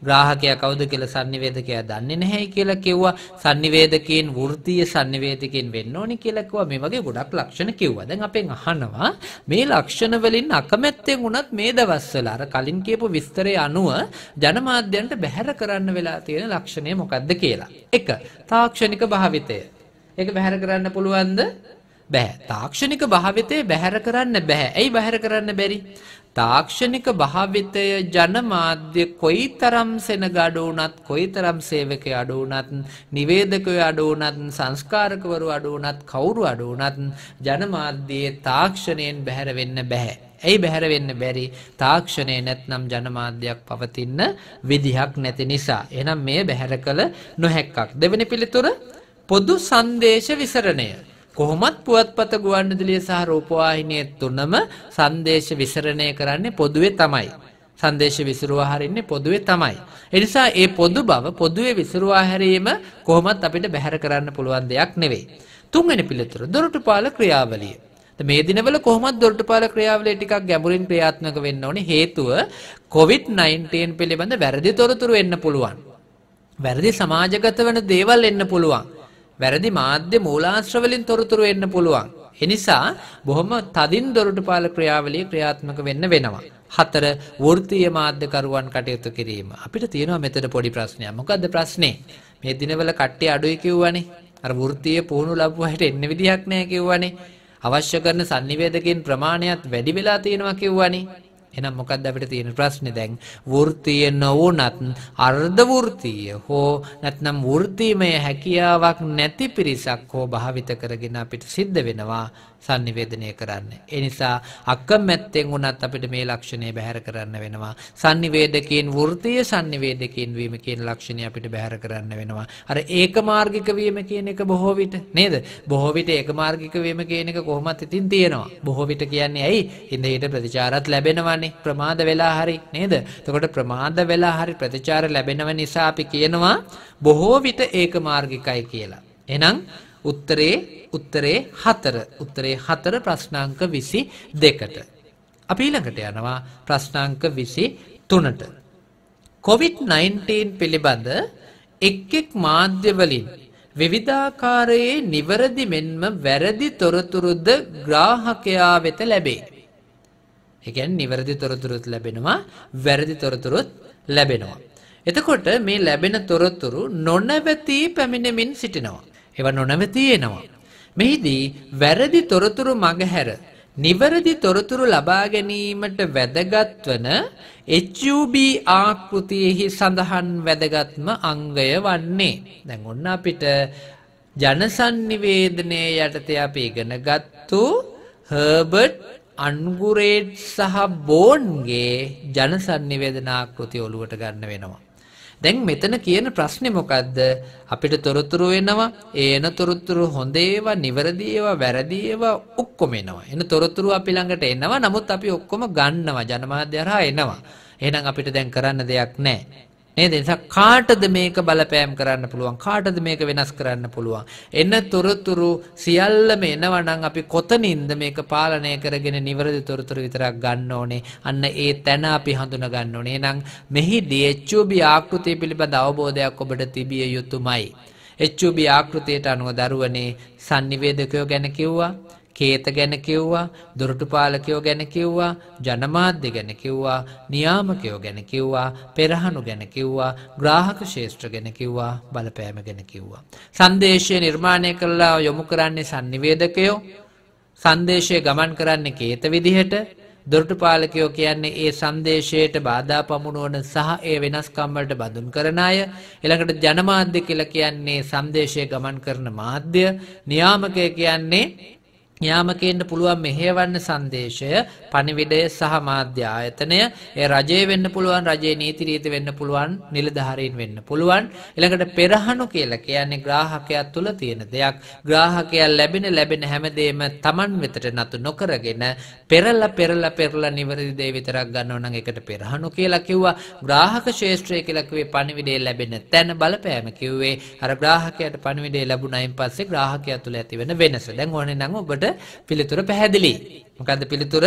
[SPEAKER 2] ග්‍රාහකයා කවුද කියලා sannivedakaya දන්නේ නැහැ කියලා කිව්ව sannivedakayin වෘත්තීය sannivedakayin වෙන්න ඕනි කියලා කිව්ව මේ වගේ ගොඩක් ලක්ෂණ කිව්වා දැන් අපෙන් අහනවා මේ ලක්ෂණ වලින් අකමැත්තෙන් වුණත් මේ දවස්වල අර කලින් කියපු විස්තරය අනුව ජනමාධ්‍යන්ට බැහැර කරන්න වෙලා තියෙන ලක්ෂණය මොකක්ද කියලා එක තා තාක්ෂණික භාවිතය. ඒක බැහැර කරන්න පුළුවන්ද? බෑ. තාක්ෂණික භාවිතය බැහැර කරන්න බෑ. ඇයි බැහැර කරන්න බැරි? තාක්ෂණික භාවිතය ජනමාධ්‍ය කොයිතරම් සෙනගඩ වුණත් කොයිතරම් සේවකයෝ අඩු වුණත් නිවේදකයෝ අඩු වුණත් සංස්කාරකවරු අඩු වුණත් කවුරු අඩු වුණත් ජනමාධ්‍යයේ තාක්ෂණයෙන් බැහැර වෙන්න බෑ. ඇයි බැහැර වෙන්න බැරි? තාක්ෂණය නැත්නම් ජනමාධ්‍යයක් පවතින විදිහක් නැති නිසා. එහෙනම් මේ බැහැර කළ නොහැක්කක්. දෙවෙනි පිළිතුර පොදු සංදේශ විසරණය. කොහොමත් පුවත්පත ගුවන්විදුලිය සහ රූපවාහිනිය තුනම සංදේශ විසරණය කරන්නේ පොදුවේ තමයි. සංදේශ විසිරුවා හරින්නේ පොදුවේ තමයි. ඒ නිසා මේ පොදු බව පොදුවේ විසිරුවා හැරීම කොහොමත් අපිට බැහැර කරන්න පුළුවන් දෙයක් නෙවෙයි. තුන්වෙනි පිළිතුර දොරටුපාල ක්‍රියාවලිය. මේ දිනවල කොහොමද දොරටුපාල ක්‍රියාවලිය ටිකක් ගැඹුරින් ක්‍රියාත්මක වෙන්න ඕනේ හේතුව COVID-19 පිළිබඳ වැරදි තොරතුරු එන්න පුළුවන්. වැරදි සමාජගත වෙන දේවල් එන්න පුළුවන්. වැරදි මාධ්‍ය මූලාශ්‍ර වලින් තොරතුරු එන්න පුළුවන්. එනිසා බොහොම තදින් දොරටුපාල ක්‍රියාවලිය ක්‍රියාත්මක වෙන්න වෙනවා. හතර වෘත්තීය මාධ්‍යකරුවන් කටයුතු කිරීම. අපිට තියෙනවා මෙතන පොඩි ප්‍රශ්නයක්. මොකද්ද ප්‍රශ්නේ? මේ දිනවල කට්ටිය අඩුයි කිව්වනේ. අර වෘත්තීය පුහුණු ලැබුවා හිට එන්න විදිහක් නැහැ කිව්වනේ. අවශ්‍ය කරන sannivedakayen ප්‍රමාණයත් වැඩි වෙලා තියෙනවා කිව්වනේ. එහෙනම් මොකද්ද අපිට තියෙන ප්‍රශ්නේ දැන්? වෘත්තීය නොවුනත් අර්ධ වෘත්තීය හෝ නැත්නම් වෘත්තිමය හැකියාවක් නැති පිරිසක් හෝ භාවිත කරගෙන අපිට සිද්ධ වෙනවා sannivedanaya කරන්න. ඒ නිසා අකමැත්තෙන් වුණත් අපිට මේ ලක්ෂණය බැහැර කරන්න වෙනවා. sannivedakayen වෘත්තීය sannivedakayen වීම කියන ලක්ෂණය අපිට බැහැර කරන්න වෙනවා. අර ඒකමාර්ගික වීම කියන එක බොහෝ විට නේද? බොහෝ විට ඒකමාර්ගික වීම කියන එක කොහොමත් ඉතින් තියෙනවා. බොහෝ විට කියන්නේ ඇයි? ඉඳ හිට ප්‍රතිචාරත් ලැබෙනවනේ. ප්‍රමාද වෙලා හරි නේද? එතකොට ප්‍රමාද වෙලා හරි ප්‍රතිචාර ලැබෙනව නිසා අපි කියනවා බොහෝ විට ඒකමාර්ගිකයි කියලා. එහෙනම් උත්තරේ උත්තරේ 4 උත්තරේ 4 ප්‍රශ්නාංක 22ට අපි ඊළඟට යනවා ප්‍රශ්නාංක 23ට COVID-19 පිළිබඳ එක් එක් මාධ්‍යවලින් විවිධාකාරයේ නිවැරදි මෙන්ම වැරදි තොරතුරුද ග්‍රාහකයා වෙත ලැබේ. ඒ කියන්නේ නිවැරදි තොරතුරුත් ලැබෙනවා වැරදි තොරතුරුත් ලැබෙනවා. එතකොට මේ ලැබෙන තොරතුරු නොනවතී පැමිණෙමින් සිටිනවා. ඒව නොනවතී එනවා. මෙහිදී වැරදි තොරතුරු මගහැර නිවැරදි තොරතුරු ලබා ගැනීමට වැදගත් වන HUB ආකෘතියෙහි සඳහන් වැදගත්ම අංගය වන්නේ. දැන් ඔන්න අපිට ජනසන්නිවේදනය යටතේ අපි ඉගෙන ගත්තු හර්බර්ට් අන්ගුරේට් සහ බෝන්ගේ ජනසන්නිවේදනාකෘති ඔලුවට ගන්න වෙනවා. දැන් මෙතන කියන ප්‍රශ්නේ මොකද්ද? අපිට තොරතුරු එනවා. ඒ එන තොරතුරු හොඳ ඒවා, නිවැරදි ඒවා, වැරදි ඒවා ඔක්කොම එනවා. එන තොරතුරු අපි ළඟට එනවා. නමුත් අපි ඔක්කොම ගන්නවා. ජනමාධ්‍ය හරහා එනවා. එහෙනම් අපිට දැන් කරන්න දෙයක් නැහැ. නේද? එතන කාටද මේක බලපෑම් කරන්න පුළුවන්? කාටද මේක වෙනස් කරන්න පුළුවන්? එන තොරතුරු සියල්ලම එනවා නම් අපි කොතනින්ද මේක පාලනය කරගෙන නිවැරදි තොරතුරු විතරක් ගන්න ඕනේ? අන්න ඒ තැන අපි හඳුනා ගන්න ඕනේ. එහෙනම් මෙහිදී HUB ආකෘතිය පිළිබඳ අවබෝධයක් ඔබට තිබිය යුතුමයි. HUB ආකෘතියට අනුව දරුවනේ sannivedakayo ගැන කිව්වා. කේත ගැන කිව්වා දොරටුපාලකයෝ ගැන කිව්වා ජනමාධ්‍ය ගැන කිව්වා නියාමකයෝ ගැන කිව්වා පෙරහණු ගැන කිව්වා ග්‍රාහක ශේෂ්ත්‍ර ගැන කිව්වා බලපෑම ගැන කිව්වා සංදේශය නිර්මාණය කළා යොමු කරන්නේ sannivedakayo සංදේශය ගමන් කරන්නේ කේත විදිහට දොරටුපාලකයෝ කියන්නේ ඒ සංදේශයට බාධා පමුණුවන සහ ඒ වෙනස්කම් වලට බඳුන් කරන අය ඊළඟට ජනමාධ්‍ය කියලා කියන්නේ සංදේශය ගමන් කරන මාධ්‍ය නියාමකය කියන්නේ යාමකෙන්න පුළුවන් මෙහෙවන්න සංදේශය පණිවිඩය සහ මාධ්‍ය ආයතනය ඒ රජය වෙන්න පුළුවන් රජයේ නීති රීති වෙන්න පුළුවන් නිලධාරීන් වෙන්න පුළුවන් ඊළඟට පෙරහණු කියලා කියන්නේ ග්‍රාහකයා තුල තියෙන දෙයක් ග්‍රාහකයා ලැබෙන ලැබෙන හැමදේම Taman වෙතට නතු නොකරගෙන පෙරලා පෙරලා පෙරලා නිවැරදි දේ විතරක් ගන්නව නම් ඒකට පෙරහණු කියලා කිව්වා ග්‍රාහක ශාස්ත්‍රය කියලා කිව්වේ පණිවිඩය ලැබෙන තැන බලපෑම කිව්වේ අර ග්‍රාහකයාට පණිවිඩය ලැබුණයින් පස්සේ ග්‍රාහකයා තුල ඇතිවෙන වෙනස දැන් ඕනේ නම් ඔබට පිළිතුර පැහැදිලි. මොකද පිළිතුර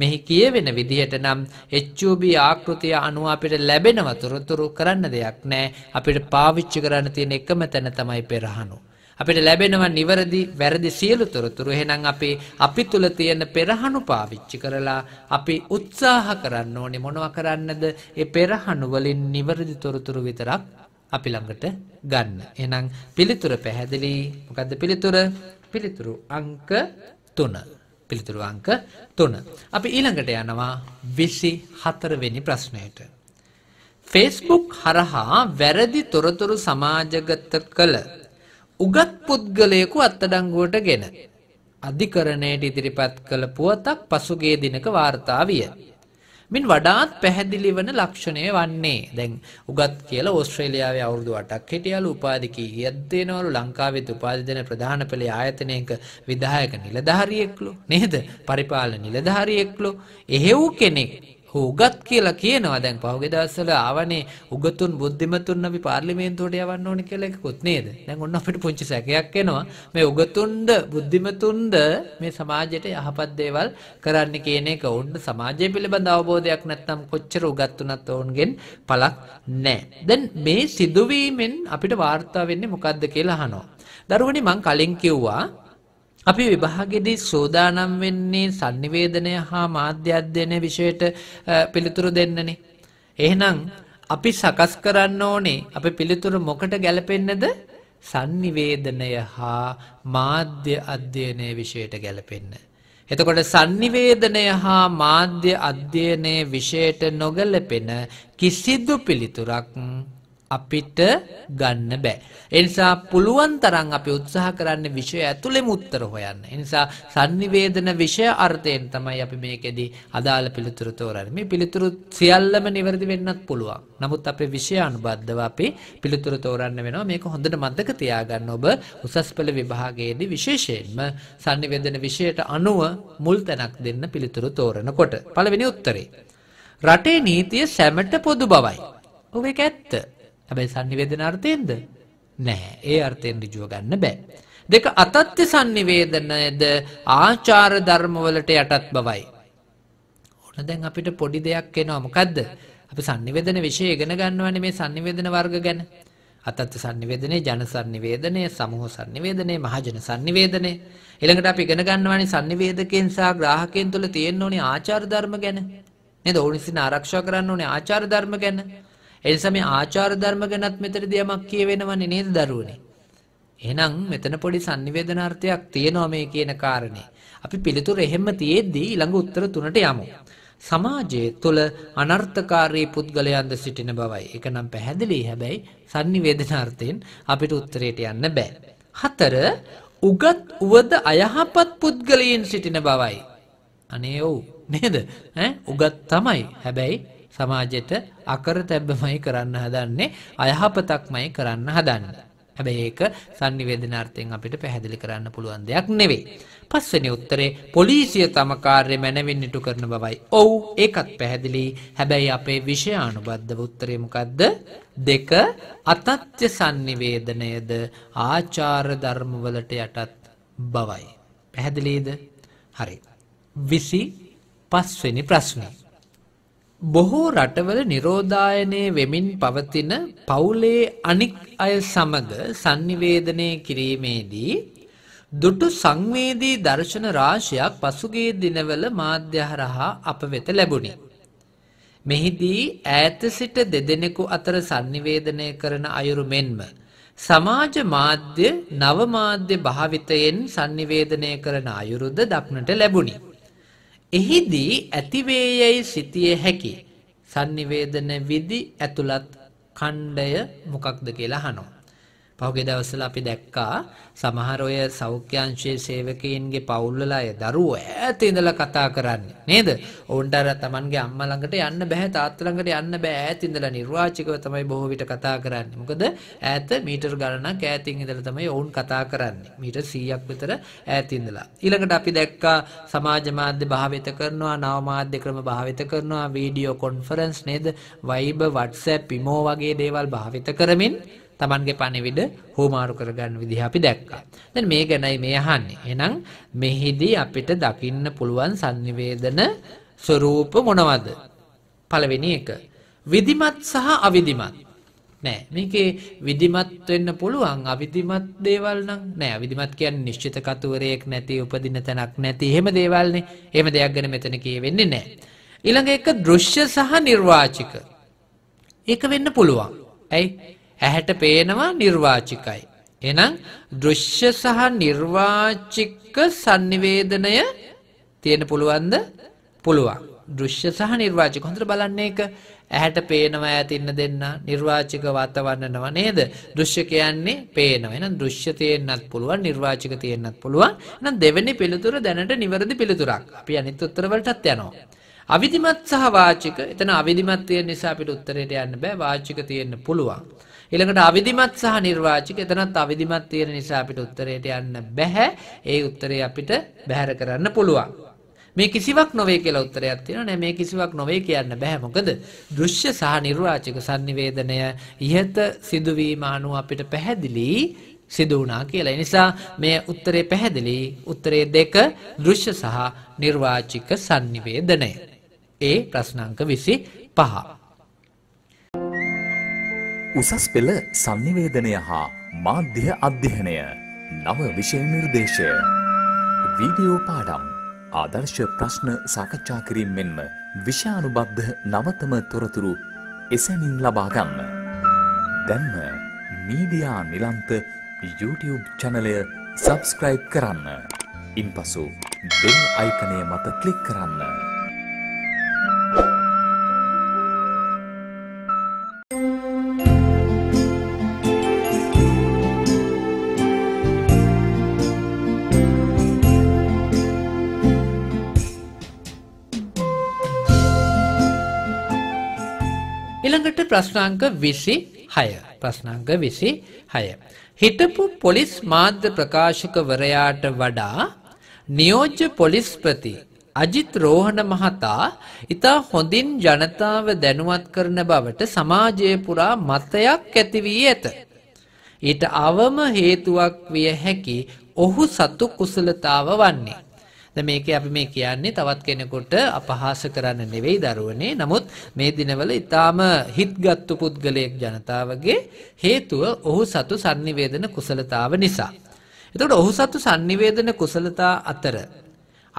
[SPEAKER 2] මෙහි කියවෙන විදිහට නම් HUB ආකෘතිය අනුව අපිට ලැබෙනව තොරතුරු කරන්න දෙයක් නැහැ. අපිට පාවිච්චි කරන්න තියෙන එකම තැන තමයි පෙරහණු. අපිට ලැබෙනවා නිවැරදි වැරදි සියලු තොරතුරු. එහෙනම් අපි අපි තුල තියෙන පෙරහණු පාවිච්චි කරලා අපි උත්සාහ කරන්න ඕනේ මොනවා කරන්නද? ඒ පෙරහණු වලින් නිවැරදි තොරතුරු විතරක් අපි ළඟට ගන්න. එහෙනම් පිළිතුර පැහැදිලි. මොකද්ද පිළිතුර? පිළිතුරු අංක 3. පිළිතුරු අංක 3. අපි ඊළඟට යනවා 24 වෙනි ප්‍රශ්නයට. Facebook හරහා වැරදි තොරතුරු සමාජගත කළ උගත් පුද්ගලයෙකු අත්අඩංගුවටගෙන අධිකරණයට ඉදිරිපත් කළ පුවතක් පසුගිය දිනක වාර්තා විය. මින් වඩාත් පැහැදිලි වන ලක්ෂණය වන්නේ දැන් උගත් කියලා ඕස්ට්‍රේලියාවේ අවුරුදු 8ක් හිටියලු උපාධිකී ගියත් දෙනවලු ලංකාවෙත් උපාධි දෙන ප්‍රධාන පෙළේ ආයතනයක විධායක නිලධාරියෙක්ලු නේද පරිපාලන නිලධාරියෙක්ලු එහෙව් කෙනෙක් උගත් කියලා කියනවා දැන් පහුගිය දවස්වල ආවනේ උගතුන් බුද්ධිමතුන් අපි පාර්ලිමේන්තුවට යවන්න ඕනේ කියලා එකකුත් නේද? දැන් ඔන්න අපිට පුංචි සැකයක් එනවා. මේ උගතුන්ද බුද්ධිමතුන්ද මේ සමාජයට යහපත් දේවල් කරන්න කියන එක ඔන්න සමාජය පිළිබඳ අවබෝධයක් නැත්නම් කොච්චර උගත් වුණත් ඔවුන්ගෙන් පළක් නැහැ. දැන් මේ සිදුවීමෙන් අපිට වාර්තා වෙන්නේ මොකද්ද කියලා අහනවා. දරුවනි මං කලින් කිව්වා අපි විභාගෙදී සෝදානම් වෙන්නේ sannivedanaya හා මාධ්‍ය අධ්‍යයනය විෂයට පිළිතුරු දෙන්නනේ. එහෙනම් අපි සකස් කරන්න ඕනේ අපි පිළිතුරු මොකට ගැලපෙන්නද? sannivedanaya හා මාධ්‍ය අධ්‍යයනය විෂයට ගැලපෙන්න. එතකොට sannivedanaya හා මාධ්‍ය අධ්‍යයනයේ විෂයට නොගැලපෙන කිසිදු පිළිතුරක් අපිට ගන්න බෑ. එනිසා පුළුවන් තරම් අපි උත්සාහ කරන්න විෂය ඇතුළෙම උත්තර හොයන්න. එනිසා sannivedana විෂය අර්ථයෙන් තමයි අපි මේකෙදි අදාළ පිළිතුරු තෝරන්නේ. මේ පිළිතුරු සියල්ලම නිවැරදි වෙන්නත් පුළුවන්. නමුත් අපේ විෂය අනුබද්ධව අපි පිළිතුරු තෝරන්න වෙනවා. මේක හොඳට මතක තියාගන්න ඔබ උසස් පෙළ විභාගයේදී විශේෂයෙන්ම sannivedana විෂයට අනුව මුල් තැනක් දෙන්න පිළිතුරු තෝරනකොට. පළවෙනි උත්තරේ. රටේ නීතිය සැමට පොදු බවයි. ඔබ ඒක ඇත්ත. හැබැයි sannivedana අර්ථයෙන්ද? නැහැ. ඒ අර්ථයෙන් ඍජුව ගන්න බෑ. දෙක අතත්ත්‍ය sannivedanayද ආචාර ධර්මවලට යටත් බවයි. ඕන දැන් අපිට පොඩි දෙයක් එනවා. මොකද්ද? අපි sannivedana વિશે ඉගෙන ගන්නවනේ මේ sannivedana වර්ග ගැන. අතත්ත්‍ය sannivedanaya, ජන sannivedanaya, සමූහ sannivedanaya, මහජන sannivedanaya. ඊළඟට අපි ඉගෙන ගන්නවනේ sannivedakayen සහ ග්‍රාහකයන් තුළ තියෙන්න ඕනේ ආචාර ධර්ම ගැන. නේද? ඕනිසින් ආරක්ෂා කරන්න ඕනේ ආචාර ධර්ම ගැන. ඒ නිසා මේ ආචාර ධර්ම ගැනත් මෙතනදී යමක් කියවෙනවනේ නේද දරුවනේ. එහෙනම් මෙතන පොඩි sannivedanaarthයක් තියෙනවා මේ කියන කාරණේ. අපි පිළිතුර එහෙම තියෙද්දී ඊළඟ උත්තර තුනට යමු. සමාජයේ තුල අනර්ථකාරී පුද්ගලයන්ද සිටින බවයි. ඒක නම් පැහැදිලි. හැබැයි sannivedanaarthයෙන් අපිට උත්තරයට යන්න බෑ. හතර උගත් උවද අයහපත් පුද්ගලයන් සිටින බවයි. අනේ ඔව් නේද? ඈ උගත් තමයි. හැබැයි සමාජයට අකරතැබ්බමයි කරන්න හදන්නේ අයහපතක්මයි කරන්න හදන්නේ. හැබැයි ඒක sannivedanaarthයෙන් අපිට පැහැදිලි කරන්න පුළුවන් දෙයක් නෙවෙයි. පස්වෙනි උත්තරේ පොලිසිය තම කාර්ය මැනවින් ඉටු කරන බවයි. ඔව් ඒකත් පැහැදිලි. හැබැයි අපේ විෂයානුබද්ධව උත්තරේ මොකද්ද? දෙක අතත්‍ය sannivedanayද ආචාර ධර්මවලට යටත් බවයි. පැහැදිලිද? හරි. 25 වෙනි ප්‍රශ්නේ බොහෝ රටවල නිරෝධායනය වෙමින් පවතින පවුලේ අනික් අය සමග sannivedanaya කිරීමේදී දුටු සංවේදී දර්ශන රාශියක් පසුගිය දිනවල මාධ්‍ය හරහා අප වෙත ලැබුණි. මෙහිදී ඈත සිට දෙදෙනෙකු අතර sannivedanaya කරන අයුරු මෙන්ම සමාජ මාධ්‍ය නව මාධ්‍ය භාවිතයෙන් sannivedanaya කරන අයුරුද දක්නට ලැබුණි. එහිදී ඇතිවේයයි සිටිය හැකි. sannivedana vidi ඇතුළත් ඛණ්ඩය මොකක්ද කියලා අහනවා. පහුගිය දවස්වල අපි දැක්කා සමහර අය සෞඛ්‍යාංශයේ සේවකයින්ගේ පවුල්වල අය දරුවෝ ඈත ඉඳලා කතා කරන්නේ නේද? ඔවුන්ට අර Tamanගේ අම්මා ළඟට යන්න බෑ තාත්තා ළඟට යන්න බෑ ඈත ඉඳලා නිර්වාචිකව තමයි බොහෝ විට කතා කරන්නේ. මොකද ඈත මීටර් ගණනක් ඈතින් ඉඳලා තමයි ඔවුන් කතා කරන්නේ. මීටර් 100ක් විතර ඈත ඉඳලා. ඊළඟට අපි දැක්කා සමාජ මාධ්‍ය භාවිත කරනවා, නව මාධ්‍ය ක්‍රම භාවිත කරනවා, වීඩියෝ කොන්ෆරන්ස් නේද? Viber, WhatsApp, Vimo වගේ දේවල් භාවිත කරමින් Tamanගේ පණිවිඩ හුවමාරු කරගන්න විදිහ අපි දැක්කා. දැන් මේ ගැනයි මේ අහන්නේ. එහෙනම් මෙහිදී අපිට දකින්න පුළුවන් sannivedana ස්වરૂප මොනවද? පළවෙනි එක. විධිමත් සහ අවිධිමත්. නෑ මේකේ විධිමත් වෙන්න පුළුවන් අවිධිමත් දේවල් නම් නෑ අවිධිමත් කියන්නේ නිශ්චිත කතුවරයක් නැති උපදින තැනක් නැති එහෙම දේවල්නේ එහෙම දෙයක් ගැන මෙතන කියවෙන්නේ නෑ ඊළඟ එක දෘශ්‍ය සහ නිර්වාචික ඒක වෙන්න පුළුවන් ඇයි ඇහැට පේනවා නිර්වාචිකයි. එනම් දෘශ්‍ය සහ නිර්වාචික sannivedanaya තියෙන පුළුවන්ද? පුළුවන්. දෘශ්‍ය සහ නිර්වාචික හොඳට බලන්න ඒක ඇහැට පේනවා ඇතින්න දෙන්න නිර්වාචික වතවන්නව නේද? දෘශ්‍ය කියන්නේ පේනවා. එහෙනම් දෘශ්‍ය තියෙන්නත් පුළුවන්, නිර්වාචික තියෙන්නත් පුළුවන්. එහෙනම් දෙවෙනි පිළිතුර දැනට නිවැරදි පිළිතුරක්. අපි අනිත් උත්තර වලටත් යනවා. අවිධිමත් සහ වාචික. එතන අවිධිමත් තියෙන නිසා අපිට උත්තරේට යන්න බෑ. වාචික තියෙන්න පුළුවන්. ඊළඟට අවිධිමත් සහ නිර්වාචික එතනත් අවිධිමත් තියෙන නිසා අපිට උත්තරයට යන්න බැහැ. ඒ උත්තරේ අපිට බැහැර කරන්න පුළුවන්. මේ කිසිවක් නොවේ කියලා උත්තරයක් තියෙනවා නෑ මේ කිසිවක් නොවේ කියන්න බෑ මොකද දෘශ්‍ය සහ නිර්වාචික sannivedanaya ইহත සිදුවීම අනුව අපිට පැහැදිලි සිදු වුණා කියලා. ඒ නිසා මේ උත්තරේ පැහැදිලි උත්තරේ දෙක දෘශ්‍ය සහ නිර්වාචික sannivedanaya. ඒ ප්‍රශ්නාංක 25.
[SPEAKER 1] උසස් පෙළ සංනිවේදනය හා මාධ්‍ය අධ්‍යයනය නව විෂය නිර්දේශය වීඩියෝ පාඩම් ආදර්ශ ප්‍රශ්න සාකච්ඡා කිරීම මෙන්ම විෂානුබද්ධ නවතම තොරතුරු එසැනින් ලබාගන්න. දැන්ම මීඩියා නිලන්ත YouTube චනලය සබස්ක්‍රයිබ් කරන්න. ඉන් පසු බෙල් අයිකනය මත කලික් කරන්න.
[SPEAKER 2] ප්‍රශ්නාංක විසි හය ප්‍රශ්නාංක විසි හය. හිටපු පොලිස් මාධ්‍ය ප්‍රකාශකවරයාට වඩා නියෝජ්‍ය පොලිස්පති අජිත් රෝහණ මහතා ඉතා හොඳින් ජනතාව දැනුවත් කරන බවට සමාජය පුරා මතයක් ඇති වී ඇත. ඊට අවම හේතුවක් විය හැකි ඔහු සතු කුසලතාව වන්නේ. දැන් මේකේ අපි මේ කියන්නේ තවත් කෙනෙකුට අපහාස කරන්න නෙවෙයි දරුවනේ. නමුත් මේ දිනවල ඊටාම හිත්ගත්තු පුද්ගලයෙක් ජනතාවගේ හේතුව ඔහු සතු sannivedana කුසලතාව නිසා. එතකොට ඔහු සතු sannivedana කුසලතා අතර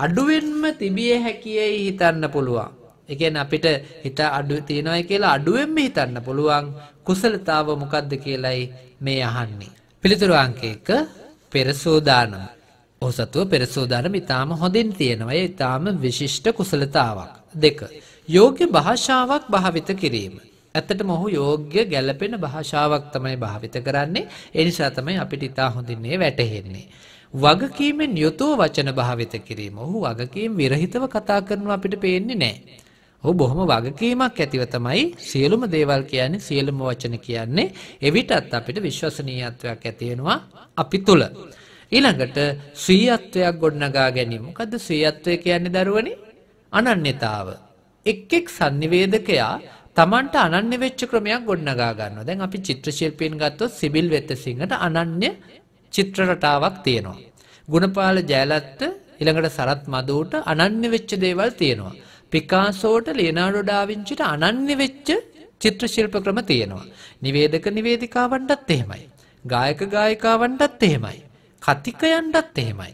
[SPEAKER 2] අඩුවෙන්ම තිබිය හැකියි හිතන්න පුළුවන්. ඒ කියන්නේ අපිට හිත අඩු තියනවායි කියලා අඩුවෙන්ම හිතන්න පුළුවන් කුසලතාව මොකද්ද කියලයි මේ අහන්නේ. පිළිතුරු අංක 1 පෙර සෝදානම ඔහොසතුව පෙරසෝදාරම ඉතාම හොඳින් තියෙනවා. ඒ ඉතාම විශිෂ්ට කුසලතාවක්. දෙක. යෝග්‍ය භාෂාවක් භාවිත කිරීම. ඇත්තටම ඔහු යෝග්‍ය ගැළපෙන භාෂාවක් තමයි භාවිත කරන්නේ. ඒ නිසා තමයි අපිට ඉතා හොඳින් මේ වැටහෙන්නේ. වගකීමෙන් යුතුව වචන භාවිත කිරීම. ඔහු වගකීම් විරහිතව කතා කරනවා අපිට පේන්නේ නැහැ. ඔහු බොහොම වගකීමක් ඇතිව තමයි සියලුම දේවල් කියන්නේ සියලුම වචන කියන්නේ. එවිටත් අපිට විශ්වසනීයත්වයක් ඇති අපි තුල. ඊළඟට ස්වීයත්වයක් ගොඩනගා ගැනීම. මොකද්ද ස්වීයත්වය කියන්නේ දරුවනේ? අනන්‍යතාව. එක් එක් sannivedakaයා Tamanට අනන්‍ය වෙච්ච ක්‍රමයක් ගොඩනගා ගන්නවා. දැන් අපි චිත්‍ර ශිල්පීන් ගත්තොත් සිබිල් වෙතසිංහට අනන්‍ය චිත්‍ර රටාවක් තියෙනවා. ගුණපාල ජයලත්ට ඊළඟට සරත් මදූට අනන්‍ය වෙච්ච දේවල් තියෙනවා. පිකාසෝට ලියනාඩෝ ඩාවින්චිට අනන්‍ය වෙච්ච චිත්‍ර ශිල්ප ක්‍රම තියෙනවා. නිවේදක නිවේදිකාවන්ටත් එහෙමයි. ගායක ගායිකාවන්ටත් එහෙමයි. කතිකයන්ටත් එහෙමයි.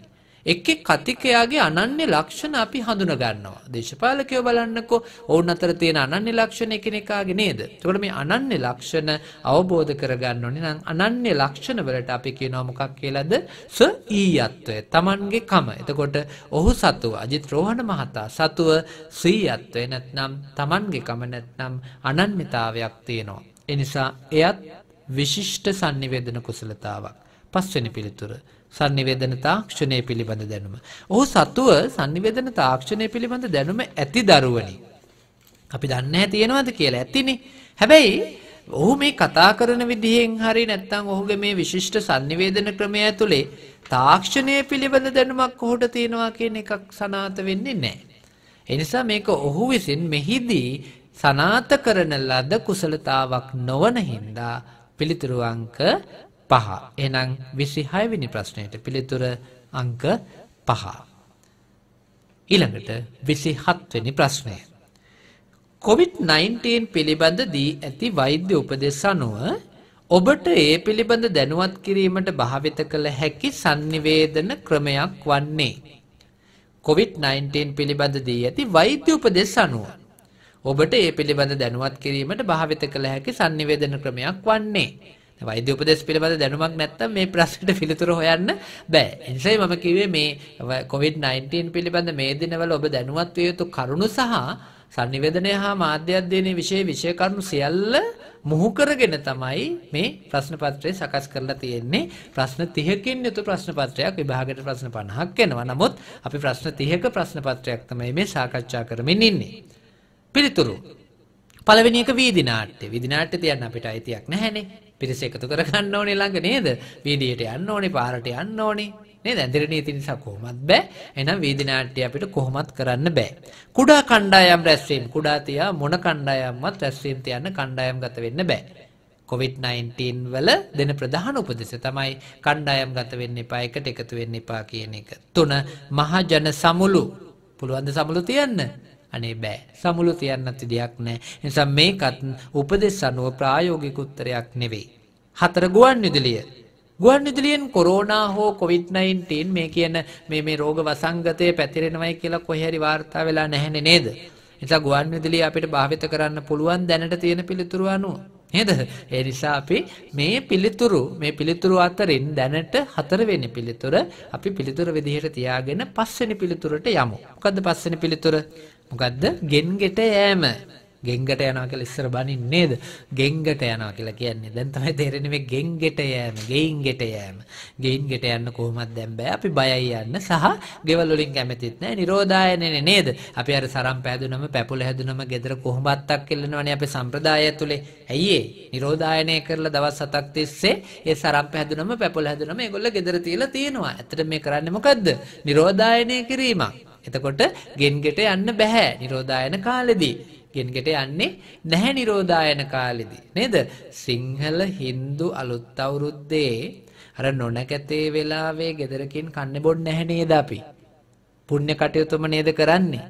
[SPEAKER 2] එක් එක් කතිකයාගේ අනන්‍ය ලක්ෂණ අපි හඳුනා ගන්නවා. දේශපාලකයෝ බලන්නකෝ ඔවුන් අතර තියෙන අනන්‍ය ලක්ෂණ එකිනෙකාගේ නේද? ඒතකොට මේ අනන්‍ය ලක්ෂණ අවබෝධ කරගන්න ඕනේ නම් අනන්‍ය ලක්ෂණ වලට අපි කියනවා මොකක් කියලාද? ස්වීයත්වය. Tamange කම. එතකොට ඔහු සතුව අජිත් රෝහණ මහතා සතුව ස්වීයත්වය නැත්නම් Tamange කම නැත්නම් අනන්‍යතාවයක් තියෙනවා. ඒ නිසා එයත් විශිෂ්ට sannivedana කුසලතාවක්. පස්වනි පිළිතුර. සංනිවේදන තාක්ෂණය පිළිබඳ දැනුම. ඔහු සතුව සංනිවේදන තාක්ෂණය පිළිබඳ දැනුම ඇති දරුවනි. අපි දන්න හැ තියෙනවද කියලා ඇතිනේ. හැබැයි ඔහු මේ කතා කරන විදිහෙන් හරි නැත්නම් ඔහුගේ මේ විශිෂ්ට sannivedana ක්‍රමය ඇතුලේ තාක්ෂණය පිළිබඳ දැනුමක් ඔහුට තියෙනවා කියන එකක් සනාත වෙන්නේ නැහැ. ඒ නිසා මේක ඔහු විසින් මෙහිදී සනාත කරන ලද කුසලතාවක් නොවන හින්දා පිළිතුරු අංක පහ. එහෙනම් 26 වෙනි ප්‍රශ්නයට පිළිතුර අංක 5. ඊළඟට 27 වෙනි ප්‍රශ්නය. COVID-19 පිළිබඳ දී ඇති වෛද්‍ය උපදෙස් අනුව ඔබට ඒ පිළිබඳ දැනුවත් කිරීමට භාවිත කළ හැකි sannivedana ක්‍රමයක් වන්නේ COVID-19 පිළිබඳ දී ඇති වෛද්‍ය උපදෙස් අනුව ඔබට ඒ පිළිබඳ දැනුවත් කිරීමට භාවිත කළ හැකි sannivedana ක්‍රමයක් වන්නේ වෛද්‍ය උපදෙස් පිළිබඳ දැනුමක් නැත්නම් මේ ප්‍රශ්නෙට පිළිතුර හොයන්න බෑ. එනිසායි මම කිව්වේ මේ COVID-19 පිළිබඳ මේ දිනවල ඔබ දැනුවත් විය යුතු කරුණු සහ sannivedanaya හා මාධ්‍ය අධ්‍යයනයේ විෂය විෂය කරුණු සියල්ල මුහු කරගෙන තමයි මේ ප්‍රශ්න පත්‍රය සකස් කරලා තියෙන්නේ. ප්‍රශ්න 30කින් යුතු ප්‍රශ්න පත්‍රයක් විභාගයට ප්‍රශ්න 50ක් වෙනවා. නමුත් අපි ප්‍රශ්න 30ක ප්‍රශ්න පත්‍රයක් තමයි මේ සාකච්ඡා කරමින් ඉන්නේ. පිළිතුරු පළවෙනි එක වීදි නාට්‍ය. වීදි නාට්‍ය තියන්න අපිට අයිතියක් නැහැනේ. පිරිස එකතු කරගන්න ඕනේ ළඟ නේද? වීදියට යන්න ඕනේ, පාරට යන්න ඕනේ. නේද? ඇඳිර නීති නිසා කොහොමත් බෑ. එහෙනම් වීදි නාට්‍ය අපිට කොහොමත් කරන්න බෑ. කුඩා කණ්ඩායම් රැස්වීම, කුඩා තියා මොන කණ්ඩායම්වත් රැස්වීම තියන්න කණ්ඩායම් ගත වෙන්න බෑ. COVID-19 වල දෙන ප්‍රධාන උපදෙස තමයි කණ්ඩායම් ගත වෙන්න එපා එකට එකතු වෙන්න එපා කියන එක. තුන මහජන සමුළු පුළුවන් ද සමුළු තියන්න? අනේ බෑ. සමුළු තියන්නත් විදියක් නැහැ. නිසා මේකත් උපදෙස් අනුව ප්‍රායෝගික උත්තරයක් නෙවෙයි. හතර ගුවන් විදුලිය. ගුවන් විදුලියෙන් කොරෝනා හෝ කොවිඩ්-19 මේ කියන මේ මේ රෝග වසංගතය පැතිරෙනවයි කියලා කොහේ හරි වාර්තා වෙලා නැහැනේ නේද? නිසා ගුවන් විදුලිය අපිට භාවිත කරන්න පුළුවන් දැනට තියෙන පිළිතුරු අනුව. නේද? ඒ නිසා අපි මේ පිළිතුරු මේ පිළිතුරු අතරින් දැනට හතරවෙනි පිළිතුර අපි පිළිතුර විදිහට තියාගෙන පස්වෙනි පිළිතුරට යමු. මොකද්ද පස්වෙනි පිළිතුර? මොකද්ද? ගෙන් ගෙට යෑම. ගෙංගට යනවා කියලා ඉස්සර බනින්නේ නේද? ගෙංගට යනවා කියලා කියන්නේ. දැන් තමයි තේරෙන්නේ මේ ගෙංගෙට යෑම, ගෙයින්ගෙට යෑම. ගෙයින්ගෙට යන්න කොහොමද දැන් බෑ. අපි බයයි යන්න සහ ගෙවල් වලින් කැමතිත් නෑ. නිරෝධායනනේ නේද? අපි අර සරම් පෑදුනම, පැපුල හැදුනම ගෙදර කොහොමත්තක් කෙල්ලනවනේ අපේ සම්ප්‍රදාය ඇතුලේ. ඇයි ඒ? නිරෝධායනය කරලා දවස් 7ක් තිස්සේ ඒ සරම් පෑදුනම, පැපුල හැදුනම ඒගොල්ල ගෙදර තියලා තියෙනවා. ඇත්තට මේ කරන්නේ මොකද්ද? නිරෝධායනය කිරීමක්. එතකොට ගෙන්ගෙට යන්න බෑ නිරෝධායන කාලෙදී. ගෙන්ගෙට යන්නේ නැහැ නිරෝධායන කාලෙදී නේද සිංහල Hindu අලුත් අවුරුද්දේ අර නොනකතේ වෙලාවේ ගෙදරකින් කන්න බොන්න නැහැ නේද අපි පුණ්‍ය කටයුතුම නේද කරන්නේ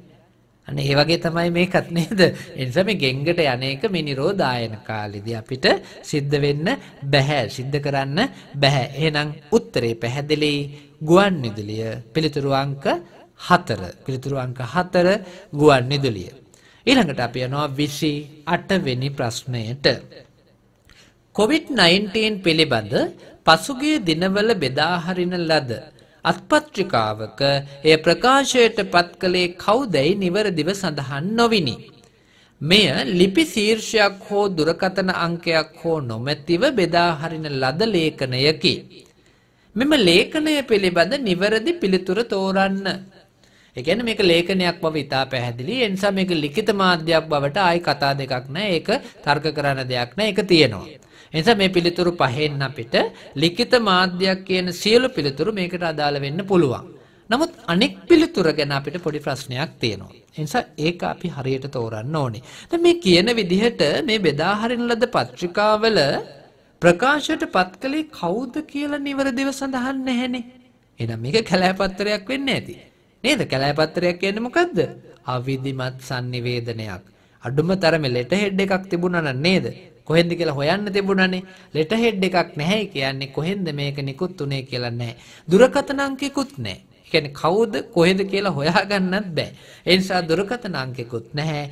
[SPEAKER 2] අනේ ඒ වගේ තමයි මේකත් නේද ඒ නිසා මේ ගෙන්ගෙට යන එක මේ නිරෝධායන කාලෙදී අපිට සිද්ධ වෙන්න බෑ සිද්ධ කරන්න බෑ එහෙනම් උත්තරේ පැහැදිලි ගුවන් විදුලිය පිළිතුරු අංක 4 පිළිතුරු අංක 4 ගුවන් විදුලිය ඊළඟට අපි යනවා 28 වෙනි ප්‍රශ්නයට. COVID-19 පිළිබඳ පසුගිය දිනවල බෙදා හරින ලද අත්පත්‍රිකාවක එය ප්‍රකාශයට පත් කළේ කවුදැයි නිවැරදිව සඳහන් නොවිනි. මෙය ලිපි ශීර්ෂයක් හෝ දුරකථන අංකයක් හෝ නොමැතිව බෙදා හරින ලද ලේඛනයකි. මෙම ලේඛනය පිළිබඳ නිවැරදි පිළිතුර තෝරන්න ඒ කියන්නේ මේක ලේඛනයක් බව ඉතා පැහැදිලි. ඒ නිසා මේක ලිඛිත මාධ්‍යයක් බවට ආයි කතා දෙකක් නැහැ. ඒක තර්ක කරන දෙයක් නැහැ. ඒක තියෙනවා. එනිසා මේ පිළිතුරු පහෙන් අපිට ලිඛිත මාධ්‍යයක් කියන සියලු පිළිතුරු මේකට අදාළ වෙන්න පුළුවන්. නමුත් අනෙක් පිළිතුර ගැන අපිට පොඩි ප්‍රශ්නයක් තියෙනවා. එනිසා ඒක අපි හරියට තෝරන්න ඕනේ. දැන් මේ කියන විදිහට මේ බෙදා හරින ලද පත්‍රිකාවල ප්‍රකාශයට පත් කළේ කවුද කියලා නිවැරදිව සඳහන් නැහැනේ. එහෙනම් මේක කැලෑපත්‍රයක් වෙන්න ඇති. නේද? කැලෑපත්‍රයක් කියන්නේ මොකද්ද? අවිධිමත් sannivedanayak. අඩුම තරමේ letter head එකක් තිබුණා නේද? කොහෙන්ද කියලා හොයන්න තිබුණානේ. letter head එකක් නැහැ කියන්නේ කොහෙන්ද මේක නිකුත් උනේ කියලා නැහැ. දුරකථන අංකයකුත් නැහැ. ඒ කියන්නේ කවුද කොහෙද කියලා හොයාගන්නත් බෑ. ඒ නිසා දුරකථන අංකයකුත් නැහැ.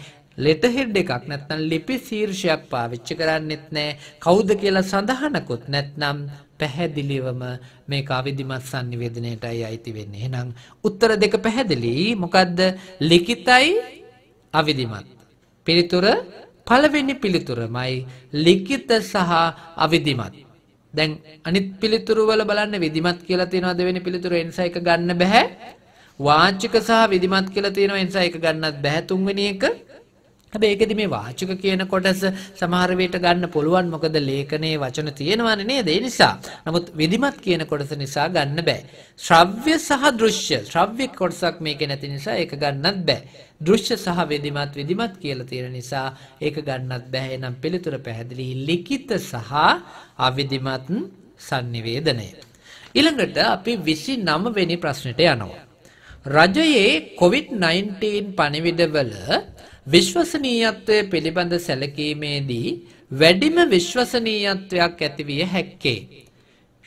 [SPEAKER 2] ලෙටර් හෙඩ් එකක් නැත්නම් ලිපි ශීර්ෂයක් පාවිච්චි කරන්නෙත් නැහැ. කවුද කියලා සඳහනකුත් නැත්නම් පැහැදිලිවම මේක අවිධිමත් sannivedanaයටයි අයිති වෙන්නේ. එහෙනම් උත්තර දෙක පැහැදිලි. මොකද්ද? ලිඛිතයි අවිධිමත්. පිළිතුර පළවෙනි පිළිතුරමයි ලිඛිත සහ අවිධිමත්. දැන් අනිත් පිළිතුරු වල බලන්න විධිමත් කියලා තියෙනවා දෙවෙනි පිළිතුර එන්සා එක ගන්න බෑ. වාචික සහ විධිමත් කියලා තියෙනවා එන්සා එක ගන්නත් බෑ. තුන්වෙනි එක හැබැයි ඒකෙදි මේ වාචක කියන කොටස සමහර වෙලට ගන්න පුළුවන් මොකද ලේඛනයේ වචන තියෙනවනේ නේද ඒ නිසා. නමුත් විධිමත් කියන කොටස නිසා ගන්න බෑ. ශ්‍රව්‍ය සහ දෘශ්‍ය ශ්‍රව්‍ය කොටසක් මේකේ නැති නිසා ඒක ගන්නත් බෑ. දෘශ්‍ය සහ විධිමත් විධිමත් කියලා තියෙන නිසා ඒක ගන්නත් බෑ. එහෙනම් පිළිතුර පැහැදිලි ලිඛිත සහ අවිධිමත් sannivedanaya. ඊළඟට අපි 29 වෙනි ප්‍රශ්නෙට යනවා. රජයේ COVID-19 පණිවිඩවල විශ්වසනීයත්වය පිළිබඳ සැලකීමේදී වැඩිම විශ්වසනීයත්වයක් ඇතිවිය හැක්කේ.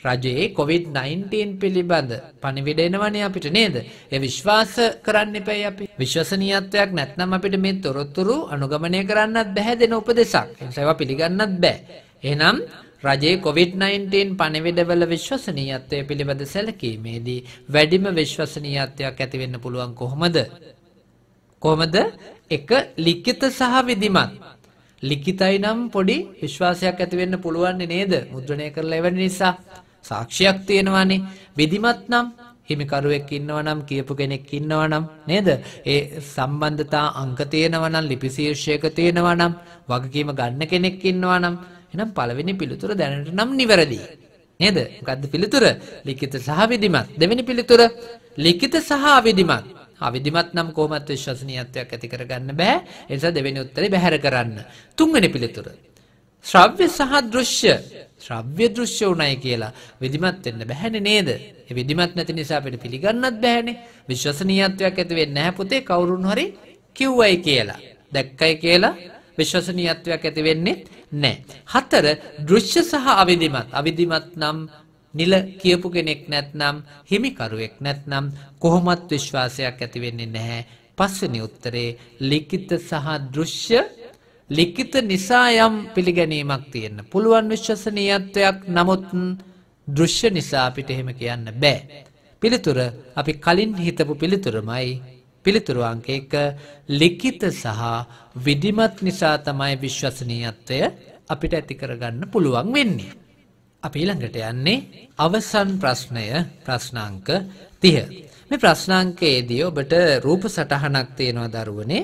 [SPEAKER 2] රජයේ COVID-19 පිළිබඳ පණිවිඩ එනවනේ අපිට නේද? ඒ විශ්වාස කරන්න එපයි අපි. විශ්වසනීයත්වයක් නැත්නම් අපිට මේ තොරතුරු අනුගමනය කරන්නත් බැහැ දෙන උපදේශක්. ඒවා පිළිගන්නත් බෑ. එහෙනම් රජයේ COVID-19 පණිවිඩවල විශ්වසනීයත්වය පිළිබඳ සැලකීමේදී වැඩිම විශ්වසනීයත්වයක් ඇති වෙන්න පුළුවන් කොහොමද? කොහොමද? එක ලිඛිත සහ විධිමත්. ලිඛිතයි නම් පොඩි විශ්වාසයක් ඇති වෙන්න පුළුවන් නේද? මුද්‍රණය කරලා එවන නිසා සාක්ෂියක් තියෙනවානේ. විධිමත් නම් හිමිකරුවෙක් ඉන්නවා නම් කියපු කෙනෙක් ඉන්නවා නම් නේද? ඒ සම්බන්ධතා අංක තියෙනවා නම් ලිපි ශීර්ෂයක තියෙනවා නම් වගකීම ගන්න කෙනෙක් ඉන්නවා නම් එහෙනම් පළවෙනි පිළිතුර දැනට නම් නිවැරදි. නේද? මොකද්ද පිළිතුර? ලිඛිත සහ විධිමත්. දෙවෙනි පිළිතුර ලිඛිත සහ අවිධිමත්. අවිධිමත් නම් කොහොමත් විශ්වසනීයත්වයක් ඇති කරගන්න බෑ. ඒ නිසා දෙවෙනි උත්තරේ බැහැර කරන්න. තුන්වෙනි පිළිතුර. ශ්‍රව්‍ය සහ දෘශ්‍ය ශ්‍රව්‍ය දෘශ්‍ය උණයි කියලා විධිමත් වෙන්න බැහැනේ නේද? ඒ විධිමත් නැති නිසා අපිට පිළිගන්නත් බැහැනේ. විශ්වසනීයත්වයක් ඇති වෙන්නේ නැහැ පුතේ කවුරුන් හරි කිව්වයි කියලා. දැක්කයි කියලා විශ්වසනීයත්වයක් ඇති වෙන්නේ නැහැ. හතර දෘශ්‍ය සහ අවිධිමත්. අවිධිමත් නම් නිල කියපු කෙනෙක් නැත්නම් හිමිකරුවෙක් නැත්නම් කොහොමත් විශ්වාසයක් ඇති වෙන්නේ නැහැ. පස්වෙනි උත්තරේ ලිඛිත සහ දෘශ්‍ය ලිඛිත නිසා යම් පිළිගැනීමක් තියෙන්න පුළුවන් විශ්වසනීයත්වයක් නමුත් දෘශ්‍ය නිසා අපිට එහෙම කියන්න බෑ. පිළිතුර අපි කලින් හිතපු පිළිතුරමයි පිළිතුරු අංක 1 ලිඛිත සහ විධිමත් නිසා තමයි විශ්වසනීයත්වය අපිට ඇති කරගන්න පුළුවන් වෙන්නේ. අපි ඊළඟට යන්නේ අවසන් ප්‍රශ්නය ප්‍රශ්නාංක 30. මේ ප්‍රශ්නාංකයේදී ඔබට රූප සටහනක් තියෙනවා දරුවනේ.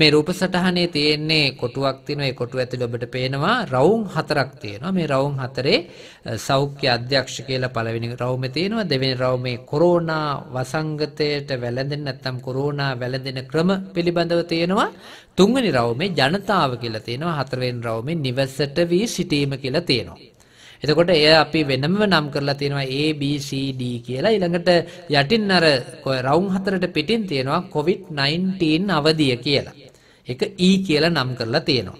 [SPEAKER 2] මේ රූප සටහනේ තියෙන්නේ කොටුවක් තියෙනවා. ඒ කොටුව ඇතුළේ ඔබට පේනවා රවුම් හතරක් තියෙනවා. මේ රවුම් හතරේ සෞඛ්‍ය අධ්‍යක්ෂ කියලා පළවෙනි රවුමේ තියෙනවා. දෙවෙනි රවුමේ කොරෝනා වසංගතයට වැළඳෙන නැත්නම් කොරෝනා වැළඳෙන ක්‍රම පිළිබඳව තියෙනවා. තුන්වෙනි රවුමේ ජනතාව කියලා තියෙනවා. හතරවෙනි රවුමේ නිවසට වී සිටීම කියලා තියෙනවා. එතකොට එය අපි වෙනම නම් කරලා තියෙනවා A B C D කියලා. ඊළඟට යටින් අර රවුම් හතරට පිටින් තියෙනවා COVID-19 අවධිය කියලා. ඒක E කියලා නම් කරලා තියෙනවා.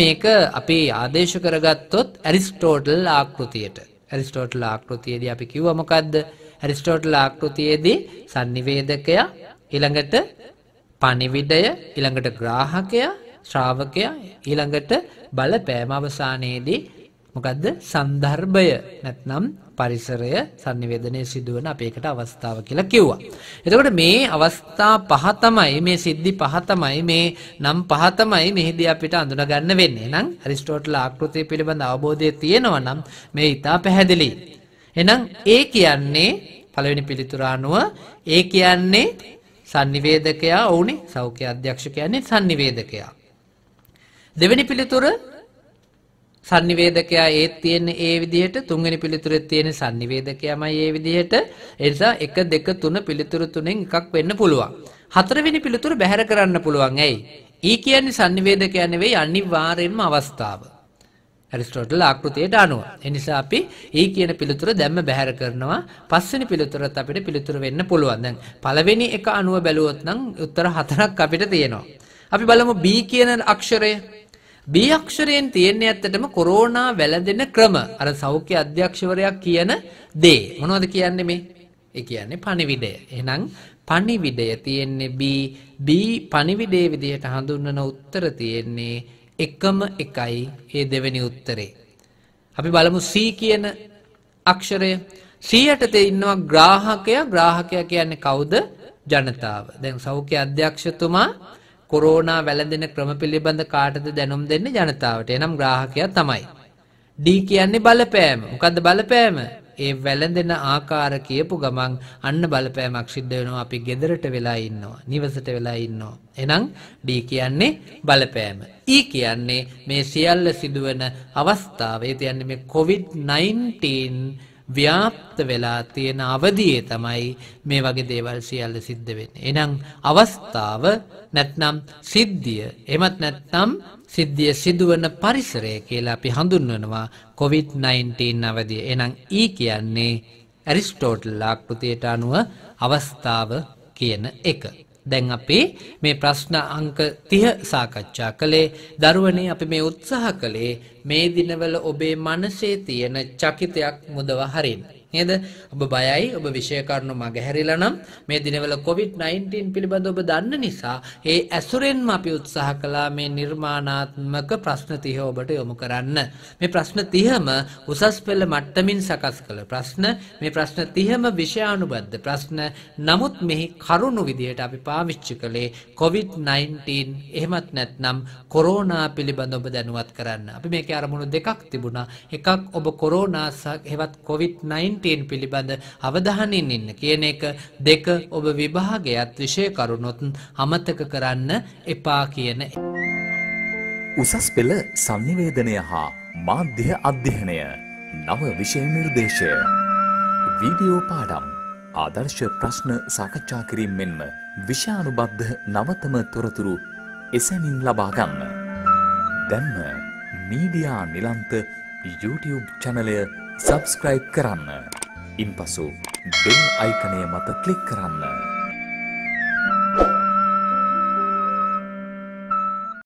[SPEAKER 2] මේක අපි ආදේශ කරගත්තොත් ඇරිස්ටෝටල් ආකෘතියට. ඇරිස්ටෝටල් ආකෘතියේදී අපි කිව්වා මොකද්ද? ඇරිස්ටෝටල් ආකෘතියේදී sannivedakaya ඊළඟට පණිවිඩය ඊළඟට ග්‍රාහකයා ශ්‍රාවකයා ඊළඟට බලපෑම අවසානයේදී මොකද්ද සන්දර්භය නැත්නම් පරිසරය sannivedanaya සිදුවන අපේකට අවස්ථාව කියලා කිව්වා. එතකොට මේ අවස්ථා පහ තමයි මේ සිද්ධි පහ තමයි මේ නම් පහ තමයි මෙහිදී අපිට අඳුනගන්න වෙන්නේ. එහෙනම් අරිස්ටෝටල් ආකෘතිය පිළිබඳ අවබෝධය තියෙනවා නම් මේ ඊටා පැහැදිලි. එහෙනම් ඒ කියන්නේ පළවෙනි පිළිතුර අනුව ඒ කියන්නේ sannivedakaya වුනේ සෞඛ්‍ය අධ්‍යක්ෂ කියන්නේ sannivedakaya. දෙවෙනි පිළිතුර සංනිවේදකයා ඒත් තියෙන්නේ ඒ විදිහට තුන්වෙනි පිළිතුරේ තියෙන සංනිවේදකයාමයි ඒ විදිහට ඒ නිසා 1 2 3 පිළිතුරු තුනෙන් එකක් වෙන්න පුළුවන් හතරවෙනි පිළිතුර බැහැර කරන්න පුළුවන් ඇයි ඊ කියන්නේ සංනිවේදකයා නෙවෙයි අනිවාර්යෙන්ම අවස්ථාව ඇරිස්ටෝටල් ආකෘතියට අනුව ඒ නිසා අපි ඊ කියන පිළිතුර දැම්ම බැහැර කරනවා පස්වෙනි පිළිතුරත් අපිට පිළිතුර වෙන්න පුළුවන් දැන් පළවෙනි එක අනුව බැලුවොත් නම් උත්තර හතරක් අපිට තියෙනවා අපි බලමු B කියන අක්ෂරය B අක්ෂරයෙන් තියෙන්නේ ඇත්තටම කොරෝනා වැළඳෙන ක්‍රම. අර සෞඛ්‍ය අධ්‍යක්ෂවරයා කියන දේ. මොනවද කියන්නේ මේ? ඒ කියන්නේ පණිවිඩය. එහෙනම් පණිවිඩය තියෙන්නේ B B පණිවිඩයේ විදිහට හඳුන්වන උත්තර තියෙන්නේ එකම එකයි ඒ දෙවෙනි උත්තරේ. අපි බලමු C කියන අක්ෂරය. C යටතේ ඉන්නවා ග්‍රාහකයා. ග්‍රාහකයා කියන්නේ කවුද? ජනතාව. දැන් සෞඛ්‍ය අධ්‍යක්ෂතුමා කොරෝනා වැළඳෙන ක්‍රම පිළිබඳ කාටද දැනුම් දෙන්නේ ජනතාවට. එනම් ග්‍රාහකයා තමයි. D කියන්නේ බලපෑම. මොකද්ද බලපෑම? ඒ වැළඳෙන ආකාර කියපු ගමන් අන්න බලපෑමක් සිද්ධ වෙනවා. අපි ගෙදරට වෙලා ඉන්නවා. නිවසට වෙලා ඉන්නවා. එහෙනම් D කියන්නේ බලපෑම. E කියන්නේ මේ සියල්ල සිදුවන අවස්ථාව. ඒ කියන්නේ මේ COVID-19 ව්‍යාප්ත වෙලා තියෙන අවධියේ තමයි මේ වගේ දේවල් සියල්ල සිද්ධ වෙන්නේ. එහෙනම් අවස්ථාව නැත්නම් සිද්ධිය එමත් නැත්නම් සිද්ධිය සිදුවන පරිසරය කියලා අපි හඳුන්වනවා COVID-19 අවධිය. එහෙනම් E කියන්නේ ඇරිස්ටෝටල් ආකෘතියට අනුව අවස්ථාව කියන එක. දැන් අපේ මේ ප්‍රශ්න අංක 30 සාකච්ඡා කළේ දරුවනේ අපි මේ උත්සාහ කළේ මේ දිනවල ඔබේ මනසේ තියෙන චකිතයක් මුදව හරින්න. නේද? ඔබ බයයි ඔබ විෂය කරුණු මගහැරිලා නම් මේ දිනවල COVID-19 පිළිබඳ ඔබ දන්න නිසා ඒ ඇසුරෙන්ම අපි උත්සාහ කළා මේ නිර්මාණාත්මක ප්‍රශ්න 30 ඔබට යොමු කරන්න. මේ ප්‍රශ්න 30ම උසස් පෙළ මට්ටමින් සකස් කළ ප්‍රශ්න. මේ ප්‍රශ්න 30ම විෂයානුබද්ධ ප්‍රශ්න. නමුත් මෙහි කරුණු විදිහට අපි පාවිච්චි කළේ COVID-19 එහෙමත් නැත්නම් කොරෝනා පිළිබඳ ඔබ දැනුවත් කරන්න. අපි මේකේ අරමුණු දෙකක් තිබුණා. එකක් ඔබ කොරෝනා සහ හෙවත් COVID-19 සිටීන් පිළිබඳ අවධානින් ඉන්න කියන එක දෙක ඔබ විභාගයත් විෂය කරුණොත් අමතක කරන්න එපා කියන
[SPEAKER 1] උසස් පෙළ සංනිවේදනය හා මාධ්‍ය අධ්‍යයනය නව විෂය නිර්දේශය වීඩියෝ පාඩම් ආදර්ශ ප්‍රශ්න සාකච්ඡා කිරීම මෙන්ම විෂානුබද්ධ නවතම තොරතුරු එසැනින් ලබාගන්න. දැන්ම මීඩියා නිලන්ත YouTube චැනලය සබස්ක්‍රයිබ් කරන්න. ඉන් පසු බෙල් අයිකනය මත කලික් කරන්න.